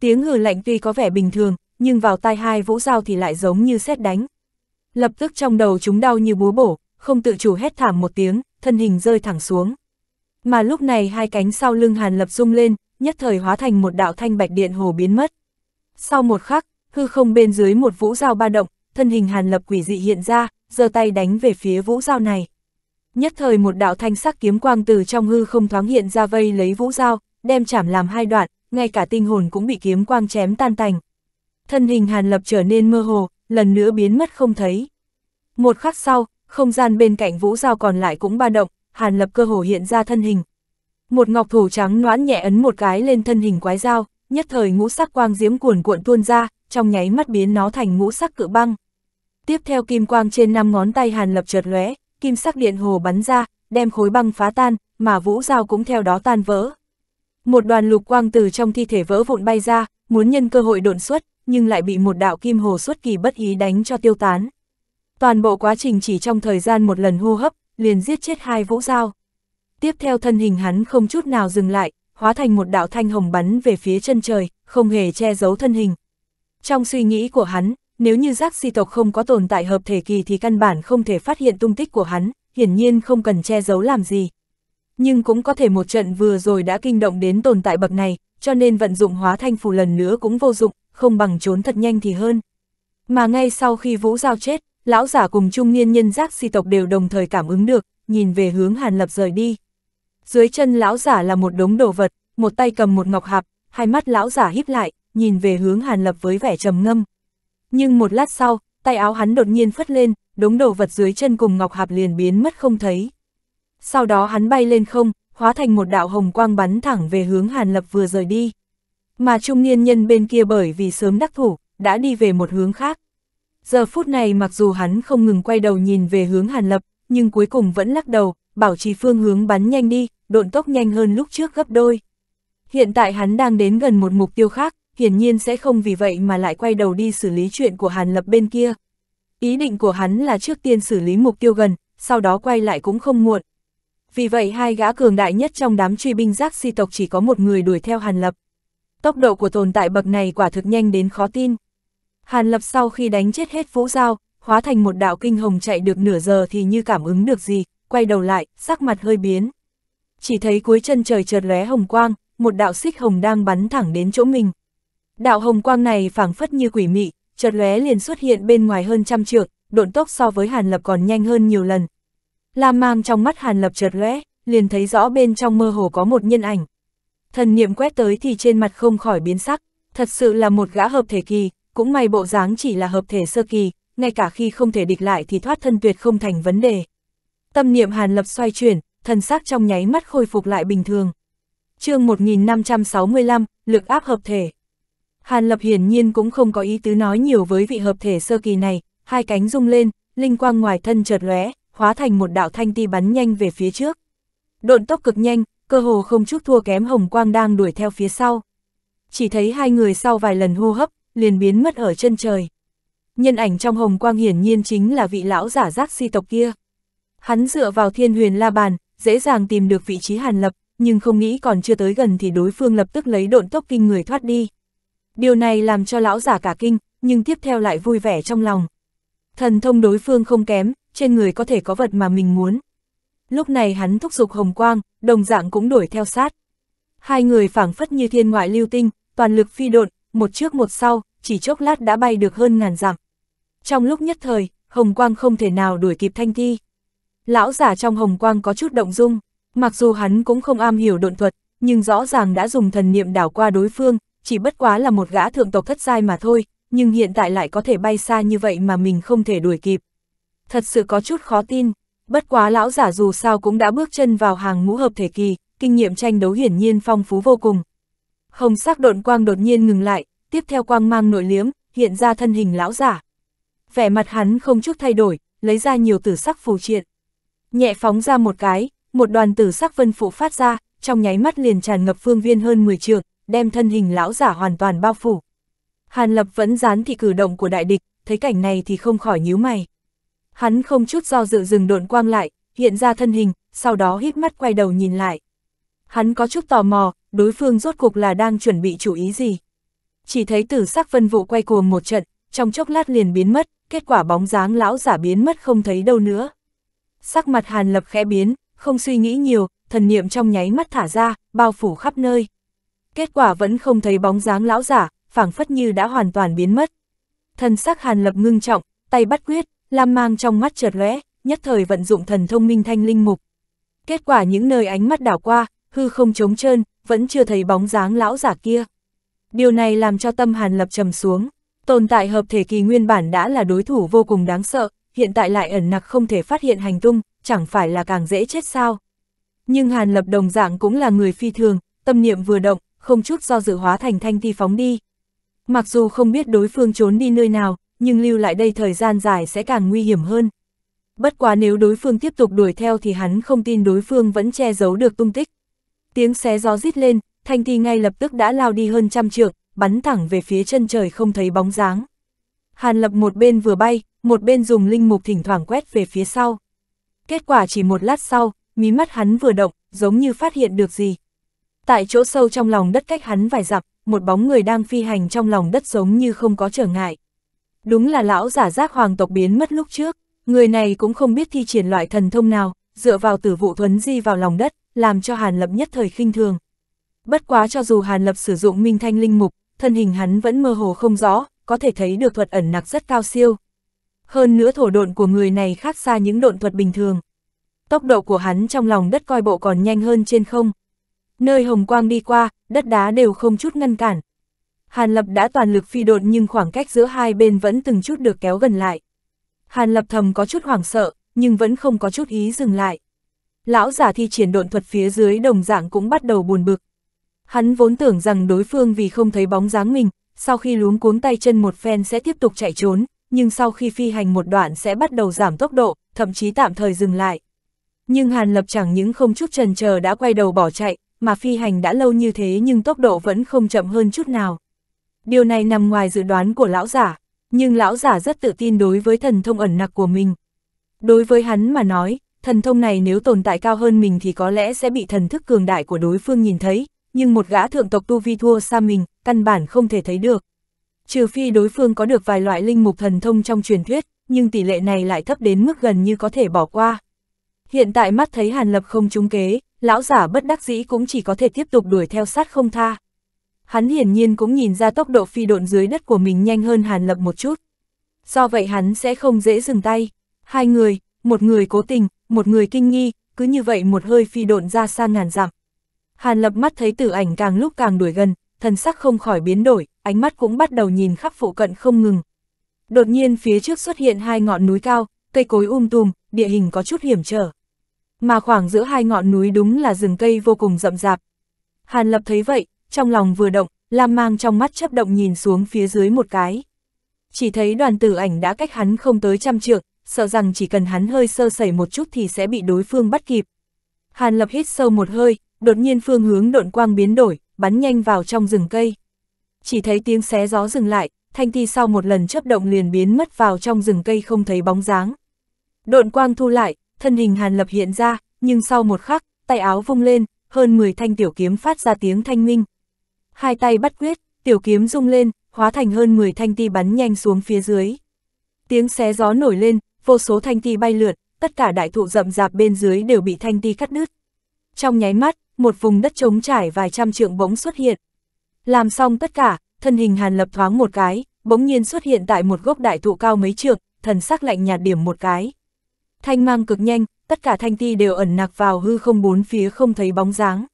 Tiếng hử lạnh tuy có vẻ bình thường, nhưng vào tai hai vũ giao thì lại giống như xét đánh. Lập tức trong đầu chúng đau như búa bổ, không tự chủ hét thảm một tiếng, thân hình rơi thẳng xuống. Mà lúc này hai cánh sau lưng Hàn Lập rung lên, nhất thời hóa thành một đạo thanh bạch điện hồ biến mất. Sau một khắc, hư không bên dưới một vũ giao ba động, thân hình Hàn Lập quỷ dị hiện ra, giơ tay đánh về phía vũ giao này. Nhất thời một đạo thanh sắc kiếm quang từ trong hư không thoáng hiện ra vây lấy vũ giao đem chảm làm hai đoạn, ngay cả tinh hồn cũng bị kiếm quang chém tan tành thân hình Hàn Lập trở nên mơ hồ, lần nữa biến mất không thấy. Một khắc sau, không gian bên cạnh vũ Giao còn lại cũng ba động, Hàn Lập cơ hồ hiện ra thân hình. Một ngọc thủ trắng noãn nhẹ ấn một cái lên thân hình quái dao, nhất thời ngũ sắc quang diễm cuồn cuộn tuôn ra, trong nháy mắt biến nó thành ngũ sắc cự băng. Tiếp theo kim quang trên năm ngón tay Hàn Lập chợt lóe, kim sắc điện hồ bắn ra, đem khối băng phá tan, mà vũ dao cũng theo đó tan vỡ. Một đoàn lục quang từ trong thi thể vỡ vụn bay ra, muốn nhân cơ hội độn xuất, nhưng lại bị một đạo kim hồ xuất kỳ bất ý đánh cho tiêu tán. Toàn bộ quá trình chỉ trong thời gian một lần hô hấp, liền giết chết hai vũ giao. Tiếp theo thân hình hắn không chút nào dừng lại, hóa thành một đạo thanh hồng bắn về phía chân trời, không hề che giấu thân hình. Trong suy nghĩ của hắn, nếu như giác si tộc không có tồn tại hợp thể kỳ thì căn bản không thể phát hiện tung tích của hắn, hiển nhiên không cần che giấu làm gì. Nhưng cũng có thể một trận vừa rồi đã kinh động đến tồn tại bậc này, cho nên vận dụng hóa thanh phù lần nữa cũng vô dụng, không bằng trốn thật nhanh thì hơn. Mà ngay sau khi Vũ Giao chết, lão giả cùng trung niên nhân giác si tộc đều đồng thời cảm ứng được, nhìn về hướng Hàn Lập rời đi. Dưới chân lão giả là một đống đồ vật, một tay cầm một ngọc hạp, hai mắt lão giả híp lại, nhìn về hướng Hàn Lập với vẻ trầm ngâm. Nhưng một lát sau, tay áo hắn đột nhiên phất lên, đống đồ vật dưới chân cùng ngọc hạp liền biến mất không thấy. Sau đó hắn bay lên không, hóa thành một đạo hồng quang bắn thẳng về hướng Hàn Lập vừa rời đi mà trung niên nhân bên kia bởi vì sớm đắc thủ, đã đi về một hướng khác. Giờ phút này mặc dù hắn không ngừng quay đầu nhìn về hướng Hàn Lập, nhưng cuối cùng vẫn lắc đầu, bảo trì phương hướng bắn nhanh đi, độn tốc nhanh hơn lúc trước gấp đôi. Hiện tại hắn đang đến gần một mục tiêu khác, hiển nhiên sẽ không vì vậy mà lại quay đầu đi xử lý chuyện của Hàn Lập bên kia. Ý định của hắn là trước tiên xử lý mục tiêu gần, sau đó quay lại cũng không muộn. Vì vậy hai gã cường đại nhất trong đám truy binh giác si tộc chỉ có một người đuổi theo Hàn Lập, Tốc độ của tồn tại bậc này quả thực nhanh đến khó tin. Hàn Lập sau khi đánh chết hết vũ giao hóa thành một đạo kinh hồng chạy được nửa giờ thì như cảm ứng được gì, quay đầu lại, sắc mặt hơi biến. Chỉ thấy cuối chân trời chợt lóe hồng quang, một đạo xích hồng đang bắn thẳng đến chỗ mình. Đạo hồng quang này phảng phất như quỷ mị, chợt lóe liền xuất hiện bên ngoài hơn trăm trượng, độn tốc so với Hàn Lập còn nhanh hơn nhiều lần. Lam mang trong mắt Hàn Lập chợt lóe, liền thấy rõ bên trong mơ hồ có một nhân ảnh, thần niệm quét tới thì trên mặt không khỏi biến sắc, thật sự là một gã hợp thể kỳ, cũng may bộ dáng chỉ là hợp thể sơ kỳ, ngay cả khi không thể địch lại thì thoát thân tuyệt không thành vấn đề. Tâm niệm Hàn Lập xoay chuyển, thần sắc trong nháy mắt khôi phục lại bình thường. chương 1565, lực áp hợp thể. Hàn Lập hiển nhiên cũng không có ý tứ nói nhiều với vị hợp thể sơ kỳ này, hai cánh rung lên, linh quang ngoài thân chợt lóe, hóa thành một đạo thanh ti bắn nhanh về phía trước. Độn tốc cực nhanh, cơ hồ không chút thua kém hồng quang đang đuổi theo phía sau. Chỉ thấy hai người sau vài lần hô hấp, liền biến mất ở chân trời. Nhân ảnh trong hồng quang hiển nhiên chính là vị lão giả giác si tộc kia. Hắn dựa vào thiên huyền la bàn, dễ dàng tìm được vị trí hàn lập, nhưng không nghĩ còn chưa tới gần thì đối phương lập tức lấy độn tốc kinh người thoát đi. Điều này làm cho lão giả cả kinh, nhưng tiếp theo lại vui vẻ trong lòng. Thần thông đối phương không kém, trên người có thể có vật mà mình muốn lúc này hắn thúc giục hồng quang, đồng dạng cũng đuổi theo sát. Hai người phảng phất như thiên ngoại lưu tinh, toàn lực phi độn, một trước một sau, chỉ chốc lát đã bay được hơn ngàn dặm. Trong lúc nhất thời, hồng quang không thể nào đuổi kịp thanh thi. Lão giả trong hồng quang có chút động dung, mặc dù hắn cũng không am hiểu độn thuật, nhưng rõ ràng đã dùng thần niệm đảo qua đối phương, chỉ bất quá là một gã thượng tộc thất giai mà thôi, nhưng hiện tại lại có thể bay xa như vậy mà mình không thể đuổi kịp. Thật sự có chút khó tin, Bất quá lão giả dù sao cũng đã bước chân vào hàng ngũ hợp thể kỳ, kinh nghiệm tranh đấu hiển nhiên phong phú vô cùng. Hồng sắc độn quang đột nhiên ngừng lại, tiếp theo quang mang nội liếm, hiện ra thân hình lão giả. Vẻ mặt hắn không chút thay đổi, lấy ra nhiều tử sắc phù triện. Nhẹ phóng ra một cái, một đoàn tử sắc vân phụ phát ra, trong nháy mắt liền tràn ngập phương viên hơn 10 trường, đem thân hình lão giả hoàn toàn bao phủ. Hàn Lập vẫn dán thị cử động của đại địch, thấy cảnh này thì không khỏi nhíu mày. Hắn không chút do dự dừng độn quang lại, hiện ra thân hình, sau đó hít mắt quay đầu nhìn lại. Hắn có chút tò mò, đối phương rốt cục là đang chuẩn bị chủ ý gì. Chỉ thấy tử sắc vân vụ quay cuồng một trận, trong chốc lát liền biến mất, kết quả bóng dáng lão giả biến mất không thấy đâu nữa. Sắc mặt hàn lập khẽ biến, không suy nghĩ nhiều, thần niệm trong nháy mắt thả ra, bao phủ khắp nơi. Kết quả vẫn không thấy bóng dáng lão giả, phảng phất như đã hoàn toàn biến mất. Thần sắc hàn lập ngưng trọng, tay bắt quyết, Lam mang trong mắt chợt lóe, nhất thời vận dụng thần thông minh thanh linh mục. Kết quả những nơi ánh mắt đảo qua, hư không trống trơn, vẫn chưa thấy bóng dáng lão giả kia. Điều này làm cho tâm Hàn Lập trầm xuống, tồn tại hợp thể kỳ nguyên bản đã là đối thủ vô cùng đáng sợ, hiện tại lại ẩn nặc không thể phát hiện hành tung, chẳng phải là càng dễ chết sao. Nhưng Hàn Lập đồng dạng cũng là người phi thường, tâm niệm vừa động, không chút do dự hóa thành thanh ti phóng đi. Mặc dù không biết đối phương trốn đi nơi nào, nhưng lưu lại đây thời gian dài sẽ càng nguy hiểm hơn. Bất quá nếu đối phương tiếp tục đuổi theo thì hắn không tin đối phương vẫn che giấu được tung tích. Tiếng xé gió rít lên, thanh thi ngay lập tức đã lao đi hơn trăm trượng, bắn thẳng về phía chân trời không thấy bóng dáng. Hàn lập một bên vừa bay, một bên dùng linh mục thỉnh thoảng quét về phía sau. Kết quả chỉ một lát sau, mí mắt hắn vừa động, giống như phát hiện được gì. Tại chỗ sâu trong lòng đất cách hắn vài dặm, một bóng người đang phi hành trong lòng đất giống như không có trở ngại. Đúng là lão giả giác hoàng tộc biến mất lúc trước, người này cũng không biết thi triển loại thần thông nào, dựa vào tử vụ thuấn di vào lòng đất, làm cho Hàn Lập nhất thời khinh thường. Bất quá cho dù Hàn Lập sử dụng minh thanh linh mục, thân hình hắn vẫn mơ hồ không rõ, có thể thấy được thuật ẩn nặc rất cao siêu. Hơn nữa thổ độn của người này khác xa những độn thuật bình thường. Tốc độ của hắn trong lòng đất coi bộ còn nhanh hơn trên không. Nơi hồng quang đi qua, đất đá đều không chút ngăn cản, Hàn Lập đã toàn lực phi độn nhưng khoảng cách giữa hai bên vẫn từng chút được kéo gần lại. Hàn Lập thầm có chút hoảng sợ, nhưng vẫn không có chút ý dừng lại. Lão giả thi triển độn thuật phía dưới đồng dạng cũng bắt đầu buồn bực. Hắn vốn tưởng rằng đối phương vì không thấy bóng dáng mình, sau khi luống cuống tay chân một phen sẽ tiếp tục chạy trốn, nhưng sau khi phi hành một đoạn sẽ bắt đầu giảm tốc độ, thậm chí tạm thời dừng lại. Nhưng Hàn Lập chẳng những không chút trần chờ đã quay đầu bỏ chạy, mà phi hành đã lâu như thế nhưng tốc độ vẫn không chậm hơn chút nào. Điều này nằm ngoài dự đoán của lão giả, nhưng lão giả rất tự tin đối với thần thông ẩn nặc của mình. Đối với hắn mà nói, thần thông này nếu tồn tại cao hơn mình thì có lẽ sẽ bị thần thức cường đại của đối phương nhìn thấy, nhưng một gã thượng tộc tu vi thua xa mình, căn bản không thể thấy được. Trừ phi đối phương có được vài loại linh mục thần thông trong truyền thuyết, nhưng tỷ lệ này lại thấp đến mức gần như có thể bỏ qua. Hiện tại mắt thấy Hàn Lập không trúng kế, lão giả bất đắc dĩ cũng chỉ có thể tiếp tục đuổi theo sát không tha. Hắn hiển nhiên cũng nhìn ra tốc độ phi độn dưới đất của mình nhanh hơn Hàn Lập một chút. Do vậy hắn sẽ không dễ dừng tay. Hai người, một người cố tình, một người kinh nghi, cứ như vậy một hơi phi độn ra xa ngàn dặm. Hàn Lập mắt thấy tử ảnh càng lúc càng đuổi gần, thần sắc không khỏi biến đổi, ánh mắt cũng bắt đầu nhìn khắp phụ cận không ngừng. Đột nhiên phía trước xuất hiện hai ngọn núi cao, cây cối um tùm, địa hình có chút hiểm trở. Mà khoảng giữa hai ngọn núi đúng là rừng cây vô cùng rậm rạp. Hàn Lập thấy vậy, trong lòng vừa động, Lam mang trong mắt chấp động nhìn xuống phía dưới một cái. Chỉ thấy đoàn tử ảnh đã cách hắn không tới trăm trượng, sợ rằng chỉ cần hắn hơi sơ sẩy một chút thì sẽ bị đối phương bắt kịp. Hàn lập hít sâu một hơi, đột nhiên phương hướng độn quang biến đổi, bắn nhanh vào trong rừng cây. Chỉ thấy tiếng xé gió dừng lại, thanh thi sau một lần chấp động liền biến mất vào trong rừng cây không thấy bóng dáng. Độn quang thu lại, thân hình hàn lập hiện ra, nhưng sau một khắc, tay áo vung lên, hơn 10 thanh tiểu kiếm phát ra tiếng thanh minh, hai tay bắt quyết, tiểu kiếm rung lên, hóa thành hơn 10 thanh ti bắn nhanh xuống phía dưới. Tiếng xé gió nổi lên, vô số thanh ti bay lượt, tất cả đại thụ rậm rạp bên dưới đều bị thanh ti cắt đứt. Trong nháy mắt, một vùng đất trống trải vài trăm trượng bỗng xuất hiện. Làm xong tất cả, thân hình Hàn Lập thoáng một cái, bỗng nhiên xuất hiện tại một gốc đại thụ cao mấy trượng, thần sắc lạnh nhạt điểm một cái. Thanh mang cực nhanh, tất cả thanh ti đều ẩn nặc vào hư không bốn phía không thấy bóng dáng.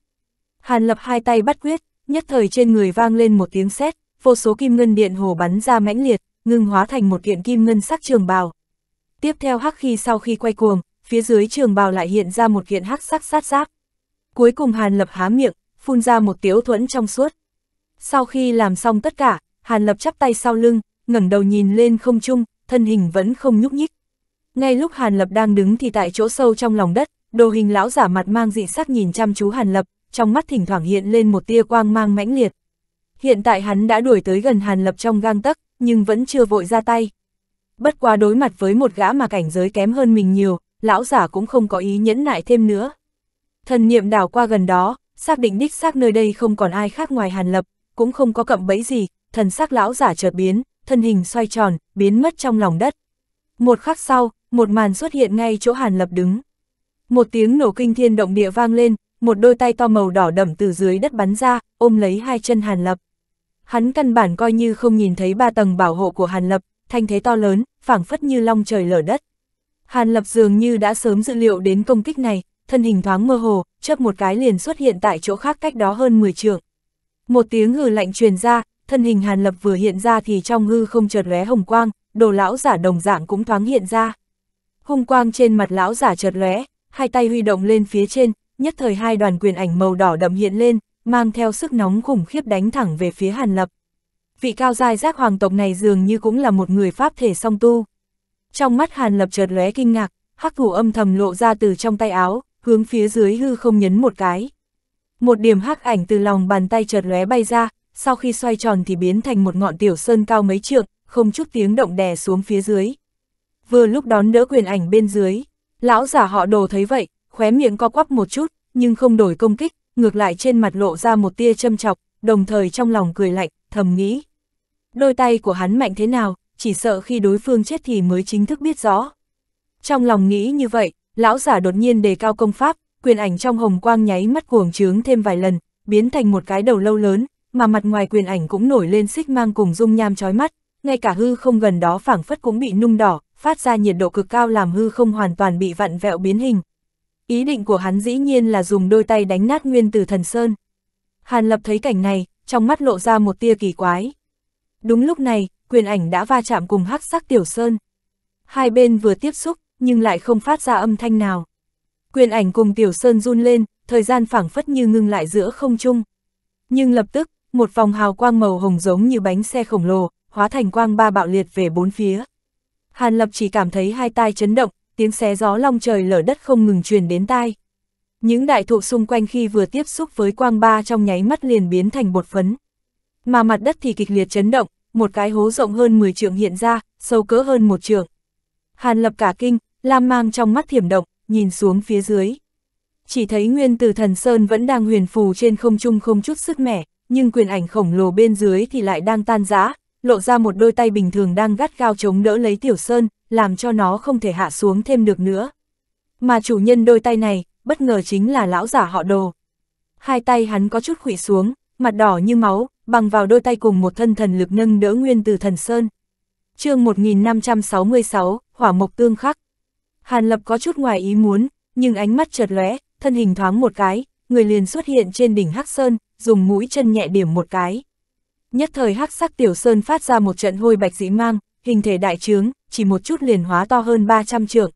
Hàn Lập hai tay bắt quyết, nhất thời trên người vang lên một tiếng sét, vô số kim ngân điện hồ bắn ra mãnh liệt, ngưng hóa thành một kiện kim ngân sắc trường bào. Tiếp theo hắc khi sau khi quay cuồng, phía dưới trường bào lại hiện ra một kiện hắc sắc sát giáp. Cuối cùng Hàn Lập há miệng, phun ra một tiếu thuẫn trong suốt. Sau khi làm xong tất cả, Hàn Lập chắp tay sau lưng, ngẩng đầu nhìn lên không trung, thân hình vẫn không nhúc nhích. Ngay lúc Hàn Lập đang đứng thì tại chỗ sâu trong lòng đất, đồ hình lão giả mặt mang dị sắc nhìn chăm chú Hàn Lập, trong mắt thỉnh thoảng hiện lên một tia quang mang mãnh liệt. Hiện tại hắn đã đuổi tới gần Hàn Lập trong gang tấc, nhưng vẫn chưa vội ra tay. Bất quá đối mặt với một gã mà cảnh giới kém hơn mình nhiều, lão giả cũng không có ý nhẫn nại thêm nữa. Thần niệm đảo qua gần đó, xác định đích xác nơi đây không còn ai khác ngoài Hàn Lập, cũng không có cậm bẫy gì, thần sắc lão giả chợt biến, thân hình xoay tròn, biến mất trong lòng đất. Một khắc sau, một màn xuất hiện ngay chỗ Hàn Lập đứng. Một tiếng nổ kinh thiên động địa vang lên, một đôi tay to màu đỏ đậm từ dưới đất bắn ra, ôm lấy hai chân Hàn Lập. Hắn căn bản coi như không nhìn thấy ba tầng bảo hộ của Hàn Lập, thanh thế to lớn, phảng phất như long trời lở đất. Hàn Lập dường như đã sớm dự liệu đến công kích này, thân hình thoáng mơ hồ, chớp một cái liền xuất hiện tại chỗ khác cách đó hơn 10 trượng. Một tiếng hừ lạnh truyền ra, thân hình Hàn Lập vừa hiện ra thì trong hư không chợt lóe hồng quang, đồ lão giả đồng dạng cũng thoáng hiện ra. Hung quang trên mặt lão giả chợt lóe, hai tay huy động lên phía trên, nhất thời hai đoàn quyền ảnh màu đỏ đậm hiện lên, mang theo sức nóng khủng khiếp đánh thẳng về phía Hàn Lập. Vị cao giai giác hoàng tộc này dường như cũng là một người pháp thể song tu. Trong mắt Hàn Lập chợt lóe kinh ngạc, hắc thủ âm thầm lộ ra từ trong tay áo, hướng phía dưới hư không nhấn một cái. Một điểm hắc ảnh từ lòng bàn tay chợt lóe bay ra, sau khi xoay tròn thì biến thành một ngọn tiểu sơn cao mấy trượng, không chút tiếng động đè xuống phía dưới. Vừa lúc đón đỡ quyền ảnh bên dưới, lão giả họ đồ thấy vậy, khóe miệng co quắp một chút, nhưng không đổi công kích, ngược lại trên mặt lộ ra một tia châm chọc, đồng thời trong lòng cười lạnh, thầm nghĩ. Đôi tay của hắn mạnh thế nào, chỉ sợ khi đối phương chết thì mới chính thức biết rõ. Trong lòng nghĩ như vậy, lão giả đột nhiên đề cao công pháp, quyền ảnh trong hồng quang nháy mắt cuồng trướng thêm vài lần, biến thành một cái đầu lâu lớn, mà mặt ngoài quyền ảnh cũng nổi lên xích mang cùng dung nham chói mắt, ngay cả hư không gần đó phảng phất cũng bị nung đỏ, phát ra nhiệt độ cực cao làm hư không hoàn toàn bị vặn vẹo biến hình, ý định của hắn dĩ nhiên là dùng đôi tay đánh nát nguyên tử thần sơn. Hàn Lập thấy cảnh này, trong mắt lộ ra một tia kỳ quái. Đúng lúc này, quyền ảnh đã va chạm cùng hắc sắc tiểu sơn. Hai bên vừa tiếp xúc, nhưng lại không phát ra âm thanh nào. Quyền ảnh cùng tiểu sơn run lên, thời gian phảng phất như ngưng lại giữa không trung. Nhưng lập tức, một vòng hào quang màu hồng giống như bánh xe khổng lồ, hóa thành quang ba bạo liệt về bốn phía. Hàn Lập chỉ cảm thấy hai tai chấn động, tiếng xé gió long trời lở đất không ngừng truyền đến tai. Những đại thụ xung quanh khi vừa tiếp xúc với quang ba trong nháy mắt liền biến thành bột phấn. Mà mặt đất thì kịch liệt chấn động, một cái hố rộng hơn 10 trượng hiện ra, sâu cỡ hơn một trượng. Hàn lập cả kinh, lam mang trong mắt thiểm động, nhìn xuống phía dưới. Chỉ thấy nguyên từ thần Sơn vẫn đang huyền phù trên không trung không chút sức mẻ, nhưng quyền ảnh khổng lồ bên dưới thì lại đang tan rã lộ ra một đôi tay bình thường đang gắt gao chống đỡ lấy tiểu Sơn, làm cho nó không thể hạ xuống thêm được nữa. Mà chủ nhân đôi tay này, bất ngờ chính là lão giả họ đồ. Hai tay hắn có chút khủy xuống, mặt đỏ như máu, bằng vào đôi tay cùng một thân thần lực nâng đỡ nguyên từ thần sơn. chương 1566, hỏa mộc tương khắc. Hàn lập có chút ngoài ý muốn, nhưng ánh mắt chợt lóe, thân hình thoáng một cái, người liền xuất hiện trên đỉnh Hắc Sơn, dùng mũi chân nhẹ điểm một cái. Nhất thời Hắc sắc tiểu sơn phát ra một trận hôi bạch dĩ mang, hình thể đại trướng, chỉ một chút liền hóa to hơn 300 trượng.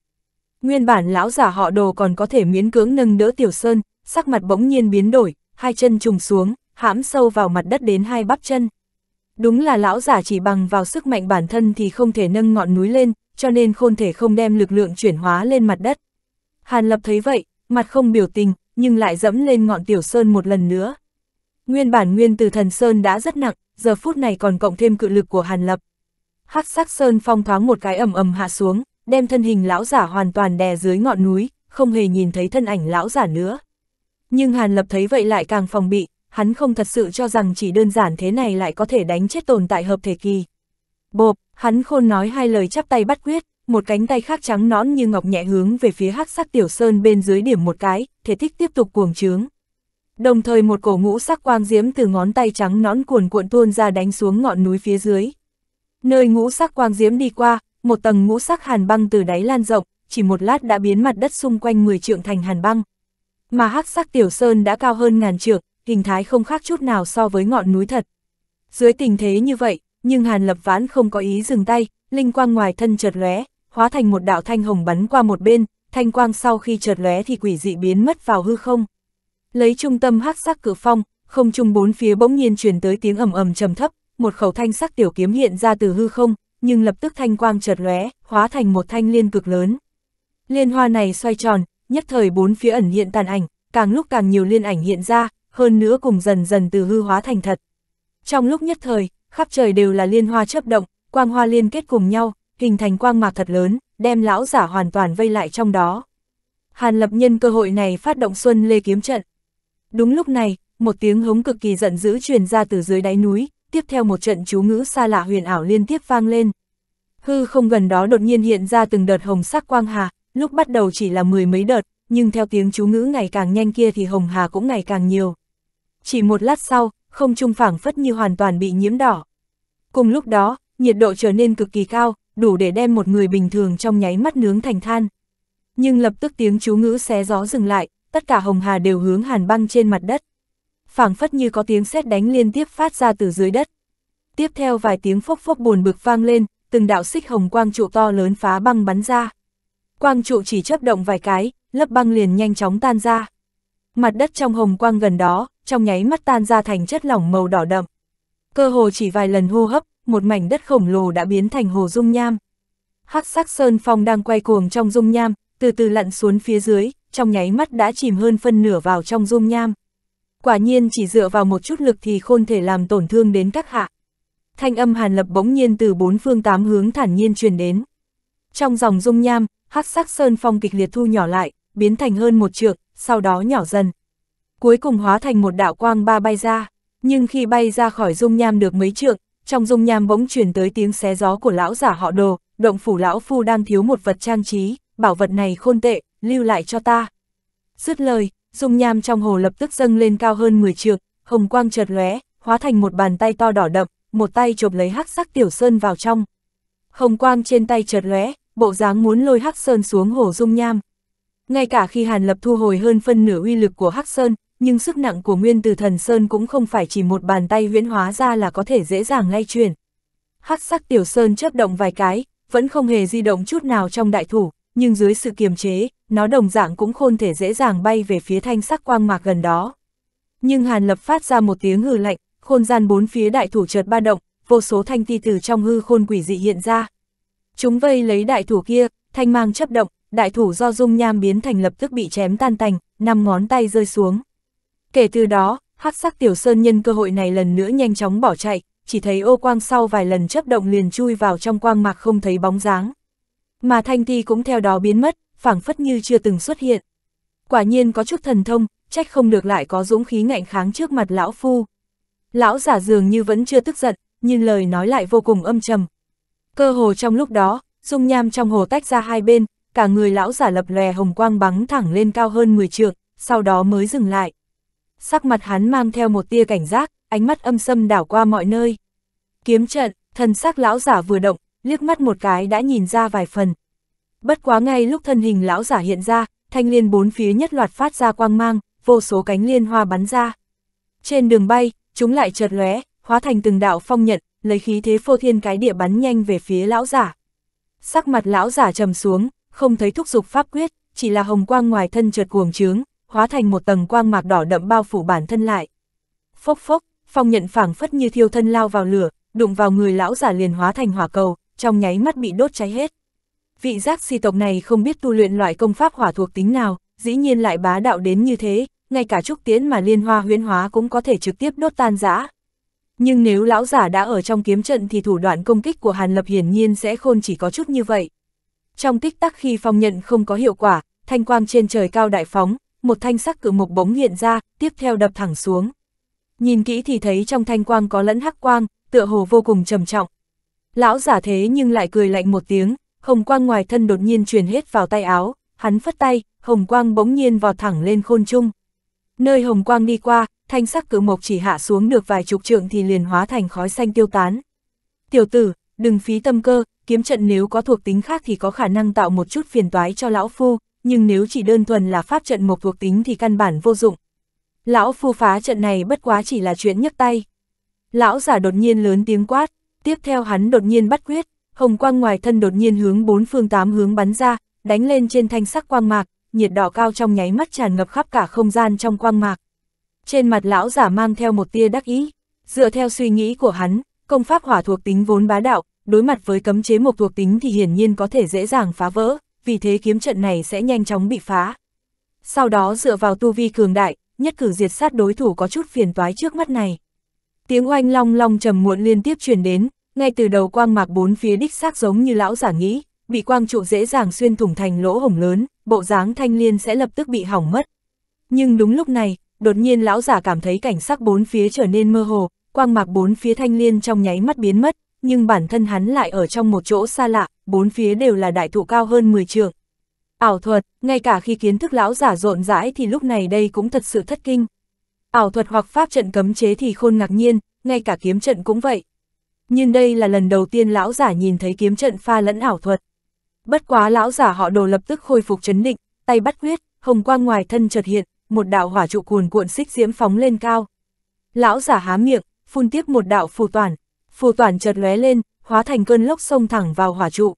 Nguyên bản lão giả họ đồ còn có thể miễn cưỡng nâng đỡ tiểu sơn, sắc mặt bỗng nhiên biến đổi, hai chân trùng xuống, hãm sâu vào mặt đất đến hai bắp chân. Đúng là lão giả chỉ bằng vào sức mạnh bản thân thì không thể nâng ngọn núi lên, cho nên khôn thể không đem lực lượng chuyển hóa lên mặt đất. Hàn Lập thấy vậy, mặt không biểu tình, nhưng lại dẫm lên ngọn tiểu sơn một lần nữa. Nguyên bản nguyên từ thần sơn đã rất nặng, giờ phút này còn cộng thêm cự lực của Hàn Lập, hắc sắc sơn phong thoáng một cái ầm ầm hạ xuống, đem thân hình lão giả hoàn toàn đè dưới ngọn núi, không hề nhìn thấy thân ảnh lão giả nữa. Nhưng Hàn Lập thấy vậy lại càng phòng bị, hắn không thật sự cho rằng chỉ đơn giản thế này lại có thể đánh chết tồn tại hợp thể kỳ. Bộp, hắn khôn nói hai lời chắp tay bắt quyết, một cánh tay khác trắng nõn như ngọc nhẹ hướng về phía hắc sắc tiểu sơn bên dưới điểm một cái, thể tích tiếp tục cuồng trướng. Đồng thời một cổ ngũ sắc quang diếm từ ngón tay trắng nõn cuồn cuộn tuôn ra đánh xuống ngọn núi phía dưới. Nơi ngũ sắc quang diễm đi qua, một tầng ngũ sắc hàn băng từ đáy lan rộng, chỉ một lát đã biến mặt đất xung quanh 10 trượng thành hàn băng. Mà hắc sắc tiểu sơn đã cao hơn ngàn trượng, hình thái không khác chút nào so với ngọn núi thật. Dưới tình thế như vậy, nhưng Hàn Lập ván không có ý dừng tay, linh quang ngoài thân chợt lóe, hóa thành một đạo thanh hồng bắn qua một bên, thanh quang sau khi chợt lóe thì quỷ dị biến mất vào hư không. Lấy trung tâm hắc sắc cử phong, không trung bốn phía bỗng nhiên truyền tới tiếng ầm ầm trầm thấp, một khẩu thanh sắc tiểu kiếm hiện ra từ hư không, nhưng lập tức thanh quang chợt lóe, hóa thành một thanh liên cực lớn. Liên hoa này xoay tròn, nhất thời bốn phía ẩn hiện tàn ảnh, càng lúc càng nhiều liên ảnh hiện ra, hơn nữa cùng dần dần từ hư hóa thành thật. Trong lúc nhất thời, khắp trời đều là liên hoa chớp động, quang hoa liên kết cùng nhau, hình thành quang mạc thật lớn, đem lão giả hoàn toàn vây lại trong đó. Hàn lập nhân cơ hội này phát động xuân lê kiếm trận. Đúng lúc này, một tiếng hống cực kỳ giận dữ truyền ra từ dưới đáy núi, tiếp theo một trận chú ngữ xa lạ huyền ảo liên tiếp vang lên. Hư không gần đó đột nhiên hiện ra từng đợt hồng sắc quang hà, lúc bắt đầu chỉ là mười mấy đợt, nhưng theo tiếng chú ngữ ngày càng nhanh kia thì hồng hà cũng ngày càng nhiều. Chỉ một lát sau, không trung phảng phất như hoàn toàn bị nhiễm đỏ. Cùng lúc đó, nhiệt độ trở nên cực kỳ cao, đủ để đem một người bình thường trong nháy mắt nướng thành than. Nhưng lập tức tiếng chú ngữ xé gió dừng lại, tất cả hồng hà đều hướng hàn băng trên mặt đất phảng phất như có tiếng sét đánh liên tiếp phát ra từ dưới đất. Tiếp theo vài tiếng phốc phốc buồn bực vang lên, từng đạo xích hồng quang trụ to lớn phá băng bắn ra. Quang trụ chỉ chấp động vài cái, lớp băng liền nhanh chóng tan ra. Mặt đất trong hồng quang gần đó, trong nháy mắt tan ra thành chất lỏng màu đỏ đậm. Cơ hồ chỉ vài lần hô hấp, một mảnh đất khổng lồ đã biến thành hồ dung nham. Hắc sắc sơn phong đang quay cuồng trong dung nham, từ từ lặn xuống phía dưới, trong nháy mắt đã chìm hơn phân nửa vào trong dung nham. Quả nhiên chỉ dựa vào một chút lực thì khôn thể làm tổn thương đến các hạ. Thanh âm Hàn Lập bỗng nhiên từ bốn phương tám hướng thản nhiên truyền đến. Trong dòng dung nham, hắc sắc sơn phong kịch liệt thu nhỏ lại, biến thành hơn một trượng, sau đó nhỏ dần. Cuối cùng hóa thành một đạo quang ba bay ra, nhưng khi bay ra khỏi dung nham được mấy trượng, trong dung nham bỗng truyền tới tiếng xé gió của lão giả họ đồ, động phủ lão phu đang thiếu một vật trang trí, bảo vật này khôn tệ, lưu lại cho ta. Dứt lời, dung nham trong hồ lập tức dâng lên cao hơn 10 trượng, hồng quang chợt lóe, hóa thành một bàn tay to đỏ đậm, một tay chộp lấy hắc sắc tiểu sơn vào trong. Hồng quang trên tay chợt lóe, bộ dáng muốn lôi hắc sơn xuống hồ dung nham. Ngay cả khi Hàn Lập thu hồi hơn phân nửa uy lực của hắc sơn, nhưng sức nặng của nguyên từ thần sơn cũng không phải chỉ một bàn tay huyễn hóa ra là có thể dễ dàng lay truyền. Hắc sắc tiểu sơn chớp động vài cái, vẫn không hề di động chút nào trong đại thủ, nhưng dưới sự kiềm chế, nó đồng dạng cũng khôn thể dễ dàng bay về phía thanh sắc quang mạc gần đó. Nhưng Hàn Lập phát ra một tiếng hừ lạnh, khôn gian bốn phía đại thủ chợt ba động, vô số thanh ti từ trong hư khôn quỷ dị hiện ra. Chúng vây lấy đại thủ kia, thanh mang chấp động, đại thủ do dung nham biến thành lập tức bị chém tan tành, năm ngón tay rơi xuống. Kể từ đó, hắc sắc tiểu sơn nhân cơ hội này lần nữa nhanh chóng bỏ chạy, chỉ thấy ô quang sau vài lần chấp động liền chui vào trong quang mạc không thấy bóng dáng mà thanh ti cũng theo đó biến mất, phảng phất như chưa từng xuất hiện. Quả nhiên có chút thần thông, trách không được lại có dũng khí ngạnh kháng trước mặt lão phu. Lão giả dường như vẫn chưa tức giận, nhưng lời nói lại vô cùng âm trầm. Cơ hồ trong lúc đó, dung nham trong hồ tách ra hai bên, cả người lão giả lập lòe hồng quang bắn thẳng lên cao hơn 10 trượng, sau đó mới dừng lại. Sắc mặt hắn mang theo một tia cảnh giác, ánh mắt âm sâm đảo qua mọi nơi. Kiếm trận, thần sắc lão giả vừa động, liếc mắt một cái đã nhìn ra vài phần. Bất quá ngay lúc thân hình lão giả hiện ra, thanh liên bốn phía nhất loạt phát ra quang mang, vô số cánh liên hoa bắn ra. Trên đường bay, chúng lại chợt lóe, hóa thành từng đạo phong nhận, lấy khí thế phô thiên cái địa bắn nhanh về phía lão giả. Sắc mặt lão giả trầm xuống, không thấy thúc dục pháp quyết, chỉ là hồng quang ngoài thân chợt cuồng trướng, hóa thành một tầng quang mạc đỏ đậm bao phủ bản thân lại. Phốc phốc, phong nhận phảng phất như thiêu thân lao vào lửa, đụng vào người lão giả liền hóa thành hỏa cầu, trong nháy mắt bị đốt cháy hết. Vị giác si tộc này không biết tu luyện loại công pháp hỏa thuộc tính nào, dĩ nhiên lại bá đạo đến như thế, ngay cả trúc tiến mà liên hoa huyễn hóa cũng có thể trực tiếp đốt tan giã. Nhưng nếu lão giả đã ở trong kiếm trận thì thủ đoạn công kích của Hàn Lập hiển nhiên sẽ khôn chỉ có chút như vậy. Trong tích tắc khi phong nhận không có hiệu quả, thanh quang trên trời cao đại phóng, một thanh sắc cự mục bóng hiện ra, tiếp theo đập thẳng xuống. Nhìn kỹ thì thấy trong thanh quang có lẫn hắc quang, tựa hồ vô cùng trầm trọng, Lão giả thế nhưng lại cười lạnh một tiếng, hồng quang ngoài thân đột nhiên truyền hết vào tay áo, hắn phất tay, hồng quang bỗng nhiên vọt thẳng lên khôn trung. Nơi hồng quang đi qua, thanh sắc cử mộc chỉ hạ xuống được vài chục trượng thì liền hóa thành khói xanh tiêu tán. Tiểu tử, đừng phí tâm cơ, kiếm trận nếu có thuộc tính khác thì có khả năng tạo một chút phiền toái cho lão phu, nhưng nếu chỉ đơn thuần là pháp trận mộc thuộc tính thì căn bản vô dụng. Lão phu phá trận này bất quá chỉ là chuyện nhấc tay. Lão giả đột nhiên lớn tiếng quát, Tiếp theo hắn đột nhiên bắt quyết, hồng quang ngoài thân đột nhiên hướng bốn phương tám hướng bắn ra, đánh lên trên thanh sắc quang mạc, nhiệt đỏ cao trong nháy mắt tràn ngập khắp cả không gian trong quang mạc. Trên mặt lão giả mang theo một tia đắc ý, dựa theo suy nghĩ của hắn, công pháp hỏa thuộc tính vốn bá đạo, đối mặt với cấm chế một thuộc tính thì hiển nhiên có thể dễ dàng phá vỡ, vì thế kiếm trận này sẽ nhanh chóng bị phá. Sau đó dựa vào tu vi cường đại, nhất cử diệt sát đối thủ có chút phiền toái trước mắt này. Tiếng oanh long long trầm muộn liên tiếp truyền đến, ngay từ đầu quang mạc bốn phía đích xác giống như lão giả nghĩ, bị quang trụ dễ dàng xuyên thủng thành lỗ hổng lớn, bộ dáng thanh liên sẽ lập tức bị hỏng mất. Nhưng đúng lúc này, đột nhiên lão giả cảm thấy cảnh sắc bốn phía trở nên mơ hồ, quang mạc bốn phía thanh liên trong nháy mắt biến mất, nhưng bản thân hắn lại ở trong một chỗ xa lạ, bốn phía đều là đại thụ cao hơn 10 trượng. Ảo thuật, ngay cả khi kiến thức lão giả rộn rãi thì lúc này đây cũng thật sự thất kinh, Ảo thuật hoặc pháp trận cấm chế thì khôn ngạc nhiên, ngay cả kiếm trận cũng vậy. Nhưng đây là lần đầu tiên lão giả nhìn thấy kiếm trận pha lẫn ảo thuật. Bất quá lão giả họ đồ lập tức khôi phục chấn định, tay bắt quyết, hồng quang ngoài thân chợt hiện, một đạo hỏa trụ cuồn cuộn xích diễm phóng lên cao. Lão giả há miệng, phun tiếp một đạo phù toàn, phù toàn chợt lóe lên, hóa thành cơn lốc xông thẳng vào hỏa trụ.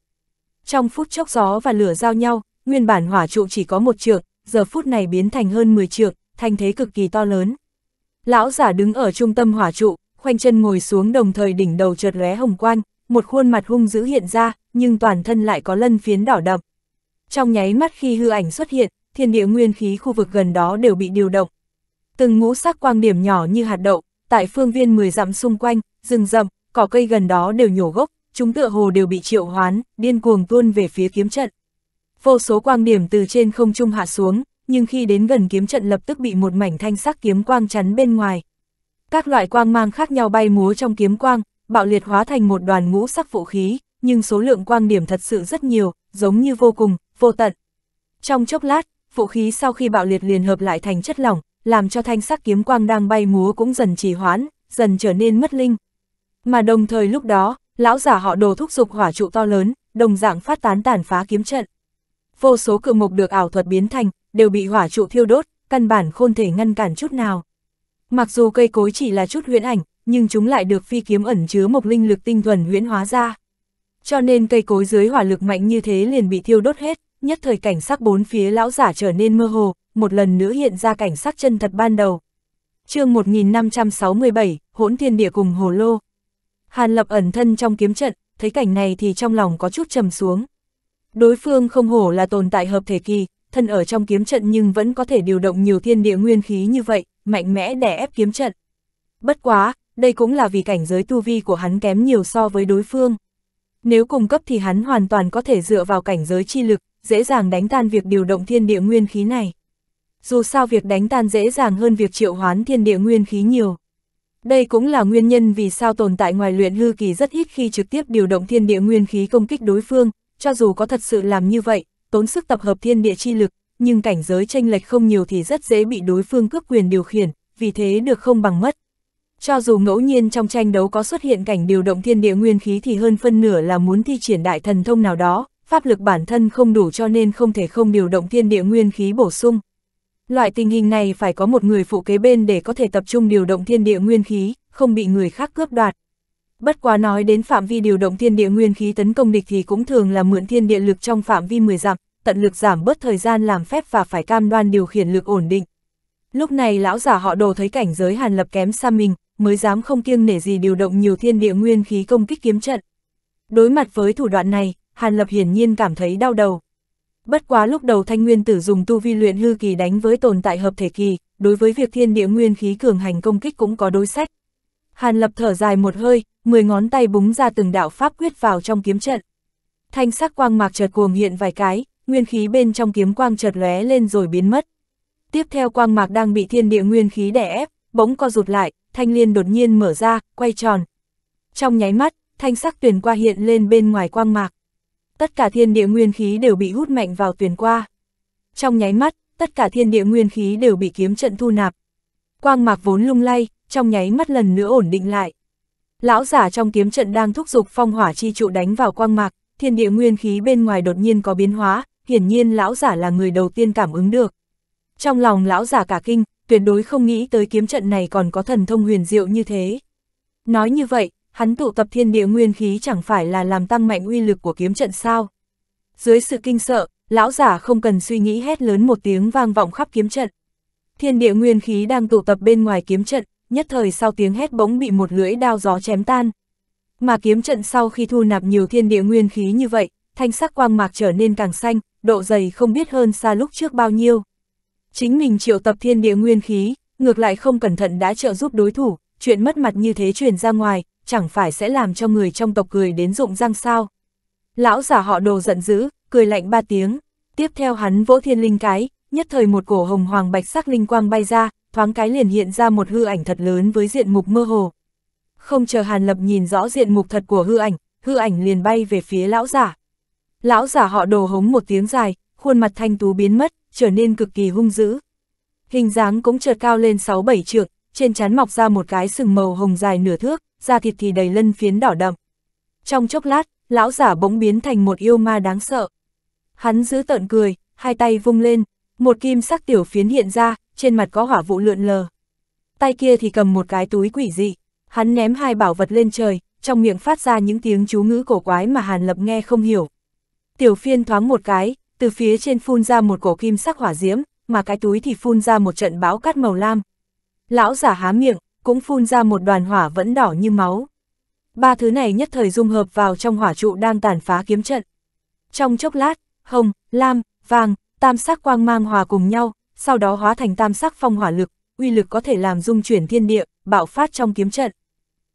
Trong phút chốc gió và lửa giao nhau, nguyên bản hỏa trụ chỉ có một trượng, giờ phút này biến thành hơn 10 trượng, thành thế cực kỳ to lớn. Lão giả đứng ở trung tâm hỏa trụ, khoanh chân ngồi xuống đồng thời đỉnh đầu chợt lóe hồng quang, một khuôn mặt hung dữ hiện ra, nhưng toàn thân lại có lân phiến đỏ đậm. Trong nháy mắt khi hư ảnh xuất hiện, thiên địa nguyên khí khu vực gần đó đều bị điều động. Từng ngũ sắc quang điểm nhỏ như hạt đậu, tại phương viên 10 dặm xung quanh, rừng rậm, cỏ cây gần đó đều nhổ gốc, chúng tựa hồ đều bị triệu hoán, điên cuồng tuôn về phía kiếm trận. Vô số quang điểm từ trên không trung hạ xuống, nhưng khi đến gần kiếm trận lập tức bị một mảnh thanh sắc kiếm quang chắn bên ngoài. Các loại quang mang khác nhau bay múa trong kiếm quang, bạo liệt hóa thành một đoàn ngũ sắc vũ khí, nhưng số lượng quang điểm thật sự rất nhiều, giống như vô cùng, vô tận. Trong chốc lát, vũ khí sau khi bạo liệt liền hợp lại thành chất lỏng, làm cho thanh sắc kiếm quang đang bay múa cũng dần trì hoãn, dần trở nên mất linh. Mà đồng thời lúc đó, lão giả họ đồ thúc dục hỏa trụ to lớn, đồng dạng phát tán tàn phá kiếm trận. Vô số cự mục được ảo thuật biến thành, đều bị hỏa trụ thiêu đốt, căn bản không thể ngăn cản chút nào. Mặc dù cây cối chỉ là chút huyễn ảnh, nhưng chúng lại được phi kiếm ẩn chứa một linh lực tinh thuần huyễn hóa ra. Cho nên cây cối dưới hỏa lực mạnh như thế liền bị thiêu đốt hết, nhất thời cảnh sắc bốn phía lão giả trở nên mơ hồ, một lần nữa hiện ra cảnh sắc chân thật ban đầu. chương 1567, hỗn thiên địa cùng hồ lô. Hàn lập ẩn thân trong kiếm trận, thấy cảnh này thì trong lòng có chút trầm xuống. Đối phương không hổ là tồn tại hợp thể kỳ, thân ở trong kiếm trận nhưng vẫn có thể điều động nhiều thiên địa nguyên khí như vậy, mạnh mẽ đè ép kiếm trận. Bất quá, đây cũng là vì cảnh giới tu vi của hắn kém nhiều so với đối phương. Nếu cùng cấp thì hắn hoàn toàn có thể dựa vào cảnh giới chi lực, dễ dàng đánh tan việc điều động thiên địa nguyên khí này. Dù sao việc đánh tan dễ dàng hơn việc triệu hoán thiên địa nguyên khí nhiều. Đây cũng là nguyên nhân vì sao tồn tại ngoài luyện hư kỳ rất ít khi trực tiếp điều động thiên địa nguyên khí công kích đối phương, cho dù có thật sự làm như vậy, tốn sức tập hợp thiên địa chi lực, nhưng cảnh giới tranh lệch không nhiều thì rất dễ bị đối phương cướp quyền điều khiển, vì thế được không bằng mất. Cho dù ngẫu nhiên trong tranh đấu có xuất hiện cảnh điều động thiên địa nguyên khí thì hơn phân nửa là muốn thi triển đại thần thông nào đó, pháp lực bản thân không đủ cho nên không thể không điều động thiên địa nguyên khí bổ sung. Loại tình hình này phải có một người phụ kế bên để có thể tập trung điều động thiên địa nguyên khí, không bị người khác cướp đoạt. Bất quá nói đến phạm vi điều động thiên địa nguyên khí tấn công địch thì cũng thường là mượn thiên địa lực trong phạm vi 10 dặm, tận lực giảm bớt thời gian làm phép và phải cam đoan điều khiển lực ổn định. Lúc này lão giả họ đồ thấy cảnh giới hàn lập kém xa mình, mới dám không kiêng nể gì điều động nhiều thiên địa nguyên khí công kích kiếm trận. Đối mặt với thủ đoạn này, hàn lập hiển nhiên cảm thấy đau đầu. Bất quá lúc đầu thanh nguyên tử dùng tu vi luyện hư kỳ đánh với tồn tại hợp thể kỳ, đối với việc thiên địa nguyên khí cường hành công kích cũng có đối sách. Hàn lập thở dài một hơi, mười ngón tay búng ra từng đạo pháp quyết vào trong kiếm trận. Thanh sắc quang mạc chợt cuồng hiện vài cái, nguyên khí bên trong kiếm quang chợt lóe lên rồi biến mất. Tiếp theo quang mạc đang bị thiên địa nguyên khí đè ép, bỗng co rụt lại, thanh liên đột nhiên mở ra, quay tròn. Trong nháy mắt, thanh sắc tuyển qua hiện lên bên ngoài quang mạc. Tất cả thiên địa nguyên khí đều bị hút mạnh vào tuyển qua. Trong nháy mắt, tất cả thiên địa nguyên khí đều bị kiếm trận thu nạp. Quang mạc vốn lung lay, trong nháy mắt lần nữa ổn định lại. Lão giả trong kiếm trận đang thúc giục phong hỏa chi trụ đánh vào quang mạc, thiên địa nguyên khí bên ngoài đột nhiên có biến hóa, hiển nhiên lão giả là người đầu tiên cảm ứng được. Trong lòng lão giả cả kinh, tuyệt đối không nghĩ tới kiếm trận này còn có thần thông huyền diệu như thế. Nói như vậy, hắn tụ tập thiên địa nguyên khí chẳng phải là làm tăng mạnh uy lực của kiếm trận sao. Dưới sự kinh sợ, lão giả không cần suy nghĩ hét lớn một tiếng vang vọng khắp kiếm trận. Thiên địa nguyên khí đang tụ tập bên ngoài kiếm trận, nhất thời sau tiếng hét bỗng bị một lưỡi đao gió chém tan. Mà kiếm trận sau khi thu nạp nhiều thiên địa nguyên khí như vậy, thanh sắc quang mạc trở nên càng xanh, độ dày không biết hơn xa lúc trước bao nhiêu. Chính mình triệu tập thiên địa nguyên khí, ngược lại không cẩn thận đã trợ giúp đối thủ, chuyện mất mặt như thế truyền ra ngoài, chẳng phải sẽ làm cho người trong tộc cười đến rụng răng sao. Lão giả họ đồ giận dữ, cười lạnh ba tiếng, tiếp theo hắn vỗ thiên linh cái, nhất thời một cổ hồng hoàng bạch sắc linh quang bay ra, thoáng cái liền hiện ra một hư ảnh thật lớn với diện mục mơ hồ. Không chờ Hàn Lập nhìn rõ diện mục thật của hư ảnh, hư ảnh liền bay về phía lão giả. Lão giả họ đồ hống một tiếng dài, khuôn mặt thanh tú biến mất, trở nên cực kỳ hung dữ. Hình dáng cũng chợt cao lên 6-7 trượng, trên chán mọc ra một cái sừng màu hồng dài nửa thước, da thịt thì đầy lân phiến đỏ đậm. Trong chốc lát, lão giả bỗng biến thành một yêu ma đáng sợ. Hắn giữ tợn cười, hai tay vung lên, một kim sắc tiểu phiến hiện ra, trên mặt có hỏa vụ lượn lờ. Tay kia thì cầm một cái túi quỷ dị, hắn ném hai bảo vật lên trời, trong miệng phát ra những tiếng chú ngữ cổ quái mà Hàn Lập nghe không hiểu. Tiểu phiên thoáng một cái, từ phía trên phun ra một cổ kim sắc hỏa diễm, mà cái túi thì phun ra một trận bão cát màu lam. Lão giả há miệng, cũng phun ra một đoàn hỏa vẫn đỏ như máu. Ba thứ này nhất thời dung hợp vào trong hỏa trụ đang tàn phá kiếm trận. Trong chốc lát, hồng, lam, vàng, tam sắc quang mang hòa cùng nhau, sau đó hóa thành tam sắc phong hỏa lực, uy lực có thể làm dung chuyển thiên địa, bạo phát trong kiếm trận.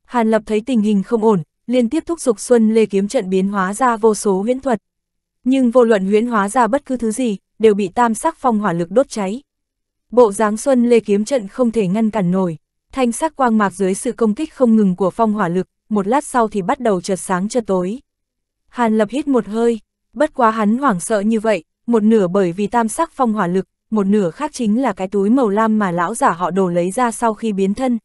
Hàn Lập thấy tình hình không ổn, liên tiếp thúc giục Xuân Lê kiếm trận biến hóa ra vô số huyễn thuật. Nhưng vô luận huyễn hóa ra bất cứ thứ gì, đều bị tam sắc phong hỏa lực đốt cháy. Bộ dáng Xuân Lê kiếm trận không thể ngăn cản nổi, thanh sắc quang mạc dưới sự công kích không ngừng của phong hỏa lực, một lát sau thì bắt đầu chợt sáng chợt tối. Hàn Lập hít một hơi, bất quá hắn hoảng sợ như vậy, một nửa bởi vì tam sắc phong hỏa lực, một nửa khác chính là cái túi màu lam mà lão giả họ đồ lấy ra sau khi biến thân.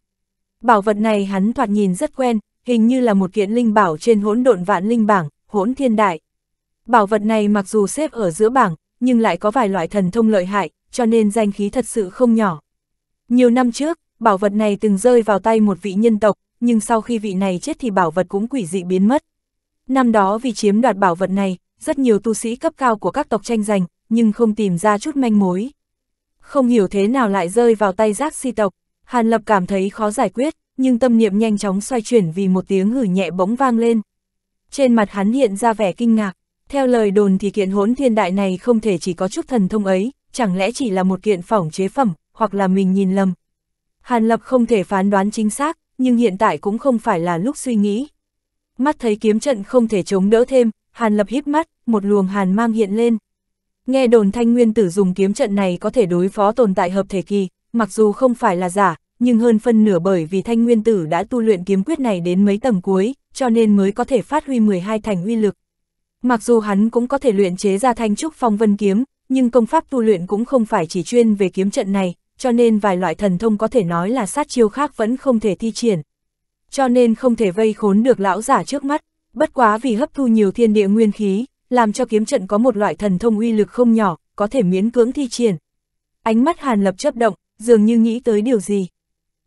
Bảo vật này hắn thoạt nhìn rất quen, hình như là một kiện linh bảo trên hỗn độn vạn linh bảng, hỗn thiên đại. Bảo vật này mặc dù xếp ở giữa bảng, nhưng lại có vài loại thần thông lợi hại, cho nên danh khí thật sự không nhỏ. Nhiều năm trước, bảo vật này từng rơi vào tay một vị nhân tộc, nhưng sau khi vị này chết thì bảo vật cũng quỷ dị biến mất. Năm đó vì chiếm đoạt bảo vật này, rất nhiều tu sĩ cấp cao của các tộc tranh giành, nhưng không tìm ra chút manh mối. Không hiểu thế nào lại rơi vào tay giác si tộc, Hàn Lập cảm thấy khó giải quyết, nhưng tâm niệm nhanh chóng xoay chuyển vì một tiếng hử nhẹ bỗng vang lên. Trên mặt hắn hiện ra vẻ kinh ngạc, theo lời đồn thì kiện hỗn thiên đại này không thể chỉ có chút thần thông ấy, chẳng lẽ chỉ là một kiện phỏng chế phẩm, hoặc là mình nhìn lầm. Hàn Lập không thể phán đoán chính xác, nhưng hiện tại cũng không phải là lúc suy nghĩ. Mắt thấy kiếm trận không thể chống đỡ thêm, Hàn Lập hít mắt, một luồng hàn mang hiện lên, Nghe đồn thanh nguyên tử dùng kiếm trận này có thể đối phó tồn tại hợp thể kỳ, mặc dù không phải là giả, nhưng hơn phân nửa bởi vì thanh nguyên tử đã tu luyện kiếm quyết này đến mấy tầng cuối, cho nên mới có thể phát huy 12 thành uy lực. Mặc dù hắn cũng có thể luyện chế ra thanh trúc phong vân kiếm, nhưng công pháp tu luyện cũng không phải chỉ chuyên về kiếm trận này, cho nên vài loại thần thông có thể nói là sát chiêu khác vẫn không thể thi triển. Cho nên không thể vây khốn được lão giả trước mắt, bất quá vì hấp thu nhiều thiên địa nguyên khí, làm cho kiếm trận có một loại thần thông uy lực không nhỏ, có thể miễn cưỡng thi triển. Ánh mắt Hàn Lập chấp động, dường như nghĩ tới điều gì.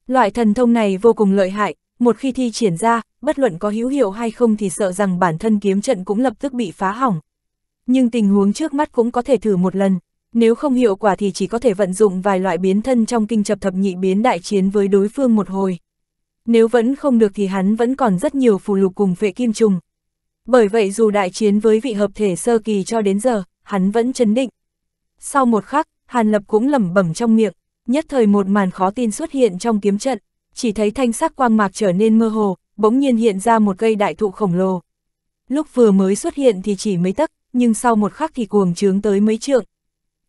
Loại thần thông này vô cùng lợi hại, một khi thi triển ra, bất luận có hữu hiệu hay không thì sợ rằng bản thân kiếm trận cũng lập tức bị phá hỏng. Nhưng tình huống trước mắt cũng có thể thử một lần, nếu không hiệu quả thì chỉ có thể vận dụng vài loại biến thân trong kinh chập thập nhị biến đại chiến với đối phương một hồi. Nếu vẫn không được thì hắn vẫn còn rất nhiều phù lục cùng vệ kim trùng, bởi vậy dù đại chiến với vị hợp thể sơ kỳ cho đến giờ, hắn vẫn chấn định. Sau một khắc, Hàn Lập cũng lẩm bẩm trong miệng, nhất thời một màn khó tin xuất hiện trong kiếm trận, chỉ thấy thanh sắc quang mạc trở nên mơ hồ, bỗng nhiên hiện ra một cây đại thụ khổng lồ. Lúc vừa mới xuất hiện thì chỉ mấy tấc, nhưng sau một khắc thì cuồng trướng tới mấy trượng.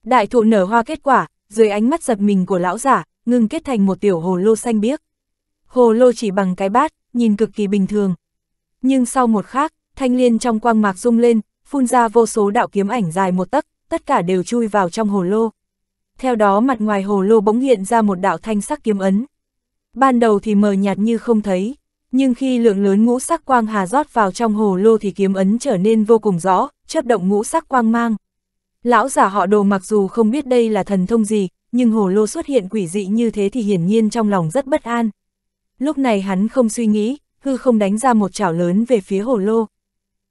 Đại thụ nở hoa kết quả, dưới ánh mắt giật mình của lão giả, ngưng kết thành một tiểu hồ lô xanh biếc. Hồ lô chỉ bằng cái bát, nhìn cực kỳ bình thường. Nhưng sau một khắc, thanh liên trong quang mạc rung lên, phun ra vô số đạo kiếm ảnh dài một tấc, tất cả đều chui vào trong hồ lô. Theo đó mặt ngoài hồ lô bỗng hiện ra một đạo thanh sắc kiếm ấn. Ban đầu thì mờ nhạt như không thấy, nhưng khi lượng lớn ngũ sắc quang hà rót vào trong hồ lô thì kiếm ấn trở nên vô cùng rõ, chớp động ngũ sắc quang mang. Lão giả họ đồ mặc dù không biết đây là thần thông gì, nhưng hồ lô xuất hiện quỷ dị như thế thì hiển nhiên trong lòng rất bất an. Lúc này hắn không suy nghĩ, hư không đánh ra một chảo lớn về phía hồ lô.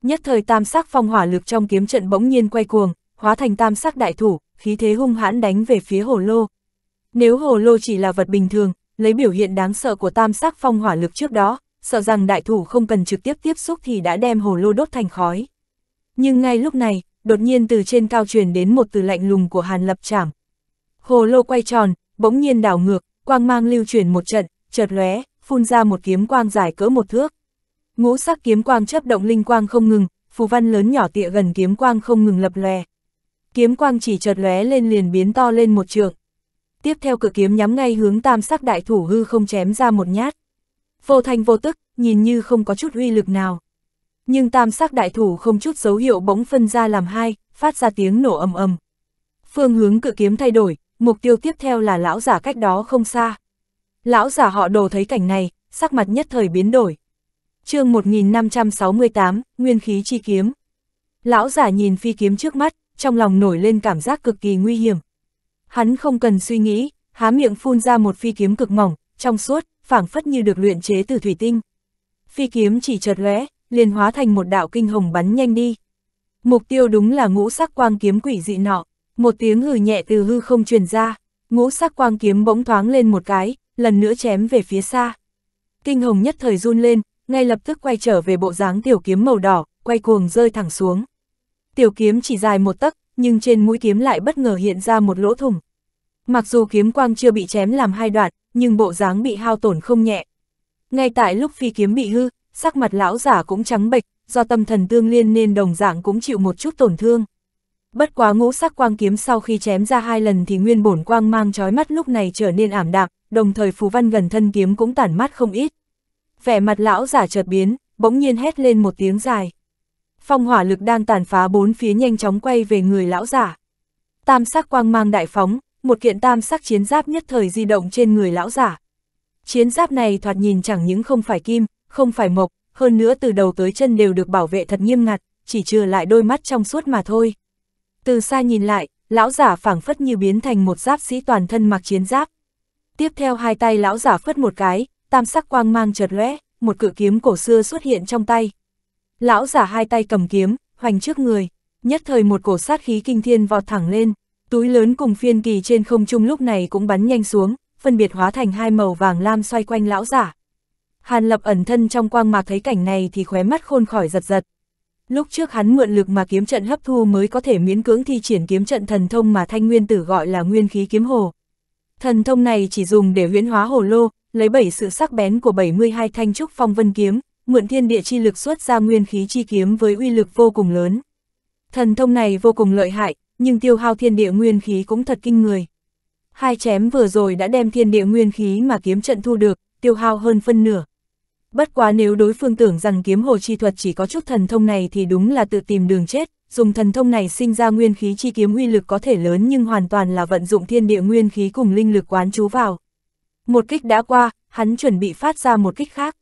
Nhất thời tam sắc phong hỏa lực trong kiếm trận bỗng nhiên quay cuồng, hóa thành tam sắc đại thủ, khí thế hung hãn đánh về phía hồ lô. Nếu hồ lô chỉ là vật bình thường, lấy biểu hiện đáng sợ của tam sắc phong hỏa lực trước đó, sợ rằng đại thủ không cần trực tiếp tiếp xúc thì đã đem hồ lô đốt thành khói. Nhưng ngay lúc này, đột nhiên từ trên cao truyền đến một từ lạnh lùng của Hàn Lập Trảm. Hồ lô quay tròn, bỗng nhiên đảo ngược, quang mang lưu chuyển một trận, chợt lóe, phun ra một kiếm quang dài cỡ một thước ngũ sắc kiếm quang chấp động linh quang không ngừng, phù văn lớn nhỏ tịa gần kiếm quang không ngừng lập lòe. Kiếm quang chỉ chợt lóe lên liền biến to lên một trường. Tiếp theo cự kiếm nhắm ngay hướng tam sắc đại thủ hư không chém ra một nhát. Vô thành vô tức, nhìn như không có chút uy lực nào. Nhưng tam sắc đại thủ không chút dấu hiệu bỗng phân ra làm hai, phát ra tiếng nổ ầm ầm. Phương hướng cự kiếm thay đổi, mục tiêu tiếp theo là lão giả cách đó không xa. Lão giả họ đồ thấy cảnh này, sắc mặt nhất thời biến đổi chương 1568, Nguyên khí chi kiếm. Lão giả nhìn phi kiếm trước mắt, trong lòng nổi lên cảm giác cực kỳ nguy hiểm. Hắn không cần suy nghĩ, há miệng phun ra một phi kiếm cực mỏng, trong suốt, phảng phất như được luyện chế từ thủy tinh. Phi kiếm chỉ chợt lóe, liền hóa thành một đạo kinh hồng bắn nhanh đi. Mục tiêu đúng là ngũ sắc quang kiếm quỷ dị nọ, một tiếng hừ nhẹ từ hư không truyền ra, ngũ sắc quang kiếm bỗng thoáng lên một cái, lần nữa chém về phía xa. Kinh hồng nhất thời run lên, ngay lập tức quay trở về bộ dáng tiểu kiếm màu đỏ, quay cuồng rơi thẳng xuống. Tiểu kiếm chỉ dài một tấc, nhưng trên mũi kiếm lại bất ngờ hiện ra một lỗ thủng. Mặc dù kiếm quang chưa bị chém làm hai đoạn, nhưng bộ dáng bị hao tổn không nhẹ. Ngay tại lúc phi kiếm bị hư, sắc mặt lão giả cũng trắng bệch, do tâm thần tương liên nên đồng dạng cũng chịu một chút tổn thương. Bất quá ngũ sắc quang kiếm sau khi chém ra hai lần thì nguyên bổn quang mang chói mắt lúc này trở nên ảm đạm, đồng thời phù văn gần thân kiếm cũng tản mát không ít vẻ mặt lão giả chợt biến, bỗng nhiên hét lên một tiếng dài. Phong hỏa lực đang tàn phá bốn phía nhanh chóng quay về người lão giả. Tam sắc quang mang đại phóng, một kiện tam sắc chiến giáp nhất thời di động trên người lão giả. Chiến giáp này thoạt nhìn chẳng những không phải kim, không phải mộc, hơn nữa từ đầu tới chân đều được bảo vệ thật nghiêm ngặt, chỉ trừ lại đôi mắt trong suốt mà thôi. Từ xa nhìn lại, lão giả phảng phất như biến thành một giáp sĩ toàn thân mặc chiến giáp. Tiếp theo hai tay lão giả phất một cái, tam sắc quang mang chợt lóe, một cự kiếm cổ xưa xuất hiện trong tay. Lão giả hai tay cầm kiếm, hoành trước người, nhất thời một cổ sát khí kinh thiên vọt thẳng lên, túi lớn cùng phiên kỳ trên không trung lúc này cũng bắn nhanh xuống, phân biệt hóa thành hai màu vàng lam xoay quanh lão giả. Hàn Lập ẩn thân trong quang mạc thấy cảnh này thì khóe mắt khôn khỏi giật giật. Lúc trước hắn mượn lực mà kiếm trận hấp thu mới có thể miễn cưỡng thi triển kiếm trận thần thông mà Thanh Nguyên Tử gọi là Nguyên khí kiếm hồ. Thần thông này chỉ dùng để huyễn hóa hồ lô, lấy bảy sự sắc bén của 72 thanh trúc phong vân kiếm, mượn thiên địa chi lực xuất ra nguyên khí chi kiếm với uy lực vô cùng lớn. Thần thông này vô cùng lợi hại, nhưng tiêu hao thiên địa nguyên khí cũng thật kinh người. Hai chém vừa rồi đã đem thiên địa nguyên khí mà kiếm trận thu được, tiêu hao hơn phân nửa. Bất quá nếu đối phương tưởng rằng kiếm hồ chi thuật chỉ có chút thần thông này thì đúng là tự tìm đường chết, dùng thần thông này sinh ra nguyên khí chi kiếm uy lực có thể lớn nhưng hoàn toàn là vận dụng thiên địa nguyên khí cùng linh lực quán chú vào. Một kích đã qua, hắn chuẩn bị phát ra một kích khác.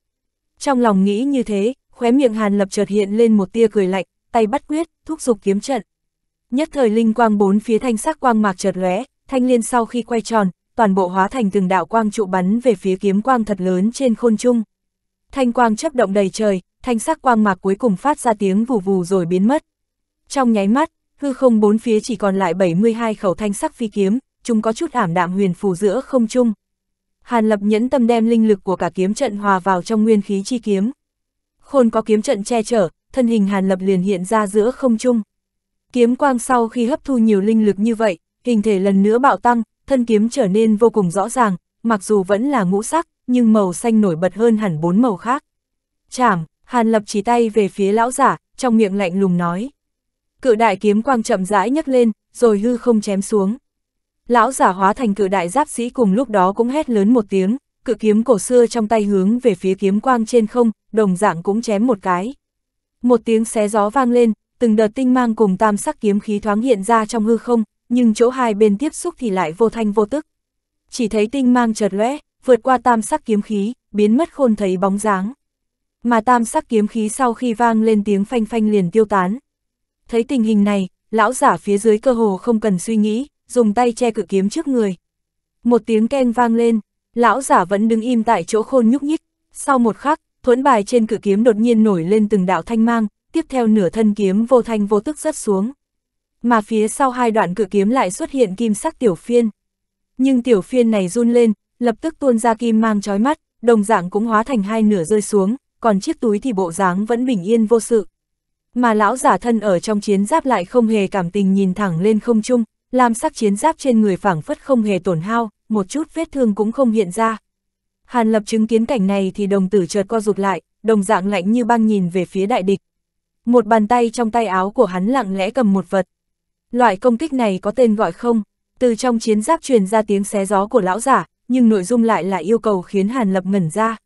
Trong lòng nghĩ như thế, khóe miệng Hàn Lập chợt hiện lên một tia cười lạnh, tay bắt quyết, thúc giục kiếm trận. Nhất thời linh quang bốn phía thanh sắc quang mạc chợt lóe, thanh liên sau khi quay tròn, toàn bộ hóa thành từng đạo quang trụ bắn về phía kiếm quang thật lớn trên khôn trung. Thanh quang chấp động đầy trời, thanh sắc quang mạc cuối cùng phát ra tiếng vù vù rồi biến mất. Trong nháy mắt, hư không bốn phía chỉ còn lại 72 khẩu thanh sắc phi kiếm, chúng có chút ảm đạm huyền phù giữa không trung. Hàn Lập nhẫn tâm đem linh lực của cả kiếm trận hòa vào trong nguyên khí chi kiếm. Khôn có kiếm trận che chở, thân hình Hàn Lập liền hiện ra giữa không trung. Kiếm quang sau khi hấp thu nhiều linh lực như vậy, hình thể lần nữa bạo tăng, thân kiếm trở nên vô cùng rõ ràng, mặc dù vẫn là ngũ sắc, nhưng màu xanh nổi bật hơn hẳn bốn màu khác. Chảm, Hàn Lập chỉ tay về phía lão giả, trong miệng lạnh lùng nói. Cự đại kiếm quang chậm rãi nhấc lên, rồi hư không chém xuống. Lão giả hóa thành cự đại giáp sĩ cùng lúc đó cũng hét lớn một tiếng, cự kiếm cổ xưa trong tay hướng về phía kiếm quang trên không, đồng dạng cũng chém một cái. Một tiếng xé gió vang lên, từng đợt tinh mang cùng tam sắc kiếm khí thoáng hiện ra trong hư không, nhưng chỗ hai bên tiếp xúc thì lại vô thanh vô tức. Chỉ thấy tinh mang chợt lóe, vượt qua tam sắc kiếm khí, biến mất khôn thấy bóng dáng. Mà tam sắc kiếm khí sau khi vang lên tiếng phanh phanh liền tiêu tán. Thấy tình hình này, lão giả phía dưới cơ hồ không cần suy nghĩ, dùng tay che cự kiếm trước người. Một tiếng ken vang lên, lão giả vẫn đứng im tại chỗ khôn nhúc nhích. Sau một khắc, thuẫn bài trên cự kiếm đột nhiên nổi lên từng đạo thanh mang, tiếp theo nửa thân kiếm vô thanh vô tức rớt xuống. Mà phía sau hai đoạn cự kiếm lại xuất hiện kim sắc tiểu phiên. Nhưng tiểu phiên này run lên, lập tức tuôn ra kim mang chói mắt, đồng dạng cũng hóa thành hai nửa rơi xuống, còn chiếc túi thì bộ dáng vẫn bình yên vô sự. Mà lão giả thân ở trong chiến giáp lại không hề cảm tình nhìn thẳng lên không trung, Lam sắc chiến giáp trên người phảng phất không hề tổn hao, một chút vết thương cũng không hiện ra. Hàn lập chứng kiến cảnh này thì đồng tử chợt co rụt lại, đồng dạng lạnh như băng nhìn về phía đại địch. Một bàn tay trong tay áo của hắn lặng lẽ cầm một vật. Loại công kích này có tên gọi không? Từ trong chiến giáp truyền ra tiếng xé gió của lão giả, nhưng nội dung lại là yêu cầu khiến Hàn Lập ngẩn ra.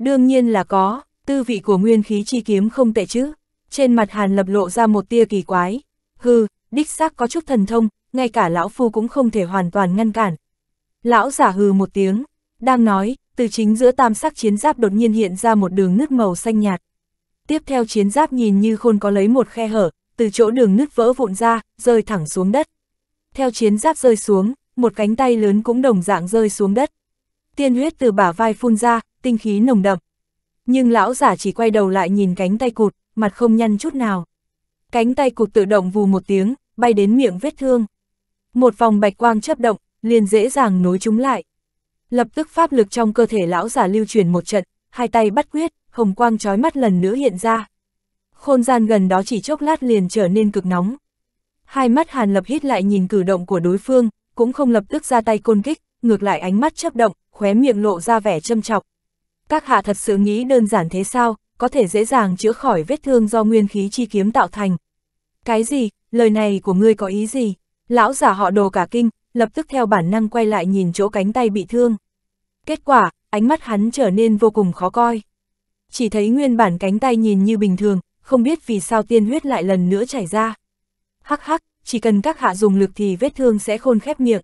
Đương nhiên là có, tư vị của nguyên khí chi kiếm không tệ chứ. Trên mặt Hàn Lập lộ ra một tia kỳ quái. Hừ, đích xác có chút thần thông, ngay cả lão phu cũng không thể hoàn toàn ngăn cản. Lão giả hừ một tiếng, đang nói, từ chính giữa tam sắc chiến giáp đột nhiên hiện ra một đường nứt màu xanh nhạt. Tiếp theo chiến giáp nhìn như khôn có lấy một khe hở, từ chỗ đường nứt vỡ vụn ra, rơi thẳng xuống đất. Theo chiến giáp rơi xuống, một cánh tay lớn cũng đồng dạng rơi xuống đất. Tiên huyết từ bả vai phun ra, tinh khí nồng đậm. Nhưng lão giả chỉ quay đầu lại nhìn cánh tay cụt, mặt không nhăn chút nào. Cánh tay cụt tự động vù một tiếng, bay đến miệng vết thương. Một vòng bạch quang chấp động, liền dễ dàng nối chúng lại. Lập tức pháp lực trong cơ thể lão giả lưu chuyển một trận, hai tay bắt quyết, hồng quang trói mắt lần nữa hiện ra. Khôn gian gần đó chỉ chốc lát liền trở nên cực nóng. Hai mắt Hàn Lập hít lại nhìn cử động của đối phương, cũng không lập tức ra tay côn kích, ngược lại ánh mắt chấp động, khóe miệng lộ ra vẻ châm chọc. Các hạ thật sự nghĩ đơn giản thế sao, có thể dễ dàng chữa khỏi vết thương do nguyên khí chi kiếm tạo thành. Cái gì, lời này của ngươi có ý gì? Lão giả họ đồ cả kinh, lập tức theo bản năng quay lại nhìn chỗ cánh tay bị thương. Kết quả, ánh mắt hắn trở nên vô cùng khó coi. Chỉ thấy nguyên bản cánh tay nhìn như bình thường, không biết vì sao tiên huyết lại lần nữa chảy ra. Hắc hắc, chỉ cần các hạ dùng lực thì vết thương sẽ khôn khép miệng.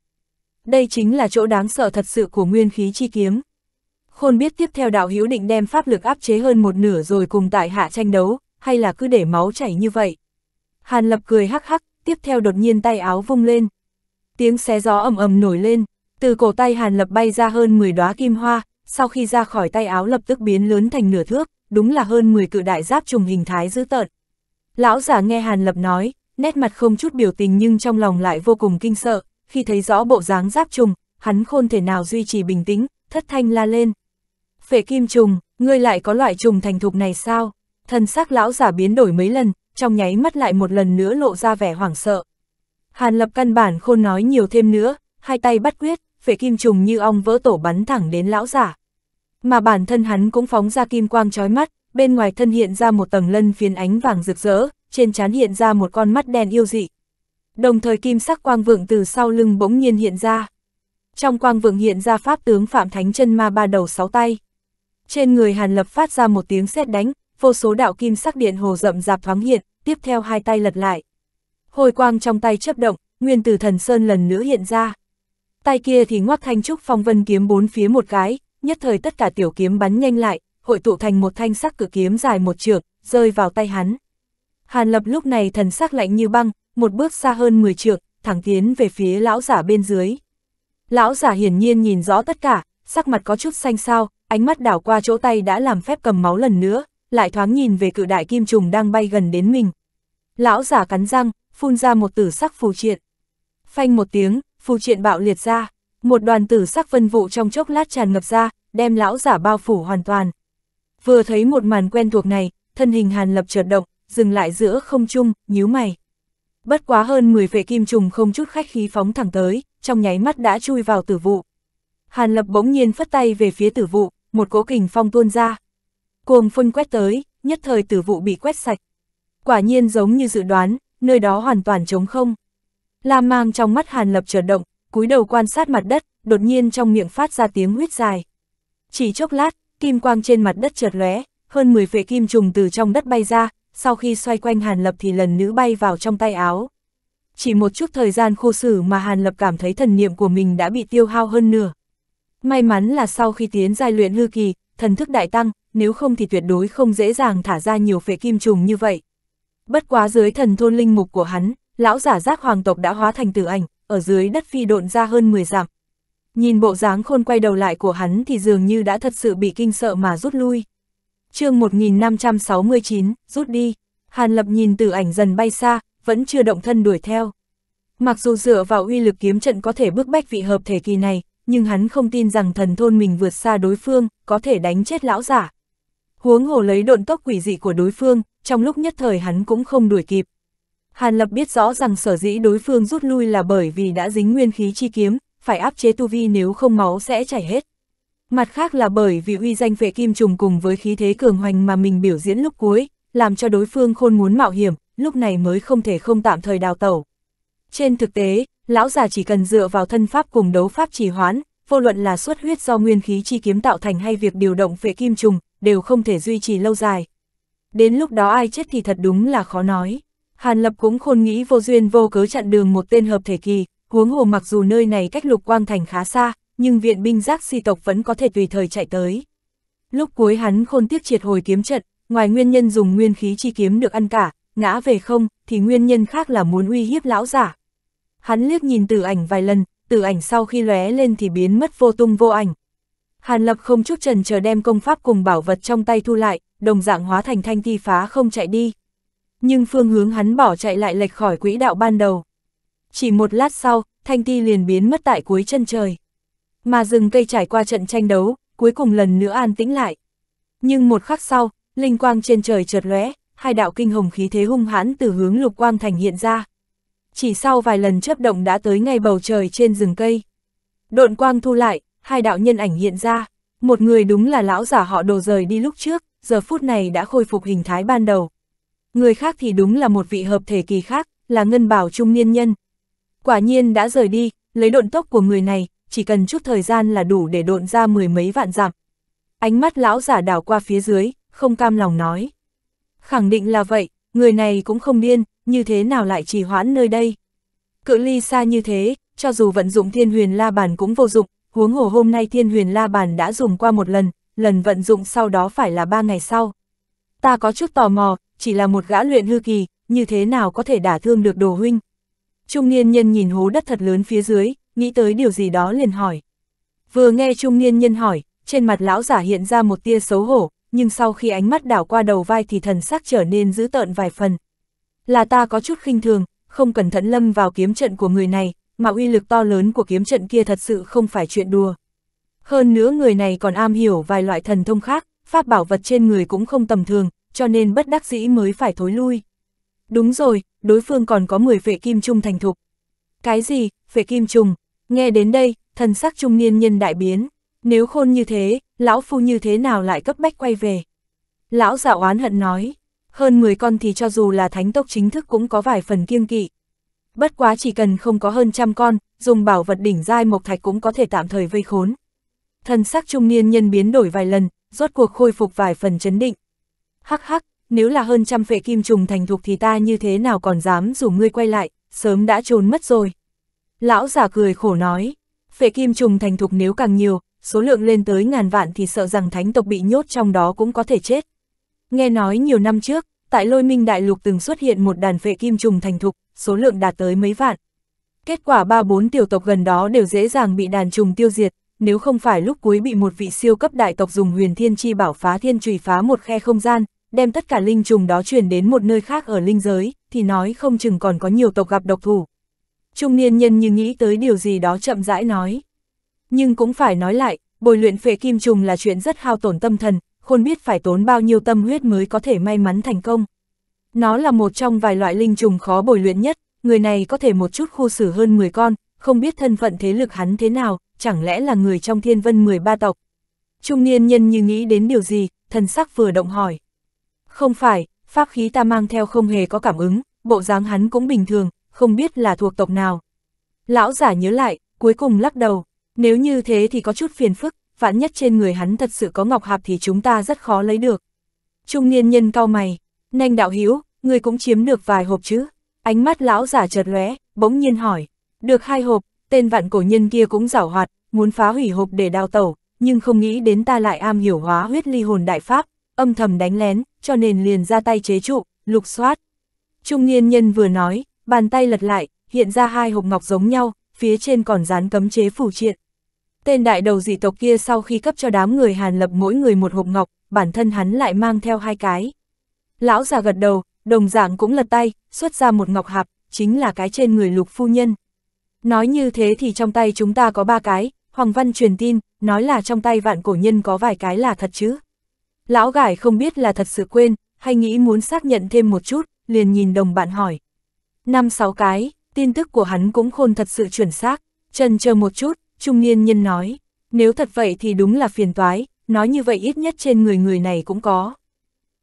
Đây chính là chỗ đáng sợ thật sự của nguyên khí chi kiếm. Khôn biết tiếp theo đạo hữu định đem pháp lực áp chế hơn một nửa rồi cùng tại hạ tranh đấu, hay là cứ để máu chảy như vậy. Hàn lập cười hắc hắc, tiếp theo đột nhiên tay áo vung lên. Tiếng xé gió ầm ầm nổi lên, từ cổ tay Hàn Lập bay ra hơn 10 đóa kim hoa, sau khi ra khỏi tay áo lập tức biến lớn thành nửa thước, đúng là hơn 10 cự đại giáp trùng hình thái dữ tợn. Lão giả nghe Hàn Lập nói, nét mặt không chút biểu tình nhưng trong lòng lại vô cùng kinh sợ, khi thấy rõ bộ dáng giáp trùng, hắn khôn thể nào duy trì bình tĩnh, thất thanh la lên. Phệ kim trùng, ngươi lại có loại trùng thành thục này sao? Thần sắc lão giả biến đổi mấy lần, trong nháy mắt lại một lần nữa lộ ra vẻ hoảng sợ. Hàn lập căn bản khôn nói nhiều thêm nữa, hai tay bắt quyết, phệ kim trùng như ong vỡ tổ bắn thẳng đến lão giả. Mà bản thân hắn cũng phóng ra kim quang trói mắt, bên ngoài thân hiện ra một tầng lân phiến ánh vàng rực rỡ, trên trán hiện ra một con mắt đen yêu dị. Đồng thời kim sắc quang vượng từ sau lưng bỗng nhiên hiện ra. Trong quang vượng hiện ra pháp tướng Phạm Thánh chân ma ba đầu sáu tay. Trên người Hàn Lập phát ra một tiếng sét đánh, vô số đạo kim sắc điện hồ rậm rạp thoáng hiện, tiếp theo hai tay lật lại. Hồi quang trong tay chấp động, nguyên tử thần sơn lần nữa hiện ra. Tay kia thì ngoắc thanh trúc phong vân kiếm bốn phía một cái, nhất thời tất cả tiểu kiếm bắn nhanh lại, hội tụ thành một thanh sắc cử kiếm dài một trượng, rơi vào tay hắn. Hàn Lập lúc này thần sắc lạnh như băng, một bước xa hơn 10 trượng, thẳng tiến về phía lão giả bên dưới. Lão giả hiển nhiên nhìn rõ tất cả, sắc mặt có chút xanh xao, ánh mắt đảo qua chỗ tay đã làm phép cầm máu lần nữa, lại thoáng nhìn về cự đại kim trùng đang bay gần đến mình. Lão giả cắn răng, phun ra một tử sắc phù triện. Phanh một tiếng, phù triện bạo liệt ra, một đoàn tử sắc vân vụ trong chốc lát tràn ngập ra, đem lão giả bao phủ hoàn toàn. Vừa thấy một màn quen thuộc này, thân hình Hàn Lập chợt động, dừng lại giữa không trung, nhíu mày. Bất quá hơn 10 vệ kim trùng không chút khách khí phóng thẳng tới, trong nháy mắt đã chui vào tử vụ. Hàn Lập bỗng nhiên phất tay về phía tử vụ, một cỗ kình phong tuôn ra. Cuồng phân quét tới, nhất thời tử vụ bị quét sạch. Quả nhiên giống như dự đoán, nơi đó hoàn toàn trống không. Lam mang trong mắt Hàn Lập chợt động, cúi đầu quan sát mặt đất, đột nhiên trong miệng phát ra tiếng huyết dài. Chỉ chốc lát, kim quang trên mặt đất chợt lóe, hơn 10 vệ kim trùng từ trong đất bay ra, sau khi xoay quanh Hàn Lập thì lần nữa bay vào trong tay áo. Chỉ một chút thời gian khô xử mà Hàn Lập cảm thấy thần niệm của mình đã bị tiêu hao hơn nửa. May mắn là sau khi tiến giai luyện hư kỳ, thần thức đại tăng, nếu không thì tuyệt đối không dễ dàng thả ra nhiều phế kim trùng như vậy. Bất quá dưới thần thôn linh mục của hắn, lão giả giác hoàng tộc đã hóa thành tử ảnh, ở dưới đất phi độn ra hơn 10 dặm. Nhìn bộ dáng khôn quay đầu lại của hắn thì dường như đã thật sự bị kinh sợ mà rút lui. chương 1569, rút đi. Hàn Lập nhìn tử ảnh dần bay xa, vẫn chưa động thân đuổi theo. Mặc dù dựa vào uy lực kiếm trận có thể bước bách vị hợp thể kỳ này, nhưng hắn không tin rằng thần thôn mình vượt xa đối phương, có thể đánh chết lão giả. Huống hồ lấy độn tốc quỷ dị của đối phương, trong lúc nhất thời hắn cũng không đuổi kịp. Hàn Lập biết rõ rằng sở dĩ đối phương rút lui là bởi vì đã dính nguyên khí chi kiếm, phải áp chế tu vi nếu không máu sẽ chảy hết. Mặt khác là bởi vì uy danh vệ kim trùng cùng với khí thế cường hoành mà mình biểu diễn lúc cuối, làm cho đối phương khôn muốn mạo hiểm, lúc này mới không thể không tạm thời đào tẩu. Trên thực tế, lão già chỉ cần dựa vào thân pháp cùng đấu pháp trì hoãn, vô luận là xuất huyết do nguyên khí chi kiếm tạo thành hay việc điều động phệ kim trùng, đều không thể duy trì lâu dài. Đến lúc đó ai chết thì thật đúng là khó nói. Hàn Lập cũng khôn nghĩ vô duyên vô cớ chặn đường một tên hợp thể kỳ, huống hồ mặc dù nơi này cách lục quang thành khá xa, nhưng viện binh giác si tộc vẫn có thể tùy thời chạy tới. Lúc cuối hắn khôn tiếc triệt hồi kiếm trận, ngoài nguyên nhân dùng nguyên khí chi kiếm được ăn cả, ngã về không, thì nguyên nhân khác là muốn uy hiếp lão giả, Hắn liếc nhìn tử ảnh vài lần, tử ảnh sau khi lóe lên thì biến mất vô tung vô ảnh. Hàn Lập không chút trần chờ đem công pháp cùng bảo vật trong tay thu lại, đồng dạng hóa thành thanh thi phá không chạy đi. Nhưng phương hướng hắn bỏ chạy lại lệch khỏi quỹ đạo ban đầu. Chỉ một lát sau, thanh thi liền biến mất tại cuối chân trời. Mà rừng cây trải qua trận tranh đấu, cuối cùng lần nữa an tĩnh lại. Nhưng một khắc sau, linh quang trên trời chợt lóe, hai đạo kinh hồng khí thế hung hãn từ hướng lục quang thành hiện ra chỉ sau vài lần chớp động đã tới ngay bầu trời trên rừng cây. Độn quang thu lại, hai đạo nhân ảnh hiện ra, một người đúng là lão giả họ đồ rời đi lúc trước, giờ phút này đã khôi phục hình thái ban đầu. Người khác thì đúng là một vị hợp thể kỳ khác, là ngân bảo trung niên nhân. Quả nhiên đã rời đi, lấy độn tốc của người này, chỉ cần chút thời gian là đủ để độn ra mười mấy vạn dặm. Ánh mắt lão giả đảo qua phía dưới, không cam lòng nói. Khẳng định là vậy, người này cũng không điên, như thế nào lại trì hoãn nơi đây? Cự ly xa như thế, cho dù vận dụng thiên huyền la bàn cũng vô dụng, huống hồ hôm nay thiên huyền la bàn đã dùng qua một lần, lần vận dụng sau đó phải là ba ngày sau. Ta có chút tò mò, chỉ là một gã luyện hư kỳ, như thế nào có thể đả thương được đồ huynh? Trung niên nhân nhìn hố đất thật lớn phía dưới, nghĩ tới điều gì đó liền hỏi. Vừa nghe trung niên nhân hỏi, trên mặt lão giả hiện ra một tia xấu hổ, nhưng sau khi ánh mắt đảo qua đầu vai thì thần sắc trở nên dữ tợn vài phần, là ta có chút khinh thường, không cẩn thận lâm vào kiếm trận của người này, mà uy lực to lớn của kiếm trận kia thật sự không phải chuyện đùa. Hơn nữa người này còn am hiểu vài loại thần thông khác, pháp bảo vật trên người cũng không tầm thường, cho nên bất đắc dĩ mới phải thối lui. Đúng rồi, đối phương còn có 10 vệ kim trung thành thục. Cái gì, vệ kim trùng? Nghe đến đây, thần sắc trung niên nhân đại biến. Nếu khôn như thế, lão phu như thế nào lại cấp bách quay về? Lão dạo oán hận nói, hơn 10 con thì cho dù là thánh tốc chính thức cũng có vài phần kiêng kỵ. Bất quá chỉ cần không có hơn trăm con, dùng bảo vật đỉnh giai mộc thạch cũng có thể tạm thời vây khốn. Thần sắc trung niên nhân biến đổi vài lần, rốt cuộc khôi phục vài phần chấn định. Hắc hắc, nếu là hơn trăm phệ kim trùng thành thục thì ta như thế nào còn dám rủ ngươi quay lại, sớm đã trốn mất rồi. Lão giả cười khổ nói, phệ kim trùng thành thục nếu càng nhiều, số lượng lên tới ngàn vạn thì sợ rằng thánh tộc bị nhốt trong đó cũng có thể chết. Nghe nói nhiều năm trước, tại lôi minh đại lục từng xuất hiện một đàn vệ kim trùng thành thục, số lượng đạt tới mấy vạn. Kết quả ba bốn tiểu tộc gần đó đều dễ dàng bị đàn trùng tiêu diệt, nếu không phải lúc cuối bị một vị siêu cấp đại tộc dùng huyền thiên chi bảo phá thiên trùy phá một khe không gian, đem tất cả linh trùng đó chuyển đến một nơi khác ở linh giới, thì nói không chừng còn có nhiều tộc gặp độc thủ. Trung niên nhân như nghĩ tới điều gì đó chậm rãi nói. Nhưng cũng phải nói lại, bồi luyện phệ kim trùng là chuyện rất hao tổn tâm thần, khuôn biết phải tốn bao nhiêu tâm huyết mới có thể may mắn thành công. Nó là một trong vài loại linh trùng khó bồi luyện nhất, người này có thể một chút khu xử hơn 10 con, không biết thân phận thế lực hắn thế nào, chẳng lẽ là người trong thiên vân 13 tộc. Trung niên nhân như nghĩ đến điều gì, thần sắc vừa động hỏi. Không phải, pháp khí ta mang theo không hề có cảm ứng, bộ dáng hắn cũng bình thường, không biết là thuộc tộc nào. Lão giả nhớ lại, cuối cùng lắc đầu, nếu như thế thì có chút phiền phức, vạn nhất trên người hắn thật sự có ngọc hạp thì chúng ta rất khó lấy được. Trung niên nhân cao mày, nhanh đạo hiếu, người cũng chiếm được vài hộp chứ. Ánh mắt lão giả chợt lóe, bỗng nhiên hỏi, được hai hộp, tên vạn cổ nhân kia cũng giảo hoạt, muốn phá hủy hộp để đào tẩu, nhưng không nghĩ đến ta lại am hiểu hóa huyết ly hồn đại pháp, âm thầm đánh lén, cho nên liền ra tay chế trụ, lục soát. Trung niên nhân vừa nói, bàn tay lật lại, hiện ra hai hộp ngọc giống nhau, phía trên còn dán cấm chế phủ triện, Tên đại đầu dị tộc kia sau khi cấp cho đám người Hàn Lập mỗi người một hộp ngọc, bản thân hắn lại mang theo hai cái. Lão già gật đầu, đồng dạng cũng lật tay, xuất ra một ngọc hạp, chính là cái trên người lục phu nhân. Nói như thế thì trong tay chúng ta có ba cái, Hoàng Văn truyền tin, nói là trong tay vạn cổ nhân có vài cái là thật chứ. Lão gải không biết là thật sự quên, hay nghĩ muốn xác nhận thêm một chút, liền nhìn đồng bạn hỏi. Năm sáu cái, tin tức của hắn cũng khôn thật sự chuẩn xác, trần chờ một chút, Trung niên nhân nói, nếu thật vậy thì đúng là phiền toái, nói như vậy ít nhất trên người người này cũng có.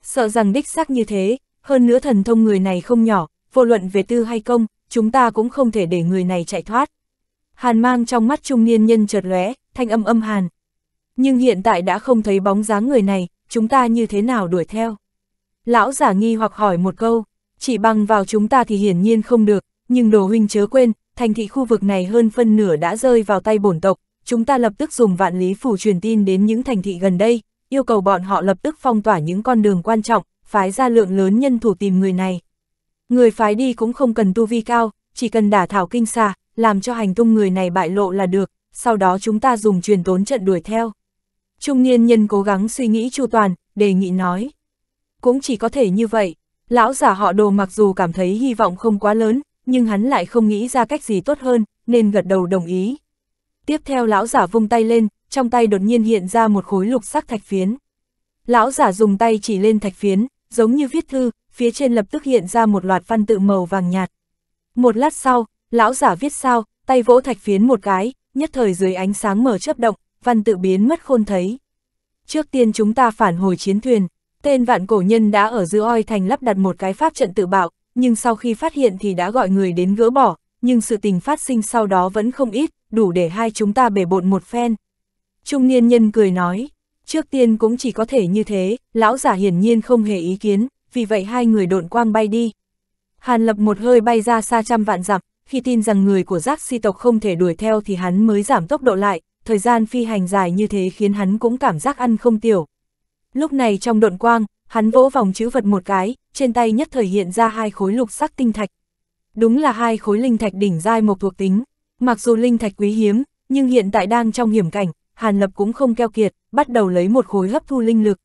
Sợ rằng đích xác như thế, hơn nữa thần thông người này không nhỏ, vô luận về tư hay công, chúng ta cũng không thể để người này chạy thoát. Hàn mang trong mắt trung niên nhân chợt lóe, thanh âm âm hàn. Nhưng hiện tại đã không thấy bóng dáng người này, chúng ta như thế nào đuổi theo? Lão giả nghi hoặc hỏi một câu, chỉ bằng vào chúng ta thì hiển nhiên không được, nhưng đồ huynh chớ quên, thành thị khu vực này hơn phân nửa đã rơi vào tay bổn tộc, chúng ta lập tức dùng vạn lý phủ truyền tin đến những thành thị gần đây, yêu cầu bọn họ lập tức phong tỏa những con đường quan trọng, phái ra lượng lớn nhân thủ tìm người này. Người phái đi cũng không cần tu vi cao, chỉ cần đả thảo kinh xà, làm cho hành tung người này bại lộ là được, sau đó chúng ta dùng truyền tốn trận đuổi theo. Trung niên nhân cố gắng suy nghĩ chu toàn, đề nghị nói. Cũng chỉ có thể như vậy, lão giả họ đồ mặc dù cảm thấy hy vọng không quá lớn, nhưng hắn lại không nghĩ ra cách gì tốt hơn, nên gật đầu đồng ý. Tiếp theo lão giả vung tay lên, trong tay đột nhiên hiện ra một khối lục sắc thạch phiến. Lão giả dùng tay chỉ lên thạch phiến, giống như viết thư, phía trên lập tức hiện ra một loạt văn tự màu vàng nhạt. Một lát sau, lão giả viết sao, tay vỗ thạch phiến một cái, nhất thời dưới ánh sáng mở chớp động, văn tự biến mất khôn thấy. Trước tiên chúng ta phản hồi chiến thuyền, tên vạn cổ nhân đã ở giữa oi thành lắp đặt một cái pháp trận tự bạo, nhưng sau khi phát hiện thì đã gọi người đến gỡ bỏ, nhưng sự tình phát sinh sau đó vẫn không ít, đủ để hai chúng ta bể bộn một phen. Trung niên nhân cười nói, trước tiên cũng chỉ có thể như thế, lão giả hiển nhiên không hề ý kiến, vì vậy hai người độn quang bay đi. Hàn lập một hơi bay ra xa trăm vạn dặm, khi tin rằng người của giác si tộc không thể đuổi theo thì hắn mới giảm tốc độ lại, thời gian phi hành dài như thế khiến hắn cũng cảm giác ăn không tiểu. Lúc này trong độn quang, hắn vỗ vòng chữ vật một cái, trên tay nhất thời hiện ra hai khối lục sắc tinh thạch. Đúng là hai khối linh thạch đỉnh giai một thuộc tính, mặc dù linh thạch quý hiếm, nhưng hiện tại đang trong hiểm cảnh, Hàn Lập cũng không keo kiệt, bắt đầu lấy một khối hấp thu linh lực.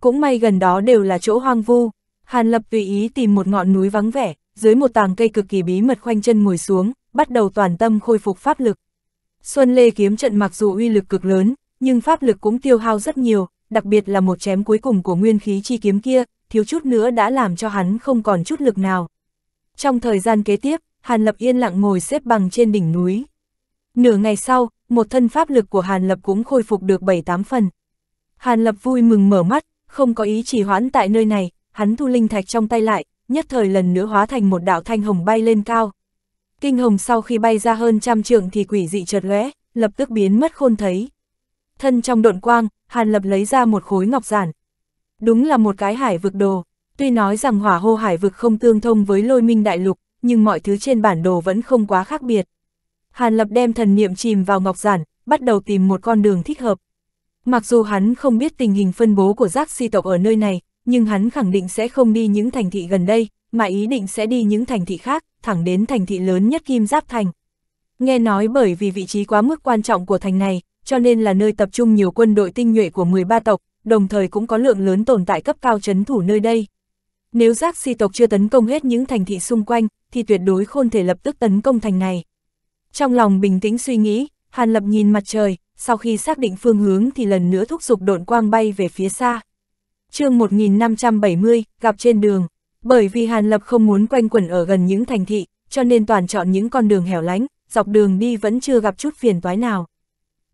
Cũng may gần đó đều là chỗ hoang vu, Hàn Lập tùy ý tìm một ngọn núi vắng vẻ, dưới một tàng cây cực kỳ bí mật khoanh chân ngồi xuống, bắt đầu toàn tâm khôi phục pháp lực. Xuân Lê kiếm trận mặc dù uy lực cực lớn, nhưng pháp lực cũng tiêu hao rất nhiều, đặc biệt là một chém cuối cùng của nguyên khí chi kiếm kia, thiếu chút nữa đã làm cho hắn không còn chút lực nào. Trong thời gian kế tiếp, Hàn Lập yên lặng ngồi xếp bằng trên đỉnh núi. Nửa ngày sau, một thân pháp lực của Hàn Lập cũng khôi phục được 7-8 phần. Hàn Lập vui mừng mở mắt, không có ý chỉ hoãn tại nơi này, hắn thu linh thạch trong tay lại, nhất thời lần nữa hóa thành một đạo thanh hồng bay lên cao. Kinh hồng sau khi bay ra hơn trăm trượng thì quỷ dị chợt lóe, lập tức biến mất khôn thấy. Thân trong độn quang, Hàn Lập lấy ra một khối ngọc giản. Đúng là một cái hải vực đồ, tuy nói rằng hỏa hô hải vực không tương thông với lôi minh đại lục, nhưng mọi thứ trên bản đồ vẫn không quá khác biệt. Hàn Lập đem thần niệm chìm vào ngọc giản, bắt đầu tìm một con đường thích hợp. Mặc dù hắn không biết tình hình phân bố của giác si tộc ở nơi này, nhưng hắn khẳng định sẽ không đi những thành thị gần đây, mà ý định sẽ đi những thành thị khác, thẳng đến thành thị lớn nhất Kim Giáp Thành. Nghe nói bởi vì vị trí quá mức quan trọng của thành này, cho nên là nơi tập trung nhiều quân đội tinh nhuệ của 13 tộc, đồng thời cũng có lượng lớn tồn tại cấp cao chấn thủ nơi đây. Nếu giác si tộc chưa tấn công hết những thành thị xung quanh, thì tuyệt đối không thể lập tức tấn công thành này. Trong lòng bình tĩnh suy nghĩ, Hàn Lập nhìn mặt trời, sau khi xác định phương hướng thì lần nữa thúc giục độn quang bay về phía xa. chương 1570, gặp trên đường, bởi vì Hàn Lập không muốn quanh quẩn ở gần những thành thị, cho nên toàn chọn những con đường hẻo lánh, dọc đường đi vẫn chưa gặp chút phiền toái nào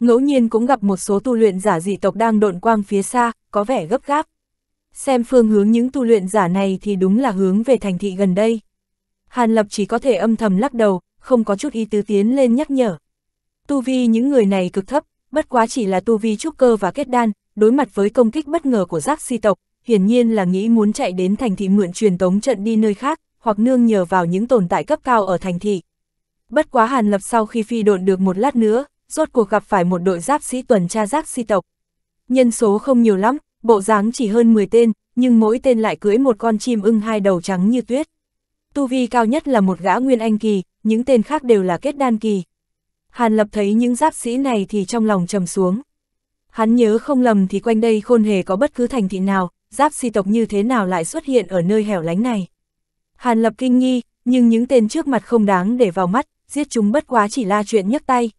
ngẫu nhiên cũng gặp một số tu luyện giả dị tộc đang độn quang phía xa, có vẻ gấp gáp. Xem phương hướng những tu luyện giả này thì đúng là hướng về thành thị gần đây. Hàn Lập chỉ có thể âm thầm lắc đầu, không có chút ý tứ tiến lên nhắc nhở. Tu vi những người này cực thấp, bất quá chỉ là tu vi trúc cơ và kết đan, đối mặt với công kích bất ngờ của giác si tộc, hiển nhiên là nghĩ muốn chạy đến thành thị mượn truyền tống trận đi nơi khác, hoặc nương nhờ vào những tồn tại cấp cao ở thành thị. Bất quá Hàn Lập sau khi phi độn được một lát nữa, rốt cuộc gặp phải một đội giáp sĩ tuần tra giáp si tộc. Nhân số không nhiều lắm, bộ dáng chỉ hơn 10 tên, nhưng mỗi tên lại cưỡi một con chim ưng hai đầu trắng như tuyết. Tu vi cao nhất là một gã nguyên anh kỳ, những tên khác đều là kết đan kỳ. Hàn Lập thấy những giáp sĩ này thì trong lòng trầm xuống. Hắn nhớ không lầm thì quanh đây khôn hề có bất cứ thành thị nào, giáp si tộc như thế nào lại xuất hiện ở nơi hẻo lánh này. Hàn Lập kinh nghi, nhưng những tên trước mặt không đáng để vào mắt, giết chúng bất quá chỉ là chuyện nhấc tay,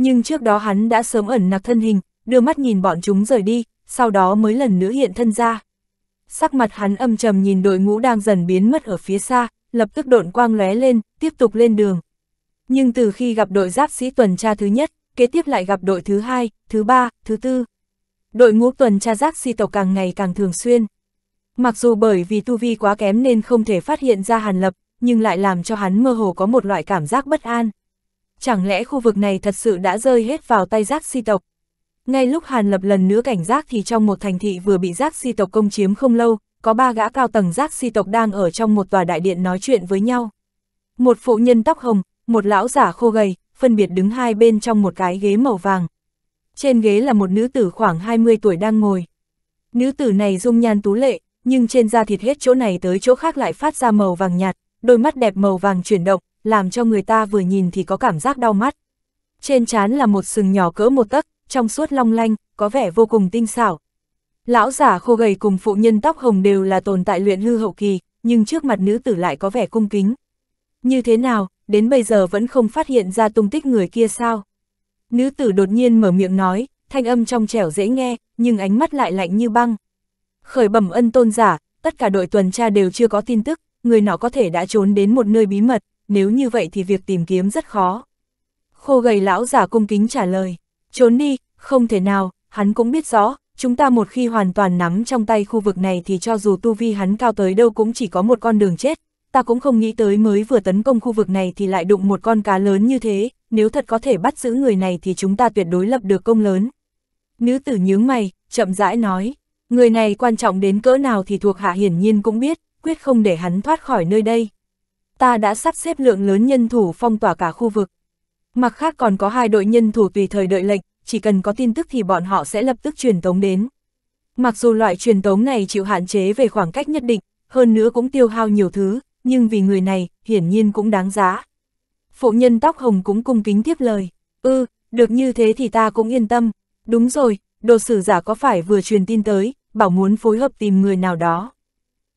nhưng trước đó hắn đã sớm ẩn nặc thân hình, đưa mắt nhìn bọn chúng rời đi, sau đó mới lần nữa hiện thân ra. Sắc mặt hắn âm trầm nhìn đội ngũ đang dần biến mất ở phía xa, lập tức độn quang lóe lên, tiếp tục lên đường. Nhưng từ khi gặp đội giáp sĩ tuần tra thứ nhất, kế tiếp lại gặp đội thứ hai, thứ ba, thứ tư. Đội ngũ tuần tra giác si tộc càng ngày càng thường xuyên. Mặc dù bởi vì tu vi quá kém nên không thể phát hiện ra Hàn Lập, nhưng lại làm cho hắn mơ hồ có một loại cảm giác bất an chẳng lẽ khu vực này thật sự đã rơi hết vào tay giác si tộc? Ngay lúc Hàn Lập lần nữa cảnh giác thì trong một thành thị vừa bị giác si tộc công chiếm không lâu, có ba gã cao tầng giác si tộc đang ở trong một tòa đại điện nói chuyện với nhau. Một phụ nhân tóc hồng, một lão giả khô gầy, phân biệt đứng hai bên trong một cái ghế màu vàng. Trên ghế là một nữ tử khoảng 20 tuổi đang ngồi. Nữ tử này dung nhan tú lệ, nhưng trên da thịt hết chỗ này tới chỗ khác lại phát ra màu vàng nhạt, đôi mắt đẹp màu vàng chuyển động, làm cho người ta vừa nhìn thì có cảm giác đau mắt. Trên trán là một sừng nhỏ cỡ một tấc, trong suốt long lanh, có vẻ vô cùng tinh xảo. Lão giả khô gầy cùng phụ nhân tóc hồng đều là tồn tại luyện hư hậu kỳ, nhưng trước mặt nữ tử lại có vẻ cung kính. Như thế nào, đến bây giờ vẫn không phát hiện ra tung tích người kia sao? Nữ tử đột nhiên mở miệng nói, thanh âm trong trẻo dễ nghe, nhưng ánh mắt lại lạnh như băng. Khởi bẩm ân tôn giả, tất cả đội tuần tra đều chưa có tin tức, người nọ có thể đã trốn đến một nơi bí mật, nếu như vậy thì việc tìm kiếm rất khó. Khô gầy lão giả cung kính trả lời, trốn đi, không thể nào, hắn cũng biết rõ, chúng ta một khi hoàn toàn nắm trong tay khu vực này thì cho dù tu vi hắn cao tới đâu cũng chỉ có một con đường chết, ta cũng không nghĩ tới mới vừa tấn công khu vực này thì lại đụng một con cá lớn như thế, nếu thật có thể bắt giữ người này thì chúng ta tuyệt đối lập được công lớn. Nữ tử nhướng mày, chậm rãi nói, người này quan trọng đến cỡ nào thì thuộc hạ hiển nhiên cũng biết, quyết không để hắn thoát khỏi nơi đây ta đã sắp xếp lượng lớn nhân thủ phong tỏa cả khu vực. Mặt khác còn có hai đội nhân thủ tùy thời đợi lệnh, chỉ cần có tin tức thì bọn họ sẽ lập tức truyền tống đến. Mặc dù loại truyền tống này chịu hạn chế về khoảng cách nhất định, hơn nữa cũng tiêu hao nhiều thứ, nhưng vì người này, hiển nhiên cũng đáng giá. Phụ nhân tóc hồng cũng cung kính tiếp lời, ư, ừ, được như thế thì ta cũng yên tâm. Đúng rồi, đồ sử giả có phải vừa truyền tin tới, bảo muốn phối hợp tìm người nào đó.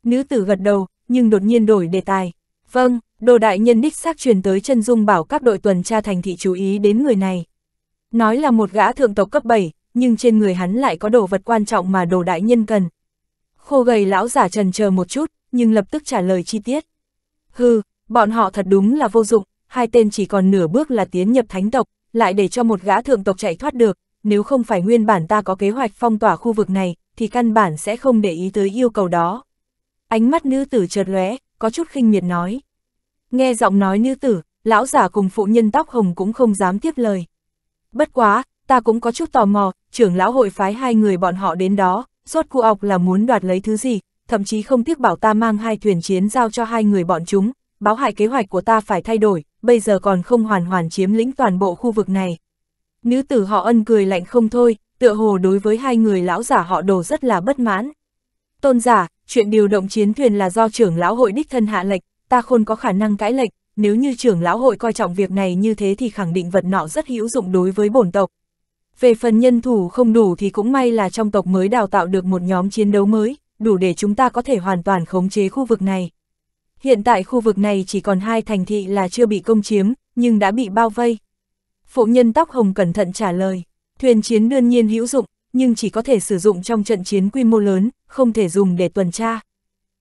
Nữ tử gật đầu, nhưng đột nhiên đổi đề tài, Vâng, đồ đại nhân đích xác truyền tới chân dung bảo các đội tuần tra thành thị chú ý đến người này. Nói là một gã thượng tộc cấp 7, nhưng trên người hắn lại có đồ vật quan trọng mà đồ đại nhân cần. Khô gầy lão giả trần chờ một chút, nhưng lập tức trả lời chi tiết. Hừ, bọn họ thật đúng là vô dụng, hai tên chỉ còn nửa bước là tiến nhập thánh tộc, lại để cho một gã thượng tộc chạy thoát được, nếu không phải nguyên bản ta có kế hoạch phong tỏa khu vực này, thì căn bản sẽ không để ý tới yêu cầu đó. Ánh mắt nữ tử chợt lóe, có chút khinh miệt nói. Nghe giọng nói như tử, lão giả cùng phụ nhân tóc hồng cũng không dám tiếp lời. Bất quá, ta cũng có chút tò mò, trưởng lão hội phái hai người bọn họ đến đó, rốt cu ọc là muốn đoạt lấy thứ gì, thậm chí không tiếc bảo ta mang hai thuyền chiến giao cho hai người bọn chúng, báo hại kế hoạch của ta phải thay đổi, bây giờ còn không hoàn hoàn chiếm lĩnh toàn bộ khu vực này. Nữ tử họ ân cười lạnh không thôi, tựa hồ đối với hai người lão giả họ đồ rất là bất mãn. Tôn giả, chuyện điều động chiến thuyền là do trưởng lão hội đích thân hạ lệch, ta khôn có khả năng cãi lệch. nếu như trưởng lão hội coi trọng việc này như thế thì khẳng định vật nọ rất hữu dụng đối với bổn tộc. Về phần nhân thủ không đủ thì cũng may là trong tộc mới đào tạo được một nhóm chiến đấu mới, đủ để chúng ta có thể hoàn toàn khống chế khu vực này. Hiện tại khu vực này chỉ còn hai thành thị là chưa bị công chiếm, nhưng đã bị bao vây. Phụ nhân tóc hồng cẩn thận trả lời, thuyền chiến đương nhiên hữu dụng, nhưng chỉ có thể sử dụng trong trận chiến quy mô lớn, không thể dùng để tuần tra.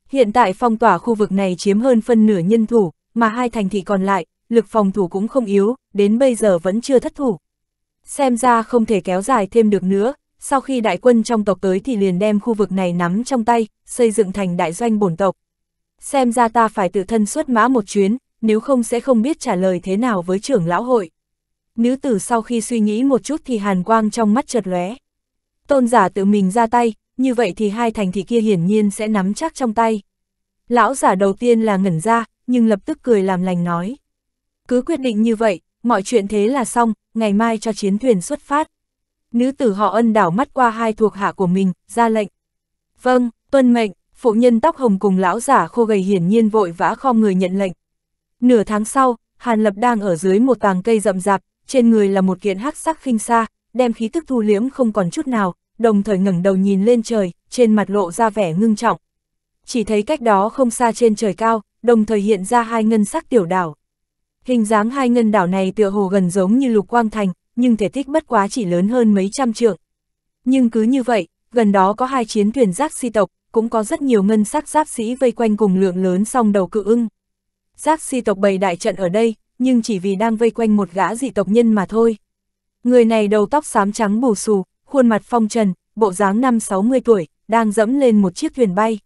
Hiện tại phong tỏa khu vực này chiếm hơn phân nửa nhân thủ, mà hai thành thị còn lại, lực phòng thủ cũng không yếu, đến bây giờ vẫn chưa thất thủ. Xem ra không thể kéo dài thêm được nữa, sau khi đại quân trong tộc tới thì liền đem khu vực này nắm trong tay, xây dựng thành đại doanh bổn tộc. Xem ra ta phải tự thân xuất mã một chuyến, nếu không sẽ không biết trả lời thế nào với trưởng lão hội. Nữ tử sau khi suy nghĩ một chút thì hàn quang trong mắt chợt lóe. Tôn giả tự mình ra tay, như vậy thì hai thành thị kia hiển nhiên sẽ nắm chắc trong tay. Lão giả đầu tiên là ngẩn ra, nhưng lập tức cười làm lành nói. Cứ quyết định như vậy, mọi chuyện thế là xong, ngày mai cho chiến thuyền xuất phát. Nữ tử họ ân đảo mắt qua hai thuộc hạ của mình, ra lệnh. Vâng, tuân mệnh, phụ nhân tóc hồng cùng lão giả khô gầy hiển nhiên vội vã kho người nhận lệnh. Nửa tháng sau, Hàn Lập đang ở dưới một tàng cây rậm rạp, trên người là một kiện hắc sắc khinh xa, đem khí tức thu liễm không còn chút nào, đồng thời ngẩng đầu nhìn lên trời, trên mặt lộ ra vẻ ngưng trọng. Chỉ thấy cách đó không xa trên trời cao, đồng thời hiện ra hai ngân sắc tiểu đảo. Hình dáng hai ngân đảo này tựa hồ gần giống như lục quang thành, nhưng thể tích bất quá chỉ lớn hơn mấy trăm trượng. Nhưng cứ như vậy, gần đó có hai chiến thuyền giác si tộc, cũng có rất nhiều ngân sắc giáp sĩ vây quanh cùng lượng lớn song đầu cự ưng. Giác si tộc bày đại trận ở đây, nhưng chỉ vì đang vây quanh một gã dị tộc nhân mà thôi. Người này đầu tóc xám trắng bù xù, khuôn mặt phong trần, bộ dáng năm 60 tuổi, đang dẫm lên một chiếc thuyền bay.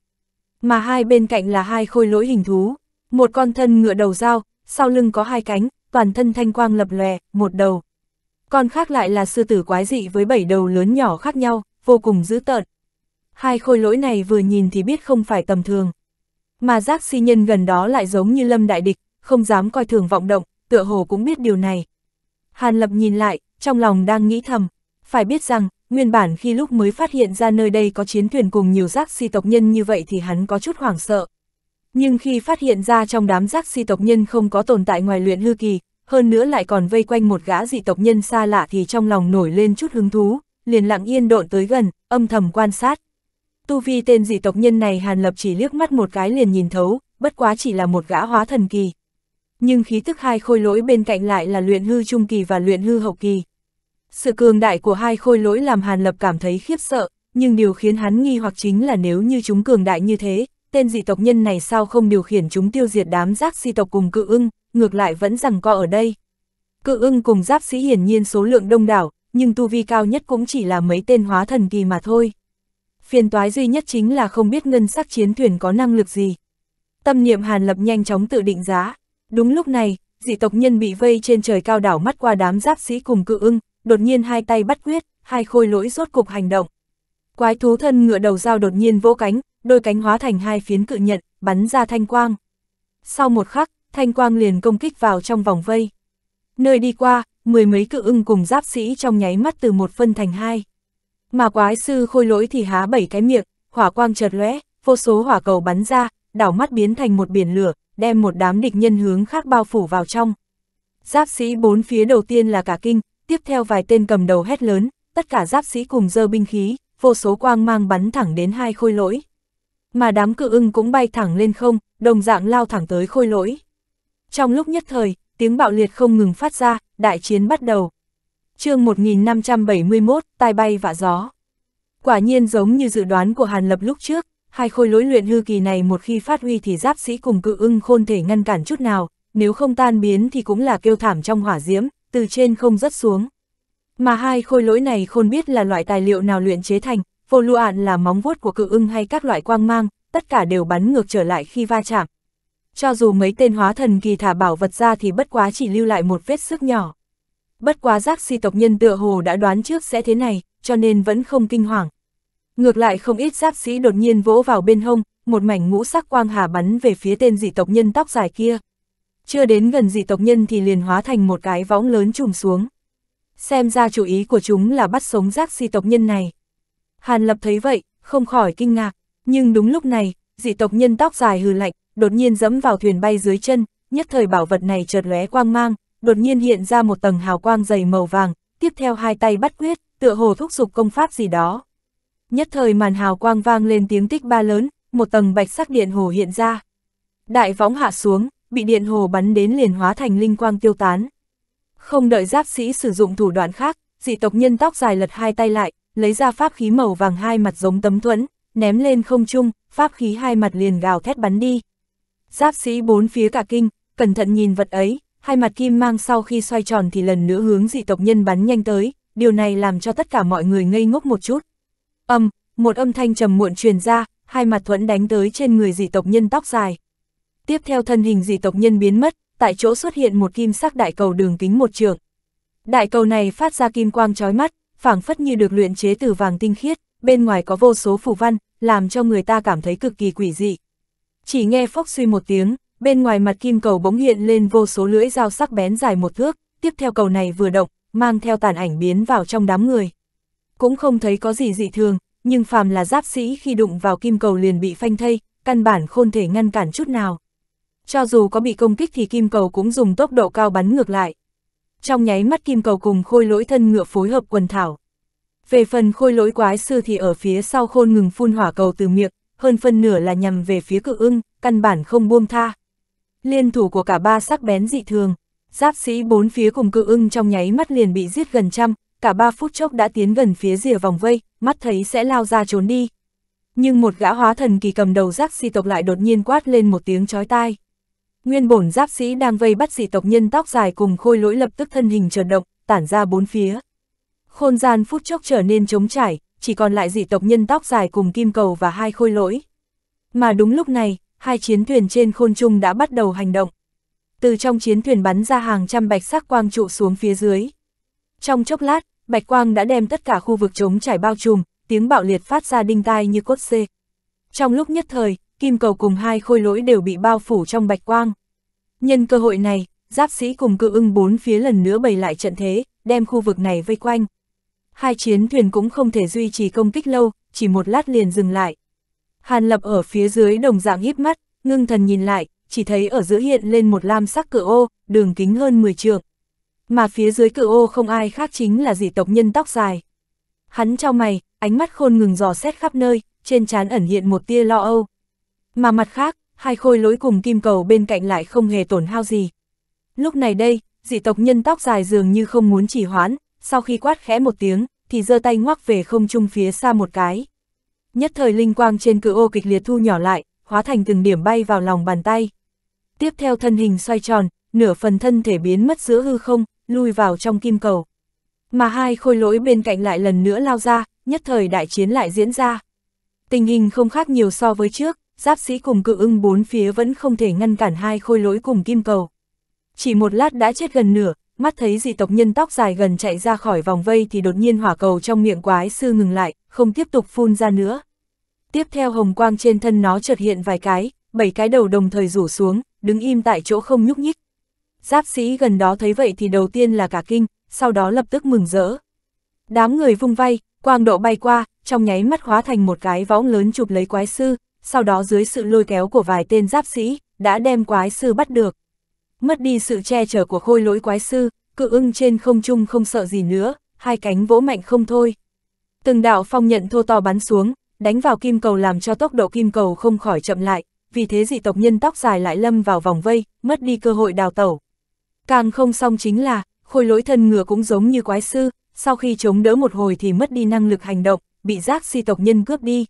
Mà hai bên cạnh là hai khôi lỗi hình thú, một con thân ngựa đầu dao, sau lưng có hai cánh, toàn thân thanh quang lập lòe, một đầu. Con khác lại là sư tử quái dị với bảy đầu lớn nhỏ khác nhau, vô cùng dữ tợn. Hai khôi lỗi này vừa nhìn thì biết không phải tầm thường. Mà giác si nhân gần đó lại giống như lâm đại địch, không dám coi thường vọng động, tựa hồ cũng biết điều này. Hàn Lập nhìn lại, trong lòng đang nghĩ thầm, phải biết rằng, nguyên bản khi lúc mới phát hiện ra nơi đây có chiến thuyền cùng nhiều giác si tộc nhân như vậy thì hắn có chút hoảng sợ. Nhưng khi phát hiện ra trong đám giác si tộc nhân không có tồn tại ngoài luyện hư kỳ, hơn nữa lại còn vây quanh một gã dị tộc nhân xa lạ thì trong lòng nổi lên chút hứng thú, liền lặng yên độn tới gần, âm thầm quan sát. Tu vi tên dị tộc nhân này Hàn Lập chỉ liếc mắt một cái liền nhìn thấu, bất quá chỉ là một gã hóa thần kỳ. Nhưng khí tức hai khôi lỗi bên cạnh lại là luyện hư trung kỳ và luyện hư hậu kỳ. Sự cường đại của hai khôi lỗi làm Hàn Lập cảm thấy khiếp sợ, nhưng điều khiến hắn nghi hoặc chính là nếu như chúng cường đại như thế, tên dị tộc nhân này sao không điều khiển chúng tiêu diệt đám giác di tộc cùng cự ưng, ngược lại vẫn rằng co ở đây. Cự ưng cùng giáp sĩ hiển nhiên số lượng đông đảo, nhưng tu vi cao nhất cũng chỉ là mấy tên hóa thần kỳ mà thôi. Phiền toái duy nhất chính là không biết ngân sắc chiến thuyền có năng lực gì. Tâm niệm Hàn Lập nhanh chóng tự định giá. Đúng lúc này, dị tộc nhân bị vây trên trời cao đảo mắt qua đám giáp sĩ cùng cự ưng, đột nhiên hai tay bắt quyết, hai khôi lỗi rốt cục hành động. Quái thú thân ngựa đầu dao đột nhiên vỗ cánh, đôi cánh hóa thành hai phiến cự nhận, bắn ra thanh quang. Sau một khắc, thanh quang liền công kích vào trong vòng vây. Nơi đi qua, mười mấy cự ưng cùng giáp sĩ trong nháy mắt từ một phân thành hai. Mà quái sư khôi lỗi thì há bảy cái miệng, hỏa quang chợt lóe, vô số hỏa cầu bắn ra, đảo mắt biến thành một biển lửa, đem một đám địch nhân hướng khác bao phủ vào trong. Giáp sĩ bốn phía đầu tiên là cả kinh, tiếp theo vài tên cầm đầu hét lớn, tất cả giáp sĩ cùng dơ binh khí, vô số quang mang bắn thẳng đến hai khôi lỗi. Mà đám cự ưng cũng bay thẳng lên không, đồng dạng lao thẳng tới khôi lỗi. Trong lúc nhất thời, tiếng bạo liệt không ngừng phát ra, đại chiến bắt đầu. chương 1571, tai bay vạ gió. Quả nhiên giống như dự đoán của Hàn Lập lúc trước, hai khôi lỗi luyện hư kỳ này một khi phát huy thì giáp sĩ cùng cự ưng khôn thể ngăn cản chút nào, nếu không tan biến thì cũng là kêu thảm trong hỏa diễm, từ trên không rớt xuống. Mà hai khôi lỗi này khôn biết là loại tài liệu nào luyện chế thành, vô lưu ạn là móng vuốt của cự ưng hay các loại quang mang, tất cả đều bắn ngược trở lại khi va chạm. Cho dù mấy tên hóa thần kỳ thả bảo vật ra thì bất quá chỉ lưu lại một vết sức nhỏ. Bất quá giác si tộc nhân tựa hồ đã đoán trước sẽ thế này, cho nên vẫn không kinh hoàng. Ngược lại không ít giáp sĩ đột nhiên vỗ vào bên hông, một mảnh ngũ sắc quang hà bắn về phía tên dị tộc nhân tóc dài kia chưa đến gần dị tộc nhân thì liền hóa thành một cái võng lớn trùm xuống. Xem ra chủ ý của chúng là bắt sống rác dị tộc nhân này. Hàn Lập thấy vậy, không khỏi kinh ngạc, nhưng đúng lúc này, dị tộc nhân tóc dài hừ lạnh, đột nhiên dẫm vào thuyền bay dưới chân, nhất thời bảo vật này chợt lóe quang mang, đột nhiên hiện ra một tầng hào quang dày màu vàng, tiếp theo hai tay bắt quyết, tựa hồ thúc giục công pháp gì đó. Nhất thời màn hào quang vang lên tiếng tích ba lớn, một tầng bạch sắc điện hồ hiện ra. Đại võng hạ xuống, bị điện hồ bắn đến liền hóa thành linh quang tiêu tán. Không đợi giáp sĩ sử dụng thủ đoạn khác, dị tộc nhân tóc dài lật hai tay lại, lấy ra pháp khí màu vàng hai mặt giống tấm thuẫn, ném lên không trung, pháp khí hai mặt liền gào thét bắn đi. Giáp sĩ bốn phía cả kinh, cẩn thận nhìn vật ấy, hai mặt kim mang sau khi xoay tròn thì lần nữa hướng dị tộc nhân bắn nhanh tới, điều này làm cho tất cả mọi người ngây ngốc một chút. Âm, một âm thanh trầm muộn truyền ra, hai mặt thuẫn đánh tới trên người dị tộc nhân tóc dài tiếp theo thân hình dị tộc nhân biến mất, tại chỗ xuất hiện một kim sắc đại cầu đường kính một trượng Đại cầu này phát ra kim quang chói mắt, phảng phất như được luyện chế từ vàng tinh khiết, bên ngoài có vô số phù văn, làm cho người ta cảm thấy cực kỳ quỷ dị. Chỉ nghe phốc suy một tiếng, bên ngoài mặt kim cầu bỗng hiện lên vô số lưỡi dao sắc bén dài một thước, tiếp theo cầu này vừa động, mang theo tàn ảnh biến vào trong đám người. Cũng không thấy có gì dị thường, nhưng phàm là giáp sĩ khi đụng vào kim cầu liền bị phanh thây, căn bản khôn thể ngăn cản chút nào cho dù có bị công kích thì kim cầu cũng dùng tốc độ cao bắn ngược lại. Trong nháy mắt kim cầu cùng khôi lỗi thân ngựa phối hợp quần thảo. Về phần khôi lỗi quái sư thì ở phía sau khôn ngừng phun hỏa cầu từ miệng, hơn phân nửa là nhằm về phía cự ưng, căn bản không buông tha. Liên thủ của cả ba sắc bén dị thường, giáp sĩ bốn phía cùng cự ưng trong nháy mắt liền bị giết gần trăm, cả ba phút chốc đã tiến gần phía rìa vòng vây, mắt thấy sẽ lao ra trốn đi. Nhưng một gã hóa thần kỳ cầm đầu giác si tộc lại đột nhiên quát lên một tiếng chói tai. Nguyên bổn giáp sĩ đang vây bắt dị tộc nhân tóc dài cùng khôi lỗi lập tức thân hình chợt động, tản ra bốn phía. Khôn gian phút chốc trở nên trống trải, chỉ còn lại dị tộc nhân tóc dài cùng kim cầu và hai khôi lỗi. Mà đúng lúc này, hai chiến thuyền trên khôn trung đã bắt đầu hành động. Từ trong chiến thuyền bắn ra hàng trăm bạch sắc quang trụ xuống phía dưới. Trong chốc lát, bạch quang đã đem tất cả khu vực trống trải bao trùm, tiếng bạo liệt phát ra đinh tai như cốt xê. Trong lúc nhất thời, kim cầu cùng hai khôi lỗi đều bị bao phủ trong bạch quang. Nhân cơ hội này, giáp sĩ cùng cự ưng bốn phía lần nữa bày lại trận thế, đem khu vực này vây quanh. Hai chiến thuyền cũng không thể duy trì công kích lâu, chỉ một lát liền dừng lại. Hàn lập ở phía dưới đồng dạng híp mắt, ngưng thần nhìn lại, chỉ thấy ở giữa hiện lên một lam sắc cự ô, đường kính hơn 10 trượng. Mà phía dưới cự ô không ai khác chính là dị tộc nhân tóc dài. Hắn trao mày, ánh mắt khôn ngừng dò xét khắp nơi, trên trán ẩn hiện một tia lo âu. Mà mặt khác, hai khôi lỗi cùng kim cầu bên cạnh lại không hề tổn hao gì. Lúc này đây, dị tộc nhân tóc dài dường như không muốn trì hoãn, sau khi quát khẽ một tiếng, thì giơ tay ngoắc về không trung phía xa một cái. Nhất thời linh quang trên cự ô kịch liệt thu nhỏ lại, hóa thành từng điểm bay vào lòng bàn tay. Tiếp theo thân hình xoay tròn, nửa phần thân thể biến mất giữa hư không, lui vào trong kim cầu. Mà hai khôi lỗi bên cạnh lại lần nữa lao ra, nhất thời đại chiến lại diễn ra. Tình hình không khác nhiều so với trước, giáp sĩ cùng cự ưng bốn phía vẫn không thể ngăn cản hai khôi lỗi cùng kim cầu. Chỉ một lát đã chết gần nửa, mắt thấy dị tộc nhân tóc dài gần chạy ra khỏi vòng vây thì đột nhiên hỏa cầu trong miệng quái sư ngừng lại, không tiếp tục phun ra nữa. Tiếp theo hồng quang trên thân nó chợt hiện vài cái, bảy cái đầu đồng thời rủ xuống, đứng im tại chỗ không nhúc nhích. Giáp sĩ gần đó thấy vậy thì đầu tiên là cả kinh, sau đó lập tức mừng rỡ. Đám người vung vay, quang độ bay qua, trong nháy mắt hóa thành một cái võng lớn chụp lấy quái sư, sau đó dưới sự lôi kéo của vài tên giáp sĩ, đã đem quái sư bắt được. Mất đi sự che chở của khôi lỗi quái sư, cự ưng trên không trung không sợ gì nữa, hai cánh vỗ mạnh không thôi. Từng đạo phong nhận thô to bắn xuống, đánh vào kim cầu làm cho tốc độ kim cầu không khỏi chậm lại, vì thế dị tộc nhân tóc dài lại lâm vào vòng vây, mất đi cơ hội đào tẩu. Càng không xong chính là, khôi lỗi thân ngựa cũng giống như quái sư, sau khi chống đỡ một hồi thì mất đi năng lực hành động, bị giác si tộc nhân cướp đi.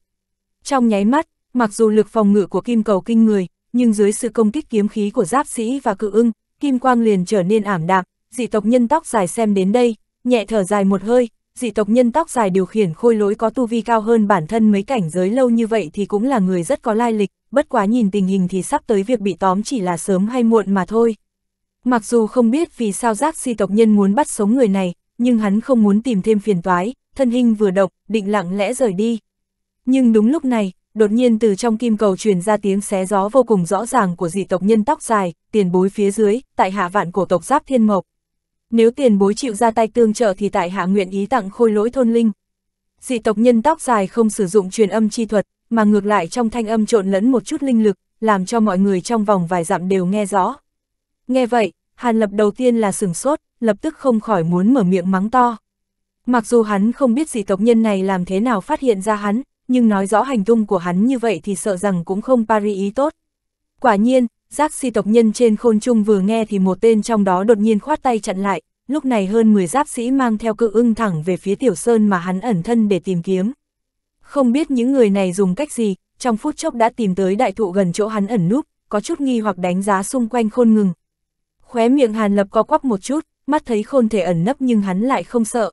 Trong nháy mắt, Mặc dù lực phòng ngự của kim cầu kinh người, nhưng dưới sự công kích kiếm khí của giáp sĩ và cự ưng, kim quang liền trở nên ảm đạm, dị tộc nhân tóc dài xem đến đây, nhẹ thở dài một hơi, dị tộc nhân tóc dài điều khiển khôi lỗi có tu vi cao hơn bản thân mấy cảnh giới lâu như vậy thì cũng là người rất có lai lịch, bất quá nhìn tình hình thì sắp tới việc bị tóm chỉ là sớm hay muộn mà thôi. Mặc dù không biết vì sao giác si tộc nhân muốn bắt sống người này, nhưng hắn không muốn tìm thêm phiền toái, thân hình vừa động, định lặng lẽ rời đi. Nhưng đúng lúc này, đột nhiên từ trong kim cầu truyền ra tiếng xé gió vô cùng rõ ràng của dị tộc nhân tóc dài, tiền bối phía dưới, tại hạ vạn cổ tộc giáp thiên mộc. Nếu tiền bối chịu ra tay tương trợ thì tại hạ nguyện ý tặng khôi lỗi thôn linh. Dị tộc nhân tóc dài không sử dụng truyền âm chi thuật, mà ngược lại trong thanh âm trộn lẫn một chút linh lực, làm cho mọi người trong vòng vài dặm đều nghe rõ. Nghe vậy, Hàn Lập đầu tiên là sửng sốt, lập tức không khỏi muốn mở miệng mắng to. Mặc dù hắn không biết dị tộc nhân này làm thế nào phát hiện ra hắn, nhưng nói rõ hành tung của hắn như vậy thì sợ rằng cũng không Paris ý tốt. Quả nhiên, giác si tộc nhân trên khôn trung vừa nghe thì một tên trong đó đột nhiên khoát tay chặn lại, lúc này hơn 10 giáp sĩ mang theo cự ưng thẳng về phía tiểu sơn mà hắn ẩn thân để tìm kiếm. Không biết những người này dùng cách gì, trong phút chốc đã tìm tới đại thụ gần chỗ hắn ẩn núp, có chút nghi hoặc đánh giá xung quanh khôn ngừng. Khóe miệng hàn lập co quắp một chút, mắt thấy khôn thể ẩn nấp nhưng hắn lại không sợ,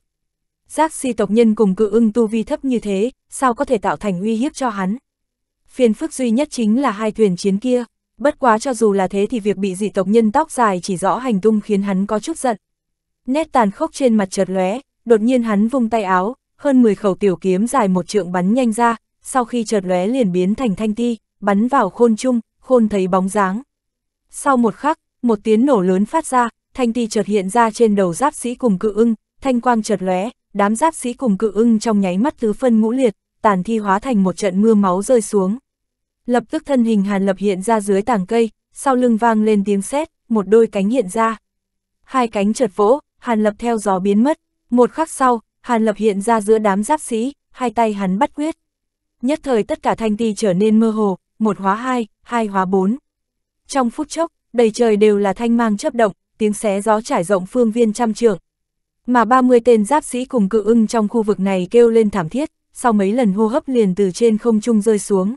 Giác si tộc nhân cùng cự ưng tu vi thấp như thế, sao có thể tạo thành uy hiếp cho hắn. Phiền phức duy nhất chính là hai thuyền chiến kia, bất quá cho dù là thế thì việc bị dị tộc nhân tóc dài chỉ rõ hành tung khiến hắn có chút giận. Nét tàn khốc trên mặt chợt lóe, đột nhiên hắn vung tay áo, hơn 10 khẩu tiểu kiếm dài một trượng bắn nhanh ra, sau khi chợt lóe liền biến thành thanh ti, bắn vào khôn trung. khôn thấy bóng dáng. Sau một khắc, một tiếng nổ lớn phát ra, thanh ti chợt hiện ra trên đầu giáp sĩ cùng cự ưng, thanh quang chợt lóe, đám giáp sĩ cùng cự ưng trong nháy mắt tứ phân ngũ liệt, tàn thi hóa thành một trận mưa máu rơi xuống. Lập tức thân hình Hàn Lập hiện ra dưới tảng cây, sau lưng vang lên tiếng sét, một đôi cánh hiện ra. Hai cánh chợt vỗ, Hàn Lập theo gió biến mất, một khắc sau, Hàn Lập hiện ra giữa đám giáp sĩ, hai tay hắn bắt quyết. Nhất thời tất cả thanh ti trở nên mơ hồ, một hóa hai, hai hóa bốn. Trong phút chốc, đầy trời đều là thanh mang chớp động, tiếng xé gió trải rộng phương viên trăm trưởng. Mà 30 tên giáp sĩ cùng cự ưng trong khu vực này kêu lên thảm thiết, sau mấy lần hô hấp liền từ trên không trung rơi xuống.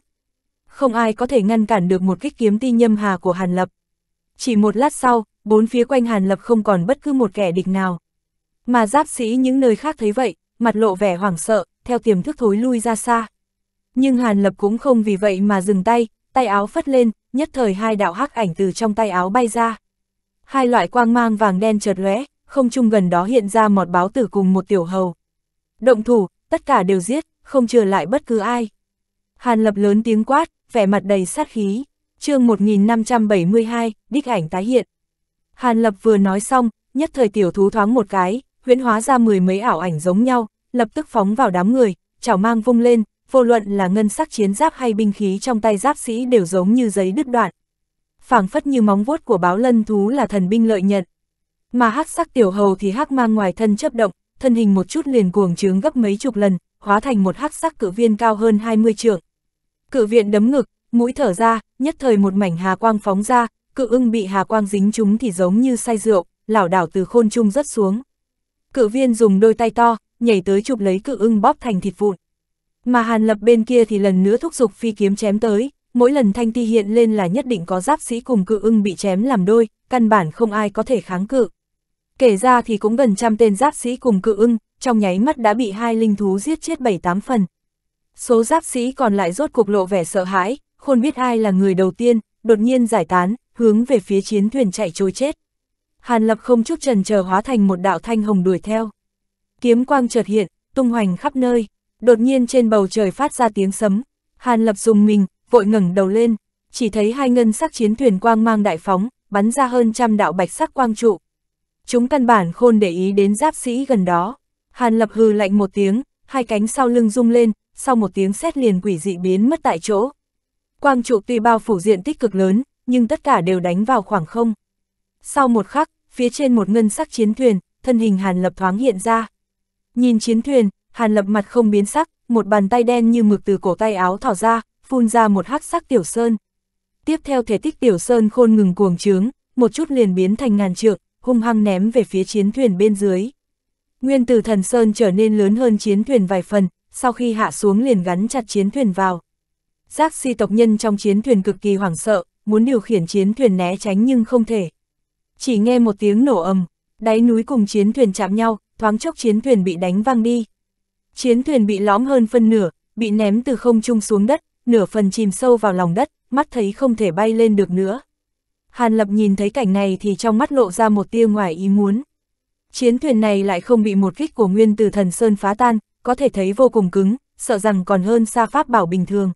Không ai có thể ngăn cản được một kích kiếm ti nhâm hà của Hàn Lập. Chỉ một lát sau, bốn phía quanh Hàn Lập không còn bất cứ một kẻ địch nào. Mà giáp sĩ những nơi khác thấy vậy, mặt lộ vẻ hoảng sợ, theo tiềm thức thối lui ra xa. Nhưng Hàn Lập cũng không vì vậy mà dừng tay, tay áo phất lên, nhất thời hai đạo hắc ảnh từ trong tay áo bay ra. Hai loại quang mang vàng đen chợt lóe, không chung gần đó hiện ra một báo tử cùng một tiểu hầu. Động thủ, tất cả đều giết, không chừa lại bất cứ ai. Hàn lập lớn tiếng quát, vẻ mặt đầy sát khí. chương 1572, đích ảnh tái hiện. Hàn lập vừa nói xong, nhất thời tiểu thú thoáng một cái, huyễn hóa ra mười mấy ảo ảnh giống nhau, lập tức phóng vào đám người, chảo mang vung lên, vô luận là ngân sắc chiến giáp hay binh khí trong tay giáp sĩ đều giống như giấy đứt đoạn. phảng phất như móng vuốt của báo lân thú là thần binh lợi nhận mà hắc sắc tiểu hầu thì hắc mang ngoài thân chấp động, thân hình một chút liền cuồng trướng gấp mấy chục lần, hóa thành một hắc sắc cự viên cao hơn 20 trượng. Cự viện đấm ngực, mũi thở ra, nhất thời một mảnh hà quang phóng ra, cự ưng bị hà quang dính chúng thì giống như say rượu, lảo đảo từ khôn trung rất xuống. Cự viên dùng đôi tay to, nhảy tới chụp lấy cự ưng bóp thành thịt vụn. Mà Hàn Lập bên kia thì lần nữa thúc giục phi kiếm chém tới, mỗi lần thanh ti hiện lên là nhất định có giáp sĩ cùng cự ưng bị chém làm đôi, căn bản không ai có thể kháng cự. Kể ra thì cũng gần trăm tên giáp sĩ cùng cự ưng, trong nháy mắt đã bị hai linh thú giết chết bảy tám phần. Số giáp sĩ còn lại rốt cuộc lộ vẻ sợ hãi, khôn biết ai là người đầu tiên, đột nhiên giải tán, hướng về phía chiến thuyền chạy trôi chết. Hàn Lập không chút trần chờ hóa thành một đạo thanh hồng đuổi theo. Kiếm quang chợt hiện, tung hoành khắp nơi, đột nhiên trên bầu trời phát ra tiếng sấm. Hàn Lập dùng mình, vội ngẩng đầu lên, chỉ thấy hai ngân sắc chiến thuyền quang mang đại phóng, bắn ra hơn trăm đạo bạch sắc quang trụ, chúng căn bản khôn để ý đến giáp sĩ gần đó. Hàn lập hừ lạnh một tiếng, hai cánh sau lưng rung lên, sau một tiếng xét liền quỷ dị biến mất tại chỗ. Quang trụ tuy bao phủ diện tích cực lớn, nhưng tất cả đều đánh vào khoảng không. Sau một khắc, phía trên một ngân sắc chiến thuyền, thân hình Hàn Lập thoáng hiện ra. Nhìn chiến thuyền, Hàn Lập mặt không biến sắc, một bàn tay đen như mực từ cổ tay áo thỏ ra, phun ra một hắc sắc tiểu sơn. Tiếp theo thể tích tiểu sơn khôn ngừng cuồng trướng, một chút liền biến thành ngàn trượng, hung hăng ném về phía chiến thuyền bên dưới. Nguyên tử thần Sơn trở nên lớn hơn chiến thuyền vài phần, sau khi hạ xuống liền gắn chặt chiến thuyền vào. Giác si tộc nhân trong chiến thuyền cực kỳ hoảng sợ, muốn điều khiển chiến thuyền né tránh nhưng không thể. Chỉ nghe một tiếng nổ ầm, đáy núi cùng chiến thuyền chạm nhau, thoáng chốc chiến thuyền bị đánh văng đi. Chiến thuyền bị lõm hơn phân nửa, bị ném từ không trung xuống đất, nửa phần chìm sâu vào lòng đất, mắt thấy không thể bay lên được nữa. Hàn Lập nhìn thấy cảnh này thì trong mắt lộ ra một tia ngoài ý muốn. Chiến thuyền này lại không bị một kích của nguyên Từ thần Sơn phá tan, có thể thấy vô cùng cứng, sợ rằng còn hơn xa pháp bảo bình thường.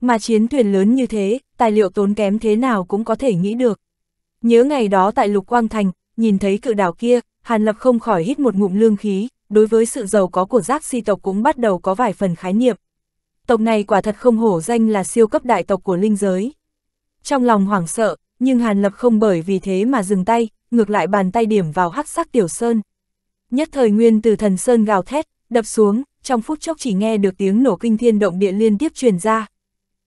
Mà chiến thuyền lớn như thế, tài liệu tốn kém thế nào cũng có thể nghĩ được. Nhớ ngày đó tại Lục Quang Thành, nhìn thấy cự đảo kia, Hàn Lập không khỏi hít một ngụm lương khí, đối với sự giàu có của giác si tộc cũng bắt đầu có vài phần khái niệm. Tộc này quả thật không hổ danh là siêu cấp đại tộc của linh giới. Trong lòng hoảng sợ, nhưng Hàn Lập không bởi vì thế mà dừng tay, ngược lại bàn tay điểm vào hắc sắc tiểu sơn. Nhất thời nguyên từ thần sơn gào thét, đập xuống, trong phút chốc chỉ nghe được tiếng nổ kinh thiên động địa liên tiếp truyền ra.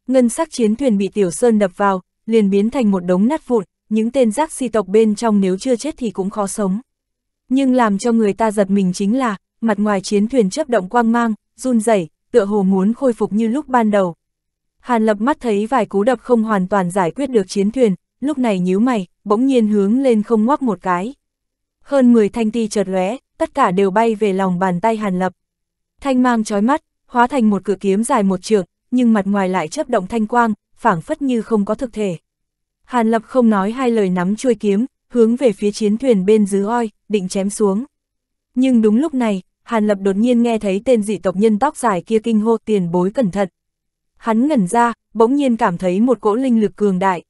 Ngân sắc chiến thuyền bị tiểu sơn đập vào, liền biến thành một đống nát vụn, những tên rác si tộc bên trong nếu chưa chết thì cũng khó sống. Nhưng làm cho người ta giật mình chính là, mặt ngoài chiến thuyền chấp động quang mang, run rẩy, tựa hồ muốn khôi phục như lúc ban đầu. Hàn lập mắt thấy vài cú đập không hoàn toàn giải quyết được chiến thuyền, lúc này nhíu mày, bỗng nhiên hướng lên không ngoắc một cái. Hơn 10 thanh ti chợt lóe, tất cả đều bay về lòng bàn tay Hàn Lập. Thanh mang chói mắt, hóa thành một cửa kiếm dài một trượng, nhưng mặt ngoài lại chấp động thanh quang, phảng phất như không có thực thể. Hàn Lập không nói hai lời nắm chuôi kiếm, hướng về phía chiến thuyền bên dưới oi, định chém xuống. Nhưng đúng lúc này, Hàn Lập đột nhiên nghe thấy tên dị tộc nhân tóc dài kia kinh hô tiền bối cẩn thận. Hắn ngẩn ra, bỗng nhiên cảm thấy một cỗ linh lực cường đại,